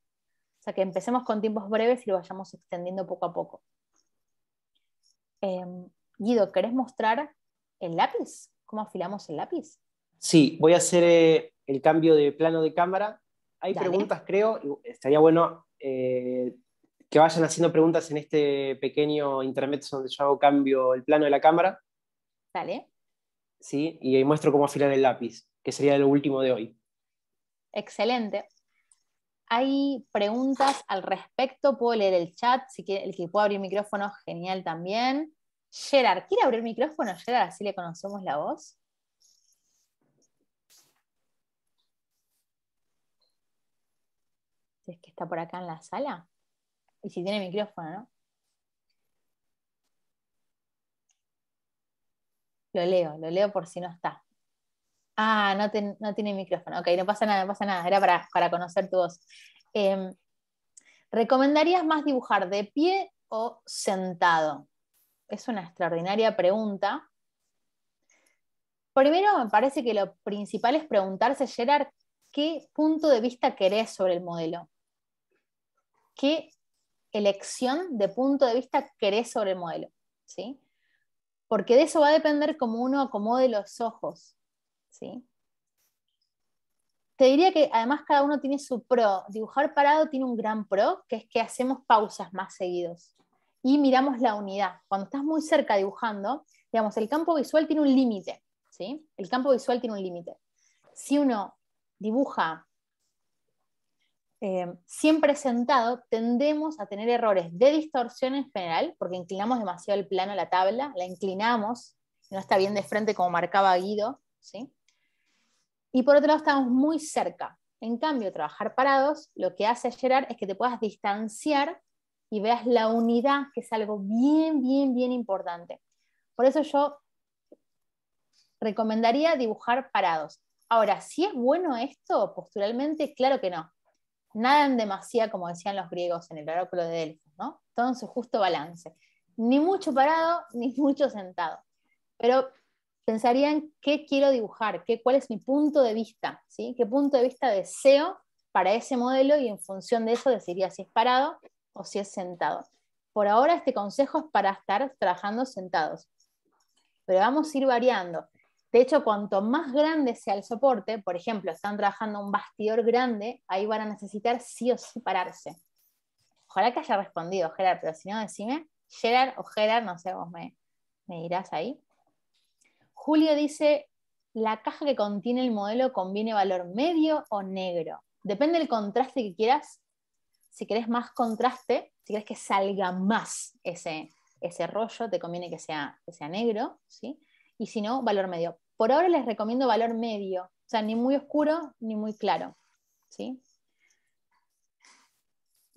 O sea, que empecemos con tiempos breves y lo vayamos extendiendo poco a poco. Em, Guido, ¿querés mostrar el lápiz? ¿Cómo afilamos el lápiz? Sí, voy a hacer eh, el cambio de plano de cámara. Hay preguntas, creo, estaría bueno eh, que vayan haciendo preguntas en este pequeño internet donde yo hago cambio el plano de la cámara. Dale. Sí, y ahí muestro cómo afilar el lápiz, que sería lo último de hoy. Excelente hay preguntas al respecto, puedo leer el chat, si el que pueda abrir micrófono, genial también. Gerard, ¿quiere abrir micrófono, Gerard? Así le conocemos la voz. Si es que está por acá en la sala. Y si tiene micrófono, ¿no? Lo leo, lo leo por si no está. Ah, no, tiene micrófono. Ok, no pasa nada, no pasa nada. Era para, conocer tu voz. Em, ¿Recomendarías más dibujar de pie o sentado? Es una extraordinaria pregunta. Primero, me parece que lo principal es preguntarse, Gerard, ¿qué punto de vista querés sobre el modelo? ¿Qué elección de punto de vista querés sobre el modelo? ¿Sí? Porque de eso va a depender cómo uno acomode los ojos. ¿sí? Te diría que además cada uno tiene su pro. Dibujar parado tiene un gran pro, que es que hacemos pausas más seguidos y miramos la unidad. Cuando estás muy cerca dibujando, digamos, el campo visual tiene un límite, ¿sí? El campo visual tiene un límite. Si uno dibuja eh, siempre sentado, tendemos a tener errores de distorsión en general, porque inclinamos demasiado el plano a la tabla, la inclinamos, no está bien de frente como marcaba Guido, ¿sí? Y por otro lado, estamos muy cerca. En cambio, trabajar parados lo que hace Gerard es que te puedas distanciar y veas la unidad, que es algo bien, bien, bien importante. Por eso yo recomendaría dibujar parados. Ahora, si ¿sí es bueno esto posturalmente, claro que no. Nada en demasía, como decían los griegos en el oráculo de Delfos, ¿no? Todo su justo balance. Ni mucho parado, ni mucho sentado. Pero pensaría en qué quiero dibujar, qué, cuál es mi punto de vista, ¿sí? qué punto de vista deseo para ese modelo y en función de eso decidiría si es parado o si es sentado. Por ahora este consejo es para estar trabajando sentados, pero vamos a ir variando. De hecho, cuanto más grande sea el soporte, por ejemplo, están trabajando un bastidor grande, ahí van a necesitar sí o sí pararse. Ojalá que haya respondido Gerard, pero si no, decime, Gerard o Gerard, no sé, vos me, me dirás ahí. Julio dice, la caja que contiene el modelo conviene valor medio o negro. Depende del contraste que quieras. Si querés más contraste, si querés que salga más ese, ese rollo, te conviene que sea, sea negro, ¿sí? Y si no, valor medio. Por ahora les recomiendo valor medio, o sea, ni muy oscuro ni muy claro, ¿sí?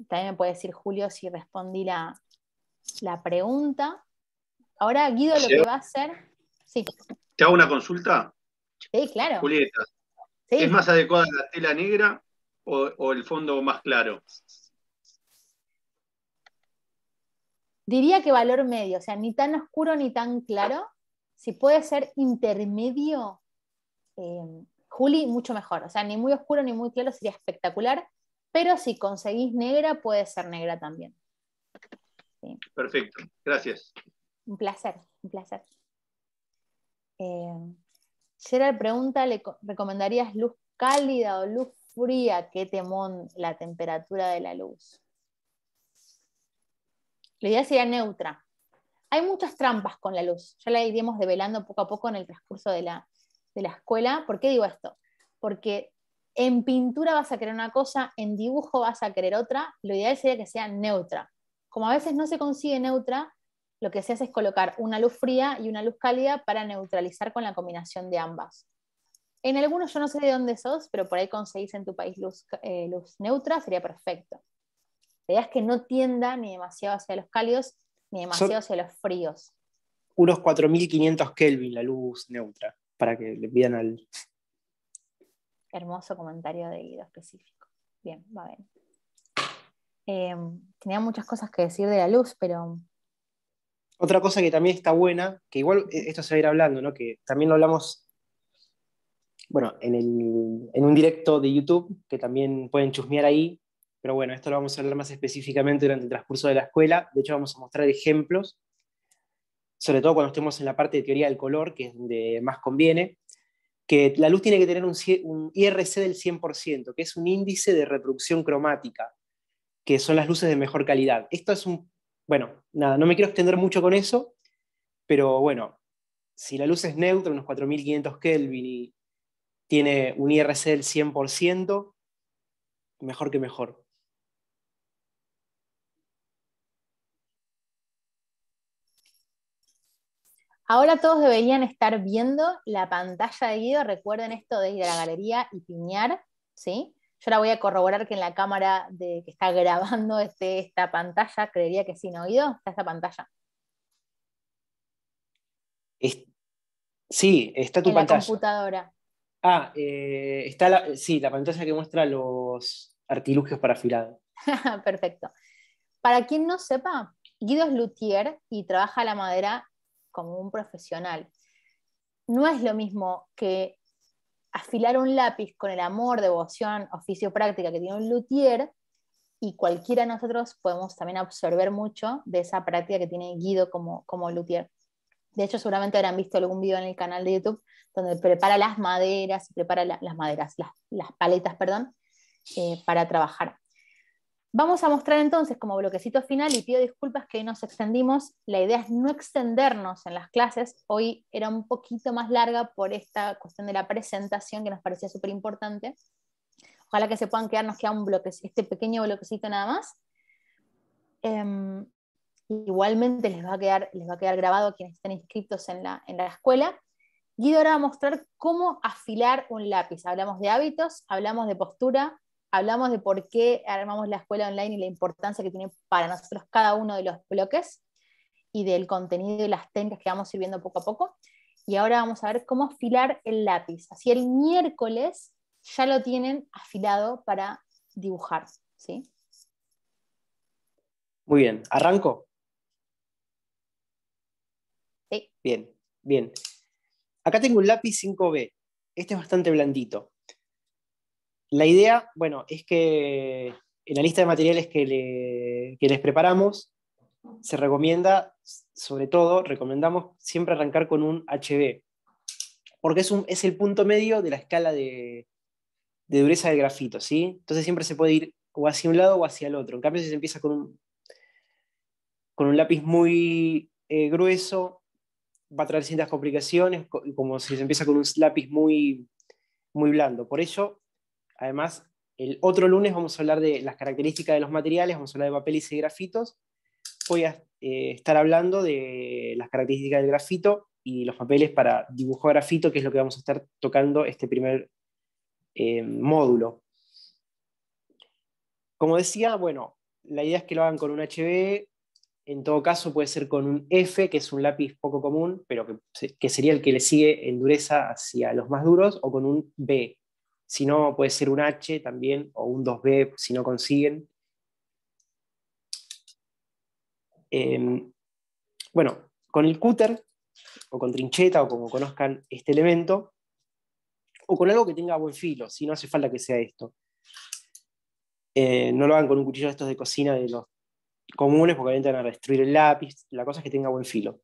También me puede decir Julio si respondí la, la pregunta. Ahora Guido lo que va a hacer ¿Te hago una consulta? Sí, claro. Julieta, ¿es más adecuada la tela negra o, el fondo más claro? Diría que valor medio, o sea, ni tan oscuro ni tan claro. Si puede ser intermedio, eh, Juli, mucho mejor. O sea, ni muy oscuro ni muy claro sería espectacular, pero si conseguís negra, puede ser negra también. Perfecto, gracias. Un placer, un placer. Eh, la pregunta, ¿le recomendarías luz cálida o luz fría? ¿Qué temón la temperatura de la luz? La idea sería neutra. Hay muchas trampas con la luz. Ya la iremos develando poco a poco en el transcurso de la, de la escuela. ¿Por qué digo esto? Porque en pintura vas a querer una cosa, en dibujo vas a querer otra. Lo ideal sería que sea neutra. Como a veces no se consigue neutra, lo que se hace es colocar una luz fría y una luz cálida para neutralizar con la combinación de ambas. En algunos yo no sé de dónde sos, pero por ahí conseguís en tu país luz, eh, neutra, sería perfecto. La idea es que no tienda ni demasiado hacia los cálidos ni demasiado hacia los fríos. Unos 4500 Kelvin la luz neutra, para que le pidan al. Hermoso comentario de Guido específico. Bien, va bien. Em, tenía muchas cosas que decir de la luz, pero otra cosa que también está buena, que igual eh, esto se va a ir hablando, ¿no? que también lo hablamos bueno, en, un directo de YouTube, que también pueden chusmear ahí, pero bueno, esto lo vamos a hablar más específicamente durante el transcurso de la escuela, de hecho vamos a mostrar ejemplos, sobre todo cuando estemos en la parte de teoría del color, que es donde más conviene, que la luz tiene que tener un, un IRC del 100%, que es un índice de reproducción cromática, que son las luces de mejor calidad. Esto es un bueno, nada, no me quiero extender mucho con eso, pero bueno, si la luz es neutra, unos 4500 Kelvin y tiene un IRC del 100%, mejor que mejor. Ahora todos deberían estar viendo la pantalla de Guido. Recuerden esto desde la galería y piñar, ¿sí? Yo ahora voy a corroborar que en la cámara de, que está grabando este, esta pantalla, creería que sin oído, está esta pantalla. sí, está tu en pantalla. La computadora. Ah, eh, está la, sí, la pantalla que muestra los artilugios para afilado. Perfecto. Para quien no sepa, Guido es luthier y trabaja la madera como un profesional. No es lo mismo que afilar un lápiz con el amor, devoción, oficio, práctica que tiene un luthier, y cualquiera de nosotros podemos también absorber mucho de esa práctica que tiene Guido como, como luthier. De hecho, seguramente habrán visto algún video en el canal de YouTube donde prepara las maderas, prepara las maderas, las, paletas, perdón, eh, para trabajar. Vamos a mostrar entonces como bloquecito final y pido disculpas que hoy nos extendimos. La idea es no extendernos en las clases. Hoy era un poquito más larga por esta cuestión de la presentación que nos parecía súper importante. Ojalá que se puedan quedar, nos queda un este pequeño bloquecito nada más. Em, igualmente les va, a quedar, les va a quedar grabado a quienes estén inscritos en la, en la escuela. Guido ahora va a mostrar cómo afilar un lápiz. Hablamos de hábitos, hablamos de postura, hablamos de por qué armamos la escuela online y la importancia que tiene para nosotros cada uno de los bloques y del contenido y las técnicas que vamos sirviendo poco a poco. Y ahora vamos a ver cómo afilar el lápiz. Así el miércoles ya lo tienen afilado para dibujar. ¿sí? Muy bien, ¿arranco? Bien, bien. Acá tengo un lápiz 5B. Este es bastante blandito. La idea, bueno, es que en la lista de materiales que, les preparamos, se recomienda, sobre todo, recomendamos siempre arrancar con un HB, porque es, el punto medio de la escala de, dureza del grafito, ¿sí? Entonces siempre se puede ir o hacia un lado o hacia el otro. En cambio, si se empieza con un, lápiz muy eh, grueso, va a traer ciertas complicaciones, como si se empieza con un lápiz muy, muy blando. Por eso Además, el otro lunes vamos a hablar de las características de los materiales, vamos a hablar de papeles y grafitos. Voy a eh, estar hablando de las características del grafito y los papeles para dibujo grafito, que es lo que vamos a estar tocando este primer eh, módulo. Como decía, bueno, la idea es que lo hagan con un HB, en todo caso puede ser con un F, que es un lápiz poco común, pero que sería el que le sigue en dureza hacia los más duros, o con un B, si no puede ser un H también, o un 2B si no consiguen. Em, bueno, con el cúter, o con trincheta, o como conozcan este elemento, o con algo que tenga buen filo, si no hace falta que sea esto. Eh, no lo hagan con un cuchillo de estos de cocina de los comunes, porque entran van a destruir el lápiz, la cosa es que tenga buen filo.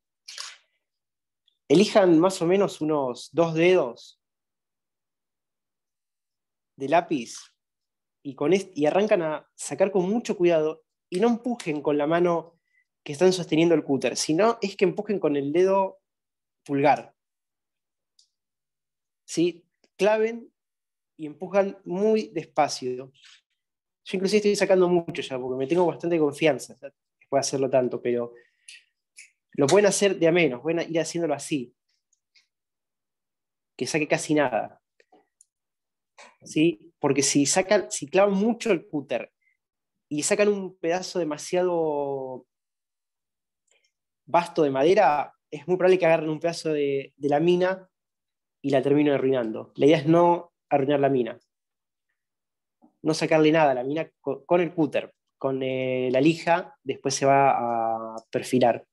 Elijan más o menos unos dos dedos de lápiz y, con y arrancan a sacar con mucho cuidado y no empujen con la mano que están sosteniendo el cúter, sino es que empujen con el dedo pulgar. ¿Sí? Claven y empujan muy despacio. Yo inclusive estoy sacando mucho ya, porque me tengo bastante confianza que hacerlo tanto, pero lo pueden hacer de a menos, pueden ir haciéndolo así, que saque casi nada. ¿sí? Porque si, sacan, si clavan mucho el cúter y sacan un pedazo demasiado vasto de madera, es muy probable que agarren un pedazo de, la mina y la terminen arruinando. La idea es no arruinar la mina. No sacarle nada a la mina con, el cúter. Con eh, la lija después se va a perfilar.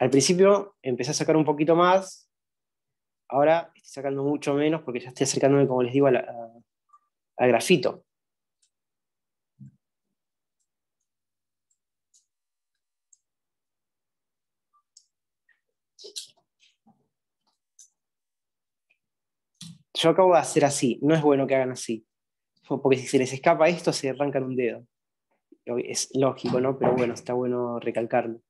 Al principio empecé a sacar un poquito más, ahora estoy sacando mucho menos porque ya estoy acercándome, como les digo, al grafito. Yo acabo de hacer así, no es bueno que hagan así, porque si se les escapa esto se arrancan un dedo. Es lógico, ¿no? Pero bueno, está bueno recalcarlo.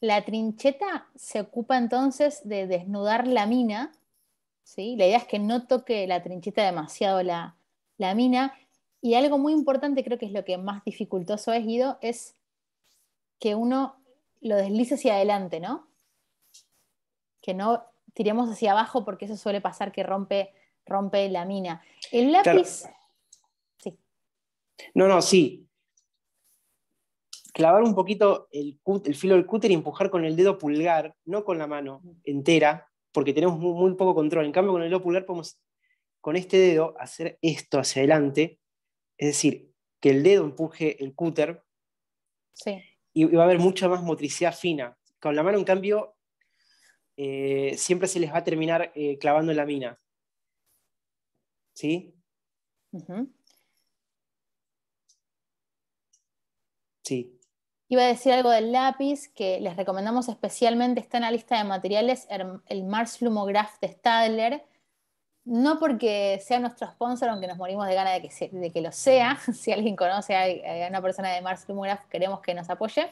La trincheta se ocupa entonces de desnudar la mina, ¿sí? La idea es que no toque la trincheta demasiado la, la mina. Y algo muy importante, creo que es lo que más dificultoso ha Guido, es que uno lo deslice hacia adelante, ¿no? Que no tiremos hacia abajo porque eso suele pasar que rompe, rompe la mina. El lápiz... Sí. No, no, sí clavar un poquito el, filo del cúter y empujar con el dedo pulgar, no con la mano entera, porque tenemos muy, poco control. En cambio, con el dedo pulgar podemos, con este dedo, hacer esto hacia adelante, es decir, que el dedo empuje el cúter. Sí. Y, va a haber mucha más motricidad fina. Con la mano, en cambio, eh, siempre se les va a terminar eh, clavando en la mina. ¿Sí? Sí. Iba a decir algo del lápiz, que les recomendamos especialmente, está en la lista de materiales el Mars Lumograph de Stadler, no porque sea nuestro sponsor, aunque nos morimos de ganas de que, de que lo sea, si alguien conoce a, una persona de Mars Lumograph, queremos que nos apoye.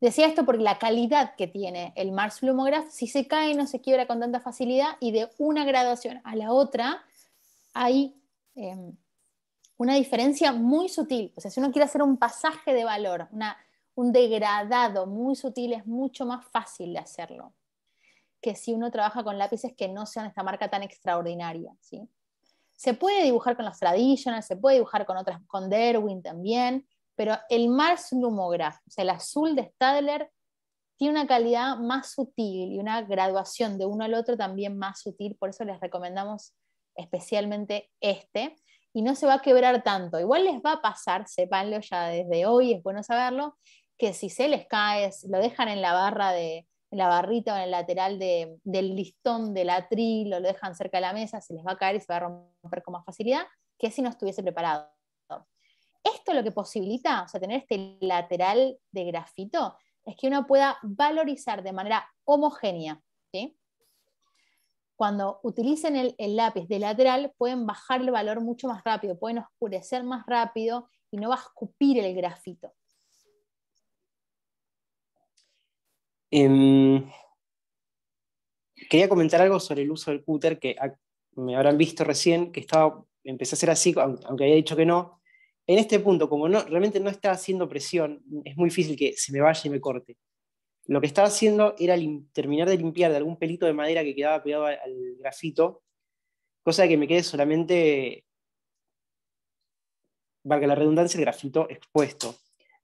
Decía esto porque la calidad que tiene el Mars Lumograph, si se cae no se quiebra con tanta facilidad y de una graduación a la otra hay em, una diferencia muy sutil. O sea, si uno quiere hacer un pasaje de valor, una, un degradado muy sutil, es mucho más fácil de hacerlo que si uno trabaja con lápices que no sean esta marca tan extraordinaria. ¿sí? Se puede dibujar con los traditional, se puede dibujar con otras, con Derwin también, pero el Mars Lumograph, o sea, el azul de Stadler, tiene una calidad más sutil y una graduación de uno al otro también más sutil, por eso les recomendamos especialmente este y no se va a quebrar tanto. Igual les va a pasar, sepanlo ya desde hoy, es bueno saberlo, que si se les cae, lo dejan en la barra de en la barrita o en el lateral del listón del atril o lo dejan cerca de la mesa, se les va a caer y se va a romper con más facilidad que si no estuviese preparado. Esto lo que posibilita, o sea, tener este lateral de grafito, es que uno pueda valorizar de manera homogénea ¿sí? cuando utilicen el, lápiz de lateral pueden bajar el valor mucho más rápido, pueden oscurecer más rápido y no va a escupir el grafito. Em, quería comentar algo sobre el uso del cúter que me habrán visto recién, que estaba, empecé a hacer así, aunque había dicho que no. En este punto, como no, realmente no está haciendo presión, es muy difícil que se me vaya y me corte. Lo que estaba haciendo era terminar de limpiar de algún pelito de madera que quedaba pegado al grafito, cosa de que me quede solamente, valga la redundancia, el grafito expuesto,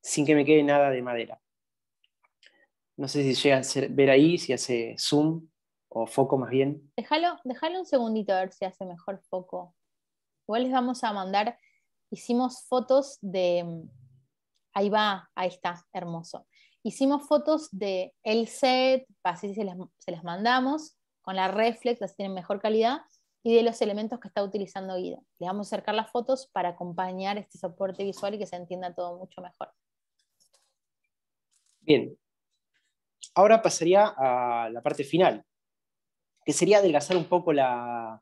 sin que me quede nada de madera. No sé si llega a ver ahí, si hace zoom o foco más bien. Déjalo, déjalo un segundito a ver si hace mejor foco. Igual les vamos a mandar, hicimos fotos de... Ahí va, ahí está, hermoso hicimos fotos de el set, así se las, se mandamos, con la reflex, así tienen mejor calidad, y de los elementos que está utilizando Guido. Le vamos a acercar las fotos para acompañar este soporte visual y que se entienda todo mucho mejor. Bien. Ahora pasaría a la parte final, que sería adelgazar un poco la...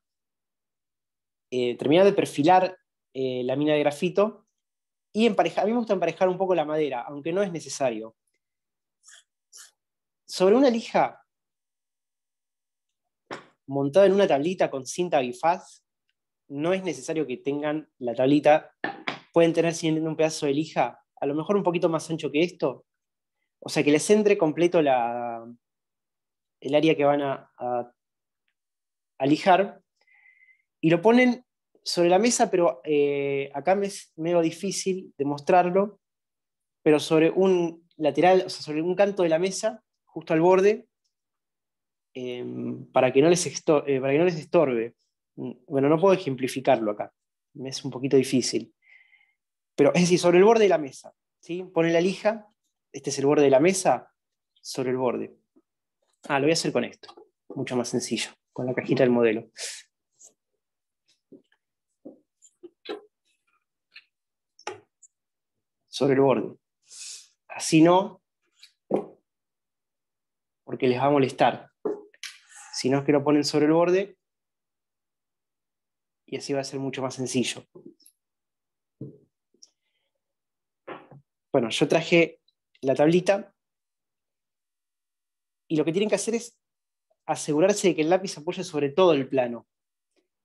Eh, terminar de perfilar eh, la mina de grafito y emparejar, a mí me gusta emparejar un poco la madera, aunque no es necesario sobre una lija montada en una tablita con cinta bifaz, no es necesario que tengan la tablita, pueden tener simplemente un pedazo de lija, a lo mejor un poquito más ancho que esto, o sea que les entre completo la, el área que van a, lijar, y lo ponen sobre la mesa, pero eh, acá me es medio difícil demostrarlo, pero sobre un lateral, o sea, sobre un canto de la mesa, justo al borde, em, para, que no les eh, no les estorbe. Mm, bueno, no puedo ejemplificarlo acá, es un poquito difícil. Pero es decir, sobre el borde de la mesa, ¿sí? Pone la lija, este es el borde de la mesa, sobre el borde. Ah, lo voy a hacer con esto, mucho más sencillo, con la cajita del modelo. Sobre el borde. Así no, porque les va a molestar. Si no es que lo ponen sobre el borde y así va a ser mucho más sencillo. Bueno, yo traje la tablita y lo que tienen que hacer es asegurarse de que el lápiz apoye sobre todo el plano,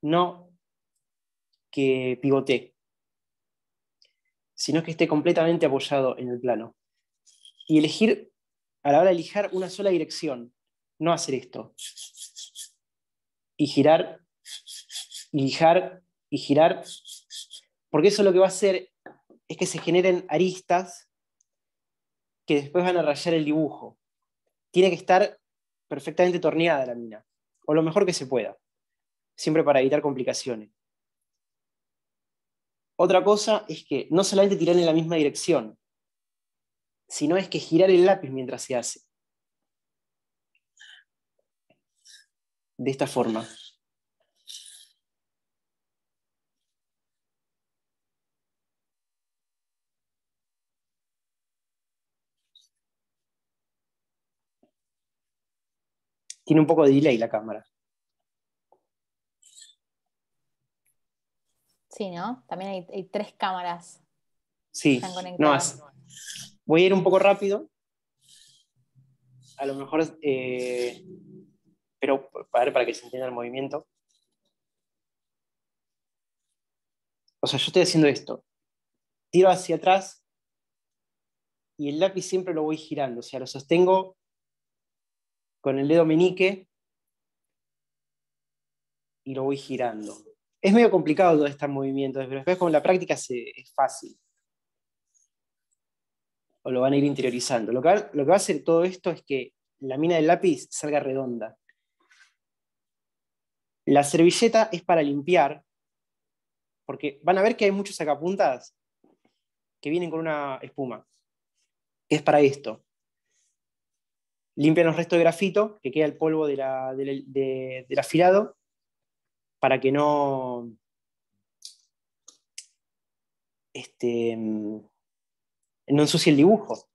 no que pivote. sino que esté completamente apoyado en el plano. Y elegir a la hora de lijar una sola dirección. No hacer esto. Y girar, y lijar, y girar. Porque eso lo que va a hacer es que se generen aristas que después van a rayar el dibujo. Tiene que estar perfectamente torneada la mina, o lo mejor que se pueda, siempre para evitar complicaciones. Otra cosa es que no solamente tirar en la misma dirección, no, es que girar el lápiz mientras se hace. De esta forma. Tiene un poco de delay la cámara. Sí, ¿no? También hay, tres cámaras. Sí. están conectadas. Voy a ir un poco rápido. A lo mejor, eh, pero para, para que se entienda el movimiento. O sea, yo estoy haciendo esto. Tiro hacia atrás y el lápiz siempre lo voy girando. O sea, lo sostengo con el dedo meñique y lo voy girando. Es medio complicado todo este movimiento, pero después con la práctica es fácil o lo van a ir interiorizando. Lo que, va, lo que va a hacer todo esto es que la mina del lápiz salga redonda. La servilleta es para limpiar, porque van a ver que hay muchos sacapuntas que vienen con una espuma, es para esto. Limpian los restos de grafito, que queda el polvo del afilado, para que no, este, no ensucie el dibujo.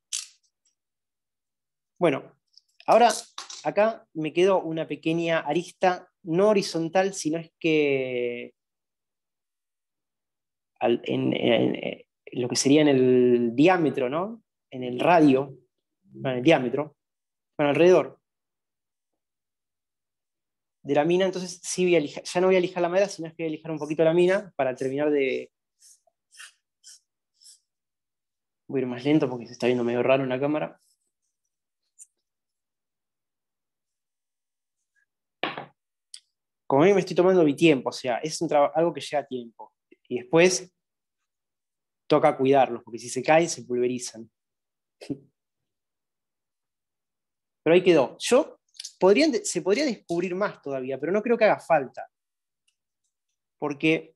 Bueno, ahora acá me quedo una pequeña arista, no horizontal, sino es que en, lo que sería en el diámetro, ¿no? En el radio, en el diámetro, bueno, alrededor de la mina, entonces sí voy a lijar, ya no voy a lijar la madera, sino es que voy a lijar un poquito la mina para terminar de, ir más lento porque se está viendo medio raro en la cámara. Como a me estoy tomando mi tiempo, o sea, es un algo que llega a tiempo. Y después toca cuidarlos, porque si se caen se pulverizan. Pero ahí quedó. Yo se podría descubrir más todavía, pero no creo que haga falta. Porque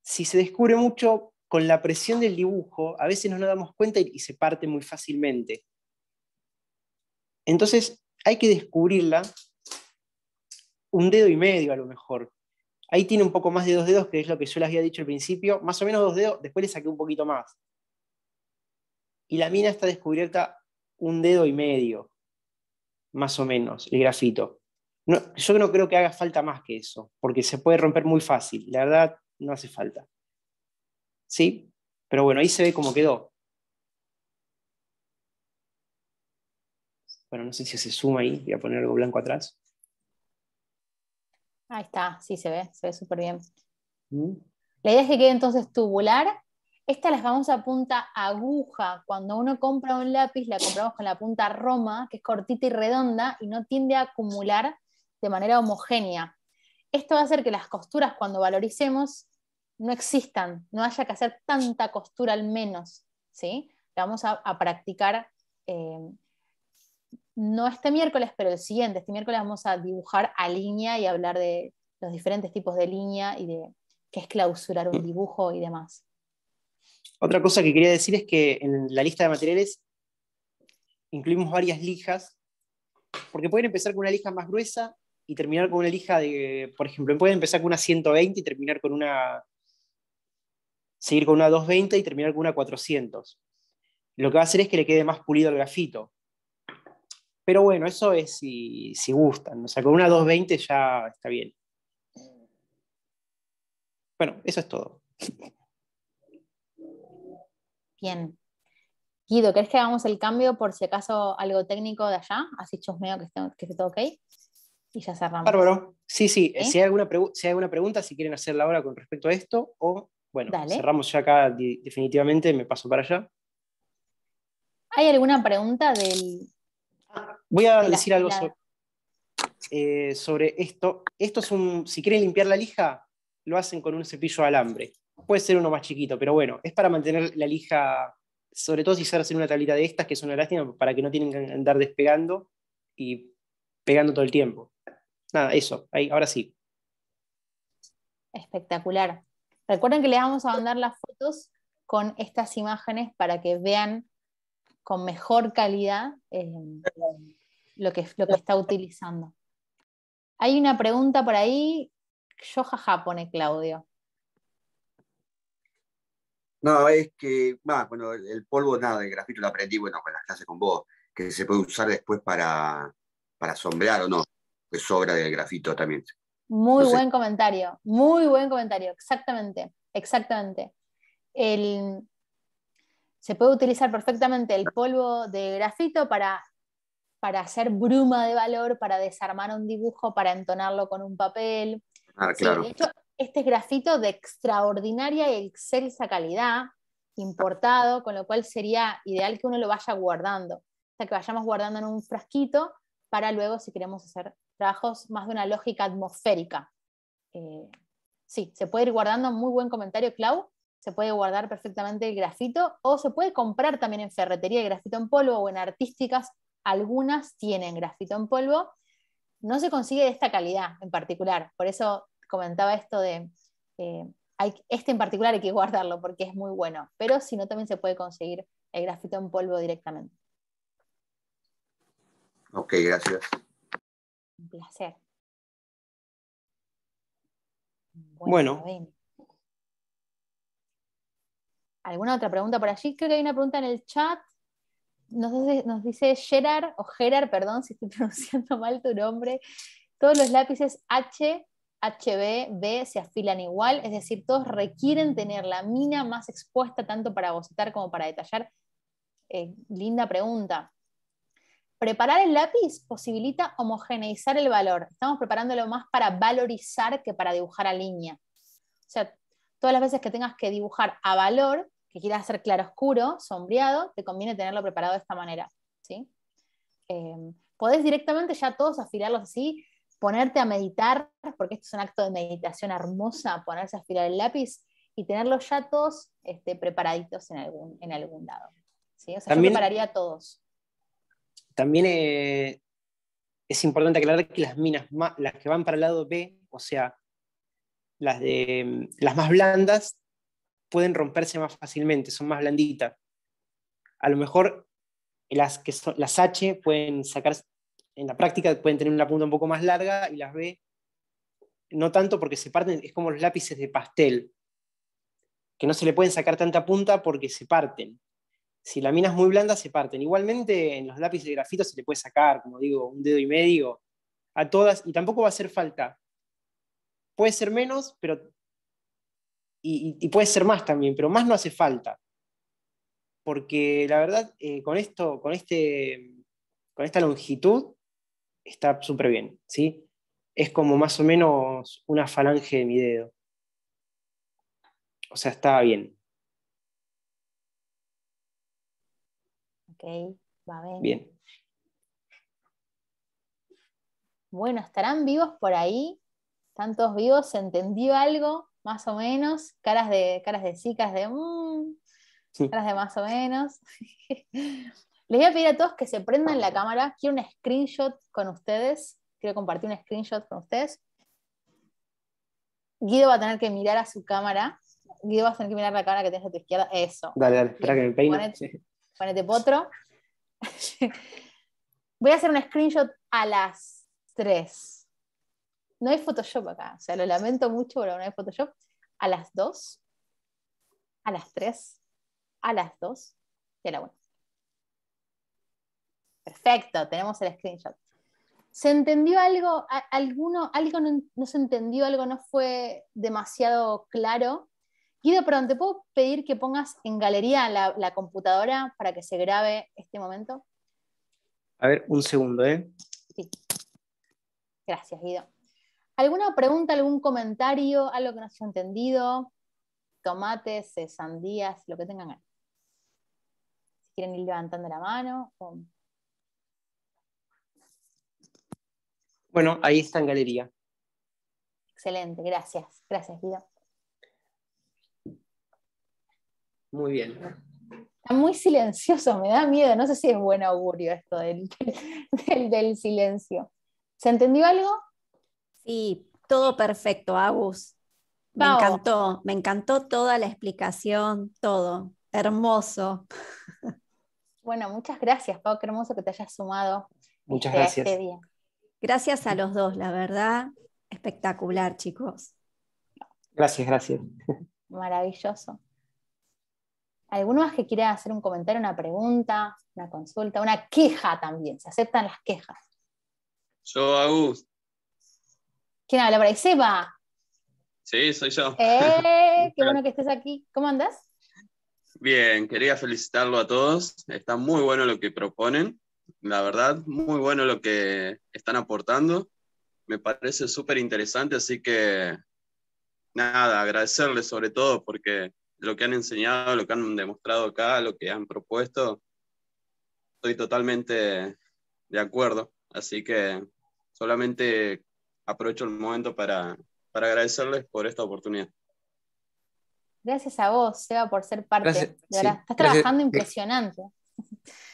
si se descubre mucho, con la presión del dibujo a veces no nos damos cuenta y, se parte muy fácilmente. Entonces hay que descubrirla un dedo y medio a lo mejor. Ahí tiene un poco más de dos dedos, que es lo que yo les había dicho al principio, más o menos dos dedos, después le saqué un poquito más. Y la mina está descubierta un dedo y medio, más o menos, el grafito. yo no creo que haga falta más que eso, porque se puede romper muy fácil, la verdad no hace falta. ¿sí? Pero bueno, ahí se ve cómo quedó. Bueno, no sé si se suma ahí, voy a poner algo blanco atrás. Ahí está, sí se ve, se ve súper bien. Mm. La idea es que quede entonces tubular. Esta es vamos a punta aguja. Cuando uno compra un lápiz, la compramos con la punta roma, que es cortita y redonda y no tiende a acumular de manera homogénea. Esto va a hacer que las costuras, cuando valoricemos, no existan, no haya que hacer tanta costura al menos, ¿sí? La vamos a, practicar eh, no este miércoles, pero el siguiente. Este miércoles vamos a dibujar a línea y hablar de los diferentes tipos de línea y de qué es clausurar un mm. dibujo y demás. Otra cosa que quería decir es que en la lista de materiales incluimos varias lijas, porque pueden empezar con una lija más gruesa y terminar con una lija de, por ejemplo, pueden empezar con una 120 y terminar con una seguir con una 220 y terminar con una 400. Lo que va a hacer es que le quede más pulido el grafito. Pero bueno, eso es si, gustan. O sea, con una 220 ya está bien. Bueno, eso es todo. Bien. Guido, ¿crees que hagamos el cambio por si acaso algo técnico de allá? Así chusmeo que esté, que esté todo ok. Y ya cerramos. Bárbaro. Sí, sí. Si, hay alguna si hay alguna pregunta, si quieren hacerla ahora con respecto a esto o bueno, cerramos ya acá definitivamente, me paso para allá. ¿Hay alguna pregunta del... Voy a decir algo eh, sobre, esto. Esto es un, si quieren limpiar la lija, lo hacen con un cepillo de alambre. Puede ser uno más chiquito, pero bueno, es para mantener la lija, sobre todo si se hacen una tablita de estas, que es una lástima, para que no tienen que andar despegando y pegando todo el tiempo. Nada, eso, ahora sí. Espectacular. Recuerden que les vamos a mandar las fotos con estas imágenes para que vean con mejor calidad eh, lo, que, está utilizando. Hay una pregunta por ahí. Yo jaja pone Claudio. No, es que, el polvo, nada, el grafito lo aprendí, bueno, con las clases con vos, que se puede usar después para, para sombrear o no, que sobra del grafito también. Muy buen comentario, muy buen comentario, exactamente, exactamente. se puede utilizar perfectamente el polvo de grafito para, para hacer bruma de valor, para desarmar un dibujo, para entonarlo con un papel. Ah, de hecho, este es grafito de extraordinaria y excelsa calidad, importado, con lo cual sería ideal que uno lo vaya guardando, o sea, que vayamos guardando en un frasquito para luego si queremos hacer trabajos más de una lógica atmosférica. Eh, sí, se puede ir guardando, muy buen comentario, Clau, se puede guardar perfectamente el grafito o se puede comprar también en ferretería el grafito en polvo o en artísticas, algunas tienen grafito en polvo. No se consigue de esta calidad en particular, por eso comentaba esto de eh, este en particular hay que guardarlo porque es muy bueno, pero si no también se puede conseguir el grafito en polvo directamente. Ok, gracias. Un placer. Bueno. ¿Alguna otra pregunta por allí? Creo que hay una pregunta en el chat. Nos dice, Gerard, o Gerard, perdón si estoy pronunciando mal tu nombre. Todos los lápices H, HB, B se afilan igual, es decir, todos requieren tener la mina más expuesta tanto para bocetar como para detallar. Eh, linda pregunta. Preparar el lápiz posibilita homogeneizar el valor. Estamos preparándolo más para valorizar que para dibujar a línea. O sea, todas las veces que tengas que dibujar a valor, que quieras hacer claroscuro, sombreado, te conviene tenerlo preparado de esta manera. ¿sí? Em, podés directamente ya todos afilarlos así, ponerte a meditar, porque esto es un acto de meditación hermosa, ponerse a afilar el lápiz y tenerlos ya todos este, preparaditos en algún, en algún lado. ¿sí? O sea, prepararía a todos. También eh, es importante aclarar que las minas, las que van para el lado B, o sea, las, de, mm, las más blandas, pueden romperse más fácilmente, son más blanditas. A lo mejor eh, las, que son, las H pueden sacarse, en la práctica pueden tener una punta un poco más larga y las B no tanto porque se parten, es como los lápices de pastel, que no se le pueden sacar tanta punta porque se parten. Si la mina es muy blanda, se parten. Igualmente, en los lápices de grafito se le puede sacar, como digo, un dedo y medio a todas, y tampoco va a hacer falta. Puede ser menos, pero. Y, puede ser más también, pero más no hace falta. Porque la verdad, eh, con esto, con este. Con esta longitud, está súper bien, ¿sí? Es como más o menos una falange de mi dedo. O sea, está bien. Ok, va Bien. Bueno, ¿estarán vivos por ahí? ¿Están todos vivos? ¿Se entendió algo? Más o menos. Caras de, caras de chicas de. Mm, caras de más o menos. Les voy a pedir a todos que se prendan la cámara. Quiero un screenshot con ustedes. Quiero compartir un screenshot con ustedes. Guido va a tener que mirar a su cámara. Guido va a tener que mirar la cámara que tienes a tu izquierda. Eso. Dale, dale, espera que me peine ponete potro. Voy a hacer un screenshot a las 3. No hay Photoshop acá, o sea, lo lamento mucho, pero no hay Photoshop. A las 2, a las 3, a las 2 y la Perfecto, tenemos el screenshot. ¿Se entendió algo? ¿Alguno, algo no, se entendió? ¿Algo no fue demasiado claro? Guido, perdón, ¿te puedo pedir que pongas en galería la, computadora para que se grabe este momento? A ver, un segundo, ¿eh? Sí. Gracias, Guido. ¿Alguna pregunta, algún comentario, algo que no ha entendido? Tomates, eh, sandías, lo que tengan ahí. Si quieren ir levantando la mano. Bueno, ahí está en galería. Excelente, gracias. Gracias, Guido. Muy bien. Está muy silencioso, me da miedo. No sé si es buen augurio esto del, silencio. ¿Se entendió algo? Sí, todo perfecto, Agus. Me encantó, me encantó toda la explicación, todo. Hermoso. Bueno, muchas gracias, Pau, qué hermoso que te hayas sumado. Muchas gracias. Gracias a los dos, la verdad, espectacular, chicos. Gracias, gracias. Maravilloso. ¿Alguno más que quiera hacer un comentario, una pregunta, una consulta, una queja también? Se aceptan las quejas. Yo, Agus. ¿Quién habla por ahí? Seba. Sí, soy yo. Eh, qué bueno que estés aquí. ¿Cómo andas? Bien, quería felicitarlo a todos. Está muy bueno lo que proponen. La verdad, muy bueno lo que están aportando. Me parece súper interesante, así que nada, agradecerles sobre todo porque lo que han enseñado, lo que han demostrado acá, lo que han propuesto, estoy totalmente de acuerdo. Así que solamente aprovecho el momento para, agradecerles por esta oportunidad. Gracias a vos, Seba, por ser parte. Gracias, estás trabajando impresionante.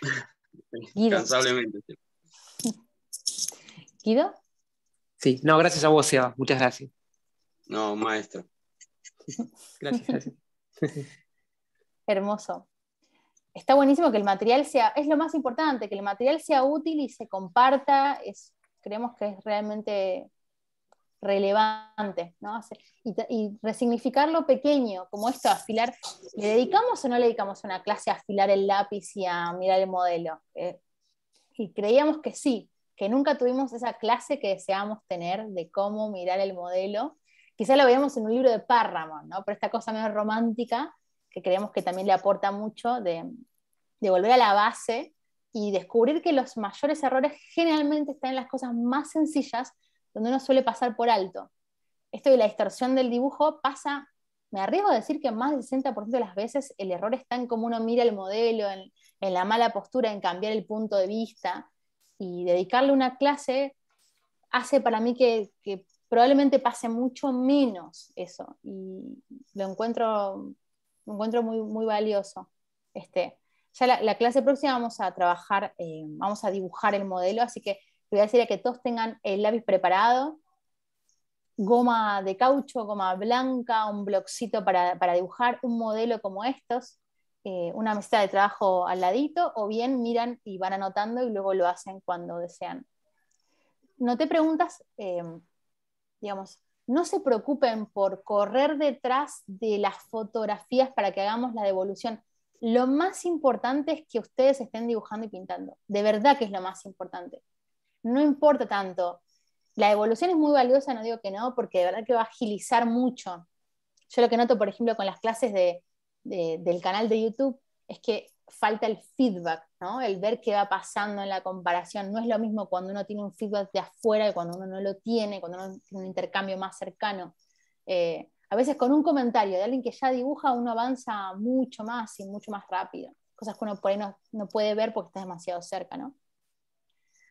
Incansablemente, Cansablemente. ¿Guido? Sí, no, gracias a vos, Seba. Muchas gracias. No, maestro. gracias. gracias. Hermoso. Está buenísimo que el material sea, es lo más importante, que el material sea útil y se comparta, es, creemos que es realmente relevante, ¿no? Y, y, resignificar lo pequeño, como esto, afilar, ¿le dedicamos o no le dedicamos una clase a afilar el lápiz y a mirar el modelo? Eh, y creíamos que sí, que nunca tuvimos esa clase que deseábamos tener de cómo mirar el modelo quizá lo veíamos en un libro de párrafo, ¿no? Pero esta cosa más romántica que creemos que también le aporta mucho de, volver a la base y descubrir que los mayores errores generalmente están en las cosas más sencillas donde uno suele pasar por alto. Esto de la distorsión del dibujo pasa, me arriesgo a decir que más del 60% de las veces el error está en cómo uno mira el modelo, en, la mala postura, en cambiar el punto de vista y dedicarle una clase hace para mí que, probablemente pase mucho menos eso. Y lo encuentro, encuentro muy, muy valioso. Este, ya la, clase próxima vamos a trabajar, eh, vamos a dibujar el modelo, así que voy a decir que todos tengan el lápiz preparado, goma de caucho, goma blanca, un bloxito para, dibujar, un modelo como estos, eh, una mesa de trabajo al ladito, o bien miran y van anotando y luego lo hacen cuando desean. No te preguntas. Eh, digamos, no se preocupen por correr detrás de las fotografías para que hagamos la devolución. Lo más importante es que ustedes estén dibujando y pintando. De verdad que es lo más importante. No importa tanto. La devolución es muy valiosa, no digo que no, porque de verdad que va a agilizar mucho. Yo lo que noto, por ejemplo, con las clases del canal de YouTube es que falta el feedback. El ver qué va pasando en la comparación. No es lo mismo cuando uno tiene un feedback de afuera y cuando uno no lo tiene, cuando uno tiene un intercambio más cercano. Eh, a veces con un comentario de alguien que ya dibuja uno avanza mucho más y mucho más rápido. Cosas que uno por ahí no, puede ver porque está demasiado cerca,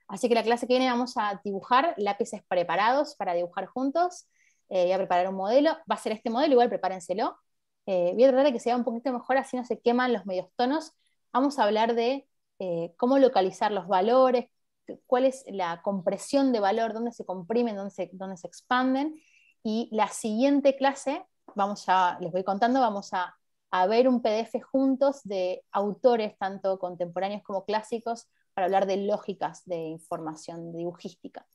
Así que la clase que viene vamos a dibujar lápices preparados para dibujar juntos. Eh, a preparar un modelo. Va a ser este modelo, igual prepárenselo. Eh, voy a tratar de que sea un poquito mejor, así no se queman los medios tonos. Vamos a hablar de eh, cómo localizar los valores, cuál es la compresión de valor, dónde se comprimen, dónde se, expanden. Y la siguiente clase, vamos a, les voy contando, vamos a, ver un PDF juntos de autores, tanto contemporáneos como clásicos, para hablar de lógicas de información, dibujística.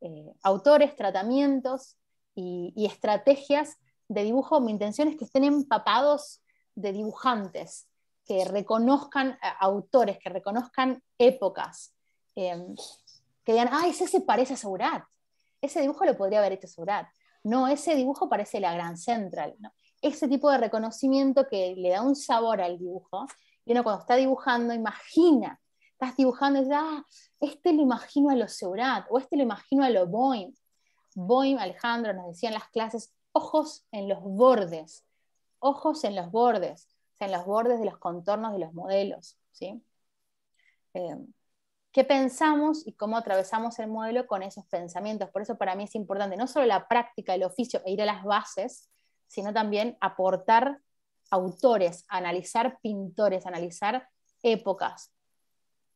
Eh, autores, tratamientos y estrategias de dibujo. Mi intención es que estén empapados de dibujantes, que reconozcan autores, que reconozcan épocas, em, que digan, ah, ese se parece a Seurat, ese dibujo lo podría haber hecho Seurat, no, ese dibujo parece la Gran Central. Ese tipo de reconocimiento que le da un sabor al dibujo, y uno cuando está dibujando imagina, estás dibujando y dices, ah, este lo imagino a lo Seurat, o este lo imagino a lo Boim. Boim, Alejandro, nos en las clases, ojos en los bordes, ojos en los bordes en los bordes de los contornos de los modelos. ¿sí? Eh, ¿Qué pensamos y cómo atravesamos el modelo con esos pensamientos? Por eso para mí es importante no solo la práctica, el oficio e ir a las bases, sino también aportar autores, analizar pintores, analizar épocas,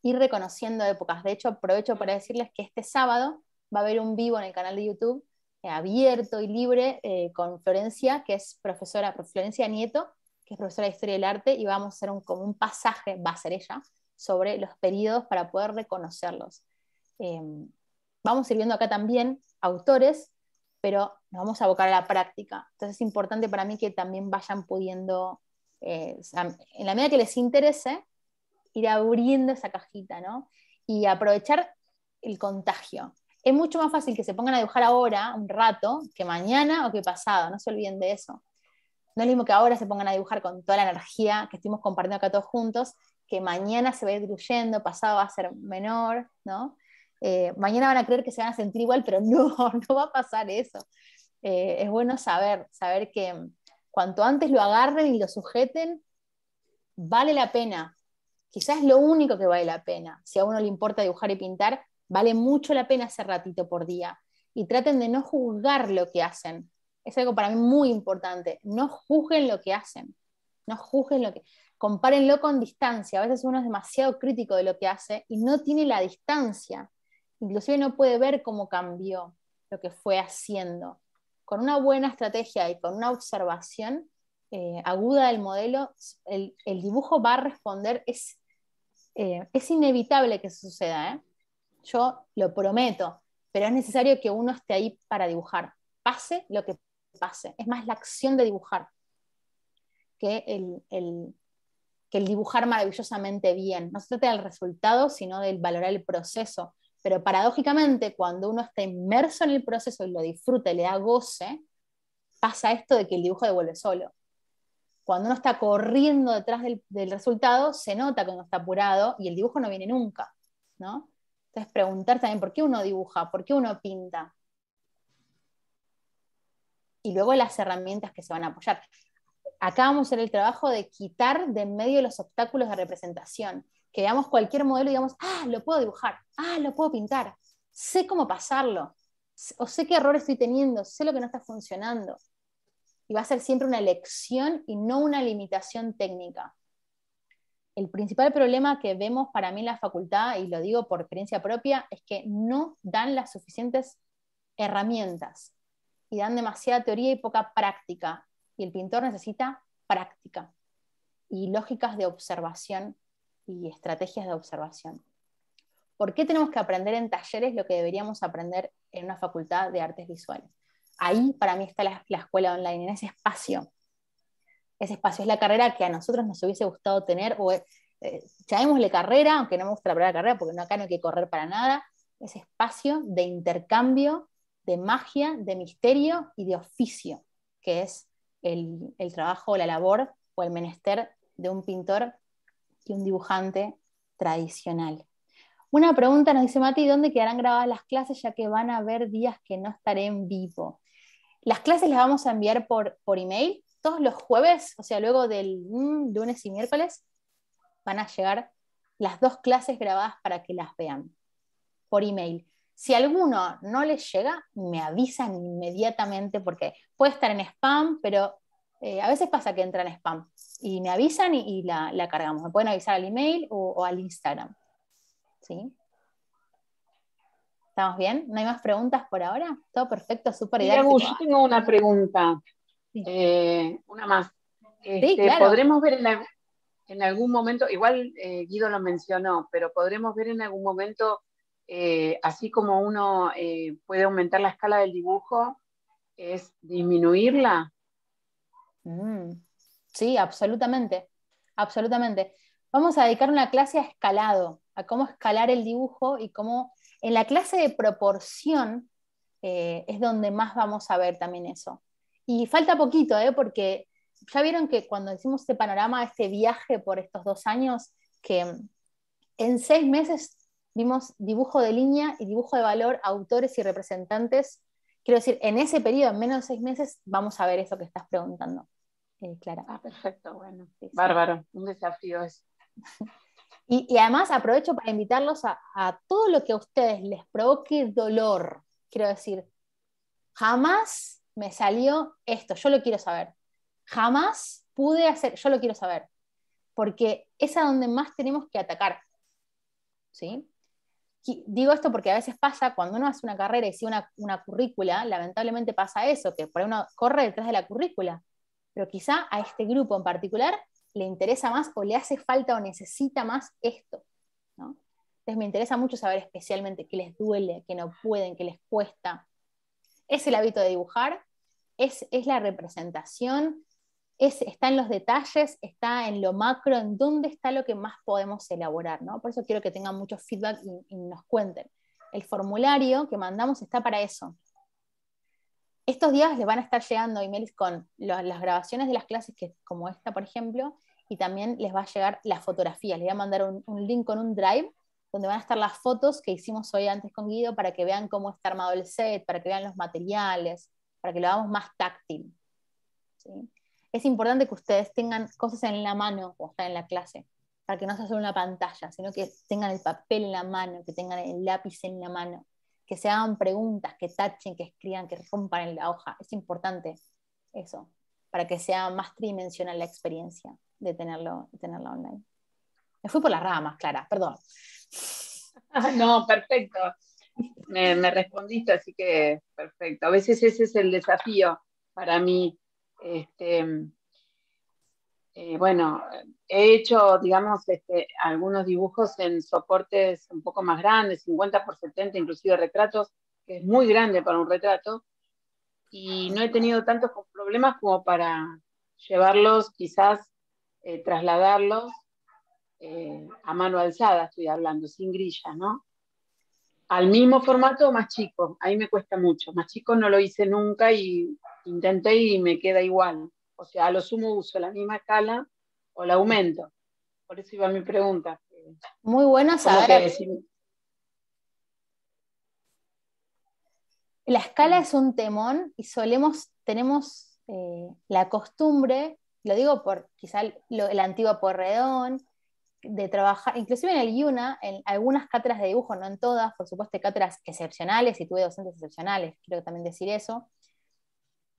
ir reconociendo épocas. De hecho, aprovecho para decirles que este sábado va a haber un vivo en el canal de YouTube eh, abierto y libre eh, con Florencia, que es profesora, Florencia Nieto, que es profesora de Historia del Arte, y vamos a hacer un, como pasaje, va a ser ella, sobre los periodos para poder reconocerlos. Em, vamos a ir viendo acá también autores, pero nos vamos a abocar a la práctica. Entonces es importante para mí que también vayan pudiendo, eh, en la medida que les interese, ir abriendo esa cajita, ¿no? Y aprovechar el contagio. Es mucho más fácil que se pongan a dibujar ahora, un rato, que mañana o que pasado, no se olviden de eso. No es lo mismo que ahora se pongan a dibujar con toda la energía que estuvimos compartiendo acá todos juntos, que mañana se va a ir diluyendo, pasado va a ser menor, ¿no? Eh, mañana van a creer que se van a sentir igual, pero no, no va a pasar eso. Eh, es bueno saber, saber que cuanto antes lo agarren y lo sujeten, vale la pena. Quizás es lo único que vale la pena. Si a uno le importa dibujar y pintar, vale mucho la pena hacer ratito por día. Y traten de no juzgar lo que hacen, es algo para mí muy importante. No juzguen lo que hacen. No juzguen lo que. Compárenlo con distancia. A veces uno es demasiado crítico de lo que hace y no tiene la distancia. Inclusive no puede ver cómo cambió lo que fue haciendo. Con una buena estrategia y con una observación eh, aguda del modelo, el, dibujo va a responder. Es, eh, es inevitable que suceda. ¿eh? Yo lo prometo, pero es necesario que uno esté ahí para dibujar. Pase lo que pase. Es más la acción de dibujar que el, dibujar maravillosamente bien. No se trata del resultado, sino del valorar el proceso. Pero paradójicamente, cuando uno está inmerso en el proceso y lo disfruta y le da goce, pasa esto de que el dibujo devuelve solo. Cuando uno está corriendo detrás del, resultado, se nota cuando está apurado y el dibujo no viene nunca. ¿no? Entonces, preguntar también por qué uno dibuja, por qué uno pinta, y luego las herramientas que se van a apoyar. Acá vamos a hacer el trabajo de quitar de en medio los obstáculos de representación, que veamos cualquier modelo y digamos, ah, lo puedo dibujar, ah, lo puedo pintar, sé cómo pasarlo, o sé qué error estoy teniendo, sé lo que no está funcionando. Y va a ser siempre una elección y no una limitación técnica. El principal problema que vemos para mí en la facultad, y lo digo por experiencia propia, es que no dan las suficientes herramientas y dan demasiada teoría y poca práctica. Y el pintor necesita práctica y lógicas de observación y estrategias de observación. ¿Por qué tenemos que aprender en talleres lo que deberíamos aprender en una facultad de artes visuales? Ahí para mí está la, escuela online, en ese espacio. Ese espacio es la carrera que a nosotros nos hubiese gustado tener, o eh, llamémosle carrera, aunque no me gusta la carrera, porque acá no hay que correr para nada, ese espacio de intercambio de magia, de misterio y de oficio, que es el, el trabajo, la labor o el menester de un pintor y un dibujante tradicional. Una pregunta nos dice Mati, ¿dónde quedarán grabadas las clases ya que van a haber días que no estaré en vivo? Las clases las vamos a enviar por, por email todos los jueves, o sea, luego del mm, lunes y miércoles, van a llegar las dos clases grabadas para que las vean por email. Si alguno no les llega, me avisan inmediatamente porque puede estar en spam, pero eh, a veces pasa que entra en spam y me avisan y, la, cargamos. Me pueden avisar al email o, al Instagram. ¿Sí? ¿Estamos bien? ¿No hay más preguntas por ahora? Todo perfecto, súper ideal. Yo tengo una pregunta, eh, una más. Este, ¿Podremos ver en, algún momento, igual eh, Guido lo mencionó, pero podremos ver en algún momento eh, así como uno eh, puede aumentar la escala del dibujo, es disminuirla. Mm. sí, absolutamente, absolutamente. Vamos a dedicar una clase a escalado, a cómo escalar el dibujo y cómo en la clase de proporción eh, es donde más vamos a ver también eso. Y falta poquito, porque ya vieron que cuando hicimos este panorama, este viaje por estos dos años, que en seis meses vimos dibujo de línea y dibujo de valor, autores y representantes. Quiero decir, en ese periodo, en menos de seis meses, vamos a ver eso que estás preguntando, eh, Clara. Ah, perfecto, bueno. Bárbaro, un desafío eso Y, además aprovecho para invitarlos a, a todo lo que a ustedes les provoque dolor. Quiero decir, jamás me salió esto, yo lo quiero saber. Jamás pude hacer, yo lo quiero saber. Porque es a donde más tenemos que atacar. ¿Sí? digo esto porque a veces pasa, cuando uno hace una carrera y sigue una, currícula, lamentablemente pasa eso, que por ahí uno corre detrás de la currícula, pero quizá a este grupo en particular le interesa más o le hace falta o necesita más esto. ¿no? Entonces me interesa mucho saber especialmente qué les duele, qué no pueden, qué les cuesta. Es el hábito de dibujar, es, es la representación, está en los detalles, está en lo macro, en dónde está lo que más podemos elaborar, Por eso quiero que tengan mucho feedback y, nos cuenten. El formulario que mandamos está para eso. Estos días les van a estar llegando emails con las grabaciones de las clases, que, como esta, por ejemplo, y también les va a llegar las fotografías. Les voy a mandar un, un link con un drive donde van a estar las fotos que hicimos hoy antes con Guido para que vean cómo está armado el set, para que vean los materiales, para que lo hagamos más táctil. ¿sí? es importante que ustedes tengan cosas en la mano cuando están en la clase, para que no sea solo una pantalla, sino que tengan el papel en la mano, que tengan el lápiz en la mano, que se hagan preguntas, que tachen, que escriban, que rompan en la hoja. Es importante eso, para que sea más tridimensional la experiencia de tenerlo, tenerlo online. Me fui por las ramas, Clara, perdón. Ah, no, perfecto. Me, me respondiste, así que perfecto. A veces ese es el desafío para mí, este, eh, bueno, he hecho, digamos, este, algunos dibujos en soportes un poco más grandes, 50 por 70, inclusive retratos, que es muy grande para un retrato, y no he tenido tantos problemas como para llevarlos, quizás eh, trasladarlos eh, a mano alzada, estoy hablando, sin grilla, ¿no? Al mismo formato más chico, ahí me cuesta mucho. Más chico no lo hice nunca y intenté y me queda igual. O sea, a lo sumo uso la misma escala o la aumento. Por eso iba mi pregunta. Muy buena saber. La escala mm. es un temón y solemos, tenemos eh, la costumbre, lo digo por quizá el antiguo Porredón, de trabajar, inclusive en el IUNA, en algunas cátedras de dibujo, no en todas, por supuesto, hay cátedras excepcionales y tuve docentes excepcionales, quiero también decir eso,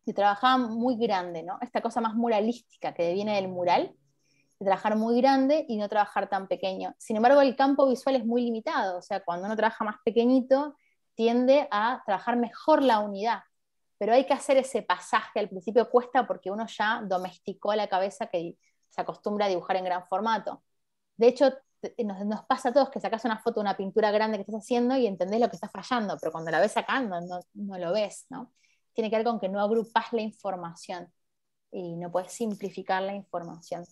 y trabajaba muy grande, ¿no? Esta cosa más muralística que viene del mural, de trabajar muy grande y no trabajar tan pequeño. Sin embargo, el campo visual es muy limitado, o sea, cuando uno trabaja más pequeñito, tiende a trabajar mejor la unidad, pero hay que hacer ese pasaje, al principio cuesta porque uno ya domesticó la cabeza que se acostumbra a dibujar en gran formato. De hecho, nos, pasa a todos que sacas una foto, una pintura grande que estás haciendo y entendés lo que estás fallando, pero cuando la ves sacando no lo ves, ¿no? tiene que ver con que no agrupas la información y no puedes simplificar la información.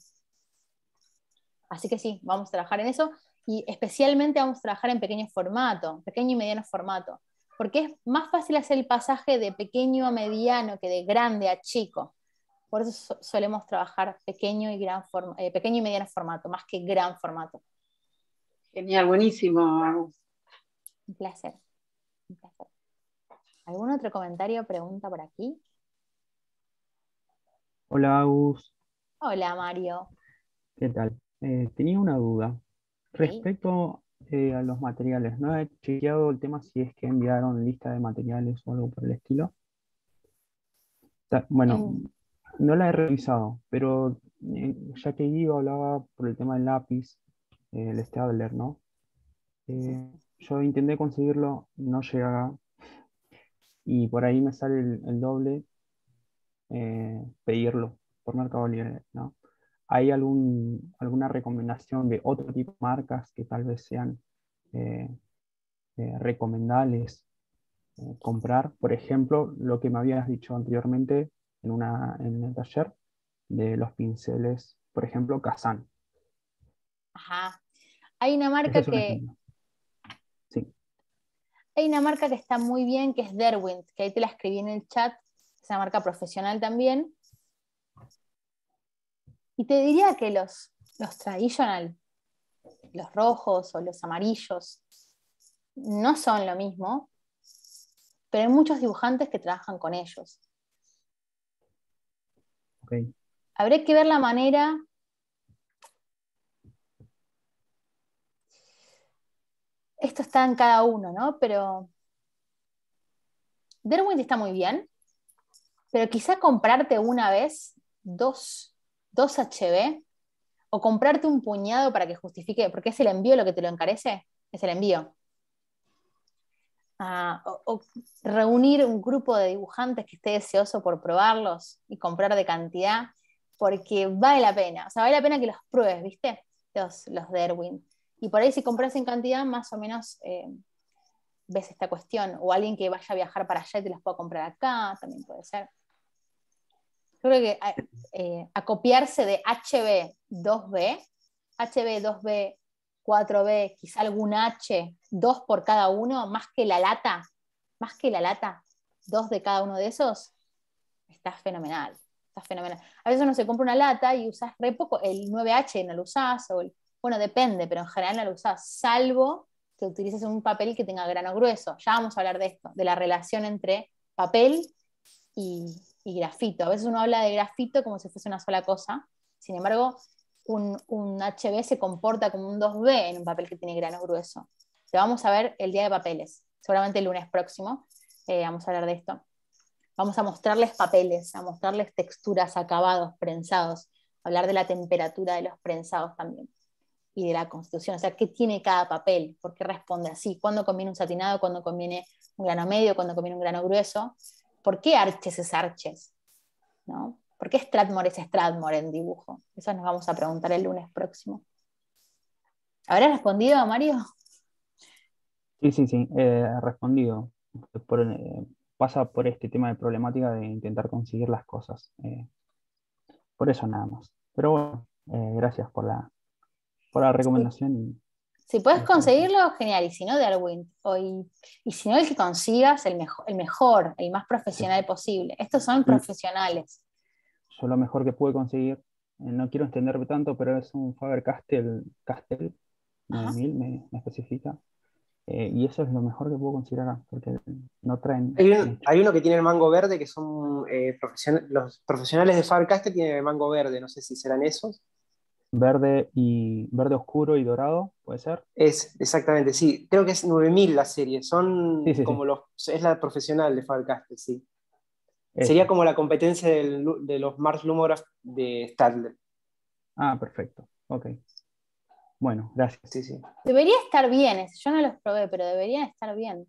Así que sí, vamos a trabajar en eso y especialmente vamos a trabajar en pequeño formato, pequeño y mediano formato, porque es más fácil hacer el pasaje de pequeño a mediano que de grande a chico. Por eso solemos trabajar pequeño y, gran eh, pequeño y mediano formato, más que gran formato. Genial, buenísimo. Un placer. Un placer. ¿Algún otro comentario, o pregunta por aquí? Hola, Agus. Hola, Mario. ¿Qué tal? Eh, tenía una duda. Respecto eh, a los materiales, no he chequeado el tema si es que enviaron lista de materiales o algo por el estilo. Bueno, no la he revisado, pero eh, ya que iba hablaba por el tema del lápiz, el Stadler, ¿no? Yo intenté conseguirlo, no llegaba, y por ahí me sale el, doble eh, pedirlo por Mercado Libre, ¿Hay algún, alguna recomendación de otro tipo de marcas que tal vez sean eh, eh, recomendables comprar? Por ejemplo, lo que me habías dicho anteriormente en, una, en el taller de los pinceles, por ejemplo, Kazan. Ajá. Hay una marca que, hay una marca que está muy bien, que es Derwent, que ahí te la escribí en el chat, es una marca profesional también. Y te diría que los, los traditional, los rojos o los amarillos, no son lo mismo, pero hay muchos dibujantes que trabajan con ellos. Okay. Habré que ver la manera esto está en cada uno, ¿no? Pero Derwent está muy bien, pero quizá comprarte una vez dos, HB o comprarte un puñado para que justifique, porque es el envío lo que te lo encarece, es el envío. Ah, o, reunir un grupo de dibujantes que esté deseoso por probarlos y comprar de cantidad, porque vale la pena, o sea, vale la pena que los pruebes, ¿viste? Los, los y por ahí si compras en cantidad, más o menos eh, ves esta cuestión. O alguien que vaya a viajar para allá y te las pueda comprar acá, también puede ser. creo que eh, eh, acopiarse de HB2B, HB2B, 4B, quizá algún H, dos por cada uno, más que la lata, más que la lata, dos de cada uno de esos, está fenomenal. Está fenomenal. A veces uno se compra una lata y usas re poco, el 9H no lo usas, o el bueno, depende, pero en general no lo usas salvo que utilices un papel que tenga grano grueso. Ya vamos a hablar de esto, de la relación entre papel y, grafito. A veces uno habla de grafito como si fuese una sola cosa, sin embargo, un, HB se comporta como un 2B en un papel que tiene grano grueso. Te vamos a ver el día de papeles, seguramente el lunes próximo, eh, vamos a hablar de esto. Vamos a mostrarles papeles, a mostrarles texturas, acabados, prensados, hablar de la temperatura de los prensados también y de la Constitución, o sea, qué tiene cada papel, por qué responde así, cuándo conviene un satinado, cuándo conviene un grano medio, cuándo conviene un grano grueso, por qué arches es arches, ¿no? ¿Por qué Stratmore es Stratmore en dibujo? Eso nos vamos a preguntar el lunes próximo. ¿Habrá respondido Mario? Sí, sí, sí, eh, respondido. Eh, pasa por este tema de problemática de intentar conseguir las cosas. Eh, por eso nada más. Pero bueno, eh, gracias por la, por la recomendación. Si puedes conseguirlo, genial. Y si no, de Darwin. y, si no, el que consigas, el, el mejor, el más profesional posible. Estos son profesionales. Yo lo mejor que pude conseguir, eh, no quiero extenderme tanto, pero es un Faber Castell, Castell 9000, me, especifica. Eh, y eso es lo mejor que puedo considerar, porque no traen. Hay, uno que tiene el mango verde, que son eh, los profesionales de Faber Castell tienen el mango verde, no sé si serán esos verde y verde oscuro y dorado, ¿puede ser? Es, exactamente, sí. Creo que es 9000 la serie. Son como los. Es la profesional de Faber sí. Sería como la competencia de los Mars Lumoras de Stadler. Ah, perfecto. Ok. Bueno, gracias. Sí, sí. Debería estar bien, yo no los probé, pero debería estar bien.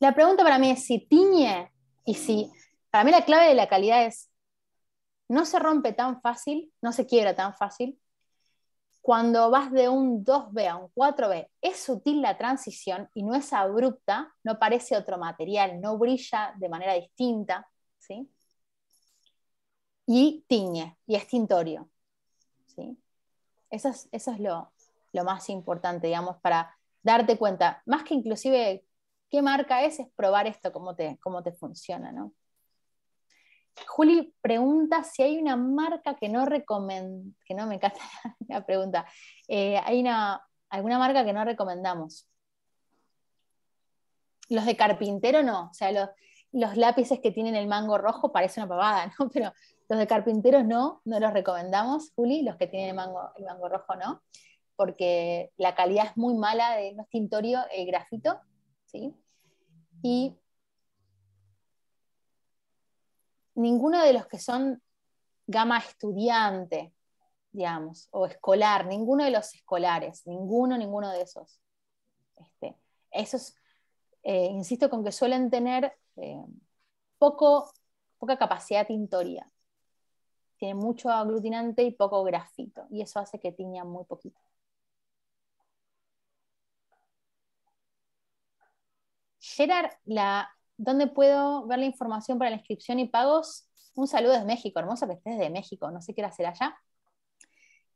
La pregunta para mí es si tiñe y si. Para mí la clave de la calidad es no se rompe tan fácil, no se quiebra tan fácil, cuando vas de un 2B a un 4B. Es sutil la transición y no es abrupta, no parece otro material, no brilla de manera distinta, ¿sí? Y tiñe, y es tintorio, ¿sí? Eso es, lo, más importante, digamos, para darte cuenta, más que inclusive qué marca es, es probar esto, cómo te, cómo te funciona, ¿no? Juli pregunta si hay una marca que no recomendamos, que no me encanta la pregunta. Eh, ¿Hay una, alguna marca que no recomendamos? Los de carpintero no, o sea, los, los lápices que tienen el mango rojo parece una pavada, ¿no? Pero los de carpintero, no, no los recomendamos, Juli, los que tienen el mango, el mango rojo no, porque la calidad es muy mala de no es tintorio, el grafito, ¿sí? Y ninguno de los que son gama estudiante, digamos, o escolar, ninguno de los escolares, ninguno, ninguno de esos. Este, esos, eh, insisto con que suelen tener eh, poco, poca capacidad tintoría. Tiene mucho aglutinante y poco grafito, y eso hace que tiñan muy poquito. Gerard, la ¿Dónde puedo ver la información para la inscripción y pagos? Un saludo desde México, hermoso que estés de México, no sé qué hacer allá.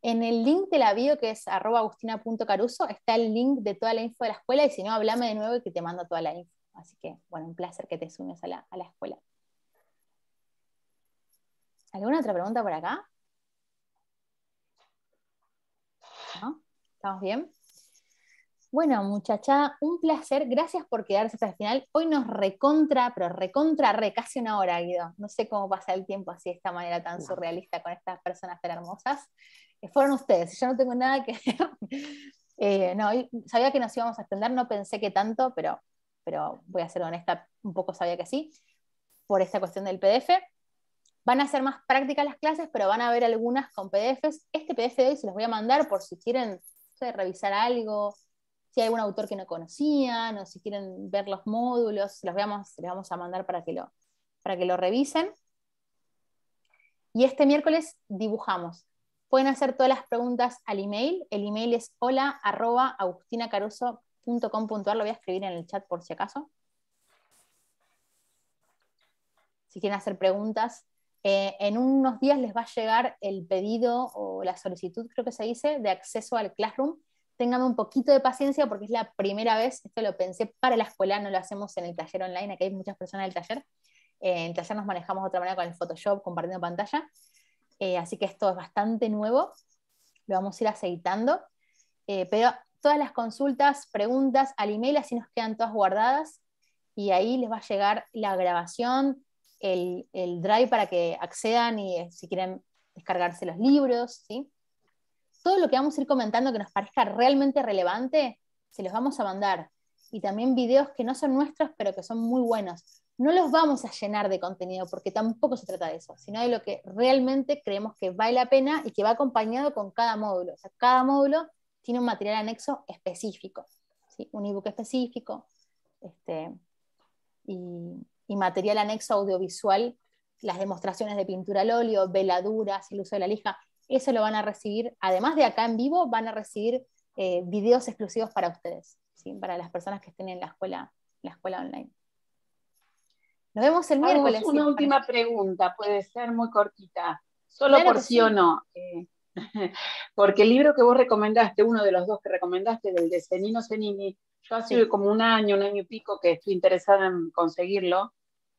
En el link de la bio, que es agustina.caruso, está el link de toda la info de la escuela, y si no, hablame de nuevo y que te mando toda la info. Así que, bueno, un placer que te sumes a la, a escuela. ¿Alguna otra pregunta por acá? ¿Estamos bien? Bueno, muchacha, un placer. Gracias por quedarse hasta el final. Hoy nos recontra, pero recontra, re, casi una hora, Guido. No sé cómo pasa el tiempo así de esta manera tan surrealista con estas personas tan hermosas. Eh, fueron ustedes, yo no tengo nada que eh, no, sabía que nos íbamos a extender, no pensé que tanto, pero, pero voy a ser honesta, un poco sabía que sí, por esta cuestión del PDF. Van a ser más prácticas las clases, pero van a haber algunas con PDFs. Este PDF de hoy se los voy a mandar por si quieren revisar algo, si hay algún autor que no conocían o si quieren ver los módulos, los veamos les vamos a mandar para que, lo, para que lo revisen. Y este miércoles dibujamos. Pueden hacer todas las preguntas al email. El email es hola Lo voy a escribir en el chat por si acaso. Si quieren hacer preguntas, eh, en unos días les va a llegar el pedido o la solicitud, creo que se dice, de acceso al Classroom téngame un poquito de paciencia porque es la primera vez, esto lo pensé para la escuela, no lo hacemos en el taller online, aquí hay muchas personas del taller, eh, en el taller nos manejamos de otra manera con el Photoshop, compartiendo pantalla, eh, así que esto es bastante nuevo, lo vamos a ir aceitando, eh, pero todas las consultas, preguntas al email, así nos quedan todas guardadas y ahí les va a llegar la grabación, el, el drive para que accedan y si quieren descargarse los libros, ¿sí? todo lo que vamos a ir comentando que nos parezca realmente relevante, se los vamos a mandar. Y también videos que no son nuestros, pero que son muy buenos. No los vamos a llenar de contenido, porque tampoco se trata de eso, sino de lo que realmente creemos que vale la pena y que va acompañado con cada módulo. cada módulo tiene un material anexo específico, un ebook específico este, y, y material anexo audiovisual las demostraciones de pintura al óleo, veladuras, el uso de la lija eso lo van a recibir, además de acá en vivo, van a recibir eh, videos exclusivos para ustedes, para las personas que estén en la escuela, la escuela online. Nos vemos el miércoles. Una última pregunta, puede ser muy cortita, solo por sí o no. Eh, porque el libro que vos recomendaste, uno de los dos que recomendaste, del de senino senini yo hace como un año, un año y pico que estoy interesada en conseguirlo.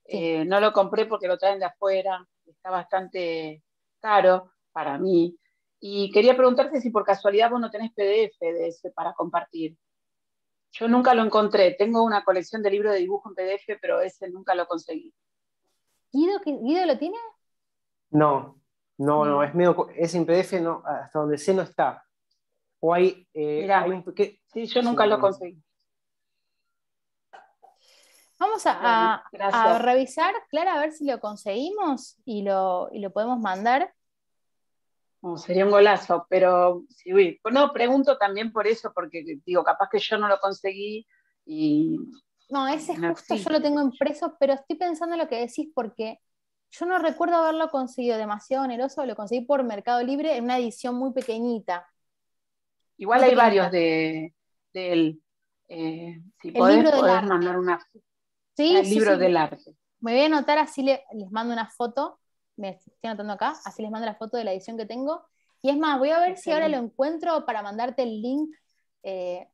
Eh, no lo compré porque lo traen de afuera, está bastante caro, para mí. Y quería preguntarte si por casualidad vos no tenés PDF de ese para compartir. Yo nunca lo encontré. Tengo una colección de libros de dibujo en PDF, pero ese nunca lo conseguí. ¿Guido, lo tiene? No, no, no, es medio, es en PDF, no, hasta donde sé no está. O hay, eh, sí, yo nunca lo conseguí. Vamos a, revisar, Clara, a ver si lo conseguimos y lo, y lo podemos mandar sería un golazo, pero no, pregunto también por eso, porque digo, capaz que yo no lo conseguí y... No, ese es justo, yo lo tengo impreso, pero estoy pensando en lo que decís porque yo no recuerdo haberlo conseguido demasiado oneroso, lo conseguí por Mercado Libre en una edición muy pequeñita. Igual hay varios de, él. Eh, si del mandar Sí, el libro del arte. Me voy a anotar así, les mando una foto me estoy anotando acá, así les mando la foto de la edición que tengo. Y es más, voy a ver si ahora lo encuentro para mandarte el link. Eh,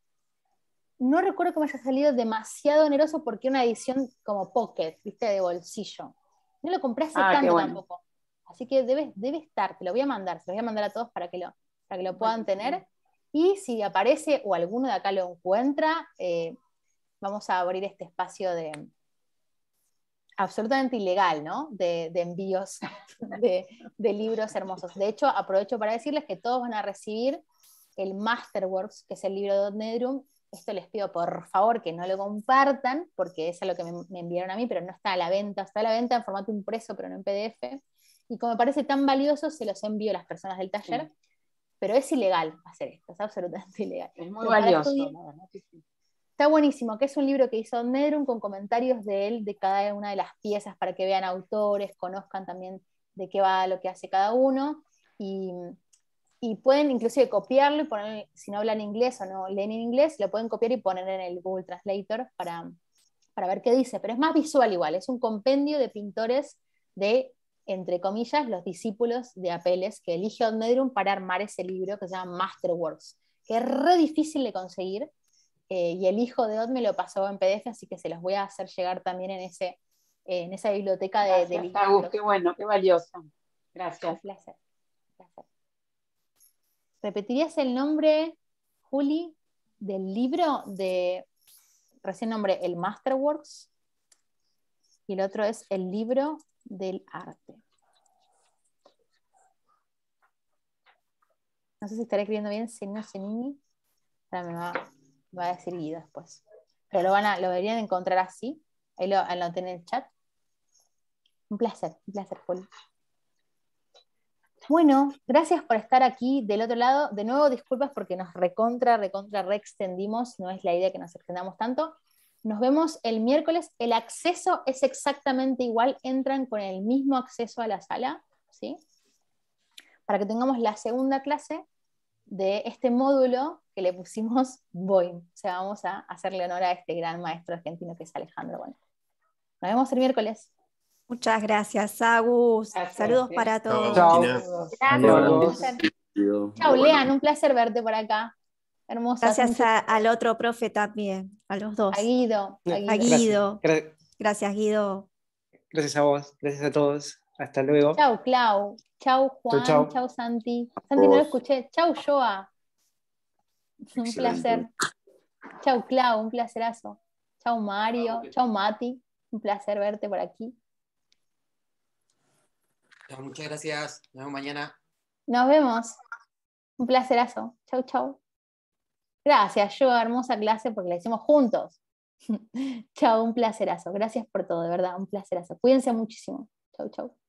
no recuerdo que me haya salido demasiado oneroso porque una edición como pocket, viste, de bolsillo. No lo compré hace ah, tanto tampoco. Así que debe, debe estar, te lo voy a mandar, se lo voy a mandar a todos para que lo, para que lo puedan tener. Y si aparece o alguno de acá lo encuentra, eh, vamos a abrir este espacio de, absolutamente ilegal, ¿no? De, envíos de, libros hermosos. De hecho, aprovecho para decirles que todos van a recibir el Masterworks, que es el libro de Nedrum. Esto les pido por favor que no lo compartan, porque es a lo que me, enviaron a mí, pero no está a la venta. Está a la venta en formato impreso, pero no en PDF. Y como me parece tan valioso, se los envío a las personas del taller. Pero es ilegal hacer esto, es absolutamente ilegal. Es muy valioso. Está buenísimo, que es un libro que hizo Nedrum con comentarios de él de cada una de las piezas para que vean autores, conozcan también de qué va lo que hace cada uno. Y, pueden inclusive copiarlo y poner, si no hablan inglés o no leen en inglés, lo pueden copiar y poner en el Google Translator para, para ver qué dice. Pero es más visual igual, es un compendio de pintores de, entre comillas, los discípulos de Apeles que eligió Nedrum para armar ese libro que se llama Masterworks, que es re difícil de conseguir eh, y el hijo de Od me lo pasó en PDF, así que se los voy a hacer llegar también en, ese, en esa biblioteca de, Gracias, qué bueno, qué valioso. Gracias. Un placer. ¿Repetirías el nombre, Juli, del libro de, recién nombre el Masterworks? Y el otro es el libro del arte. No sé si estaré escribiendo bien, si Senini. me va va a decir después. Pero lo, van a, lo deberían encontrar así. Ahí lo anoté en el chat. Un placer, un placer, Paul. Bueno, gracias por estar aquí del otro lado. De nuevo, disculpas porque nos recontra, recontra, reextendimos. No es la idea que nos extendamos tanto. Nos vemos el miércoles. El acceso es exactamente igual. Entran con el mismo acceso a la sala, ¿sí? Para que tengamos la segunda clase de este módulo que le pusimos voy, O sea, vamos a hacerle honor a este gran maestro argentino que es Alejandro. Bueno, nos vemos el miércoles. Muchas gracias, Agus. Saludos para todos. Chao. Lean, un placer verte por acá. Hermosa. Gracias al otro profe también, a los dos. A Guido. Gracias. gracias, Guido. Gracias a vos, gracias a todos. Hasta luego. Chao, Clau. Chau Juan, chau, Santi. Santi, no lo escuché. Chau Joa. Un placer. Chau Clau, un placerazo. Chau Mario, chao chau Mati. Un placer verte por aquí. Muchas gracias. Nos vemos mañana. Nos vemos. Un placerazo. Chau, chau. Gracias, Joa, hermosa clase, porque la hicimos juntos. chau, un placerazo. Gracias por todo, de verdad, un placerazo. Cuídense muchísimo. Chau, chau.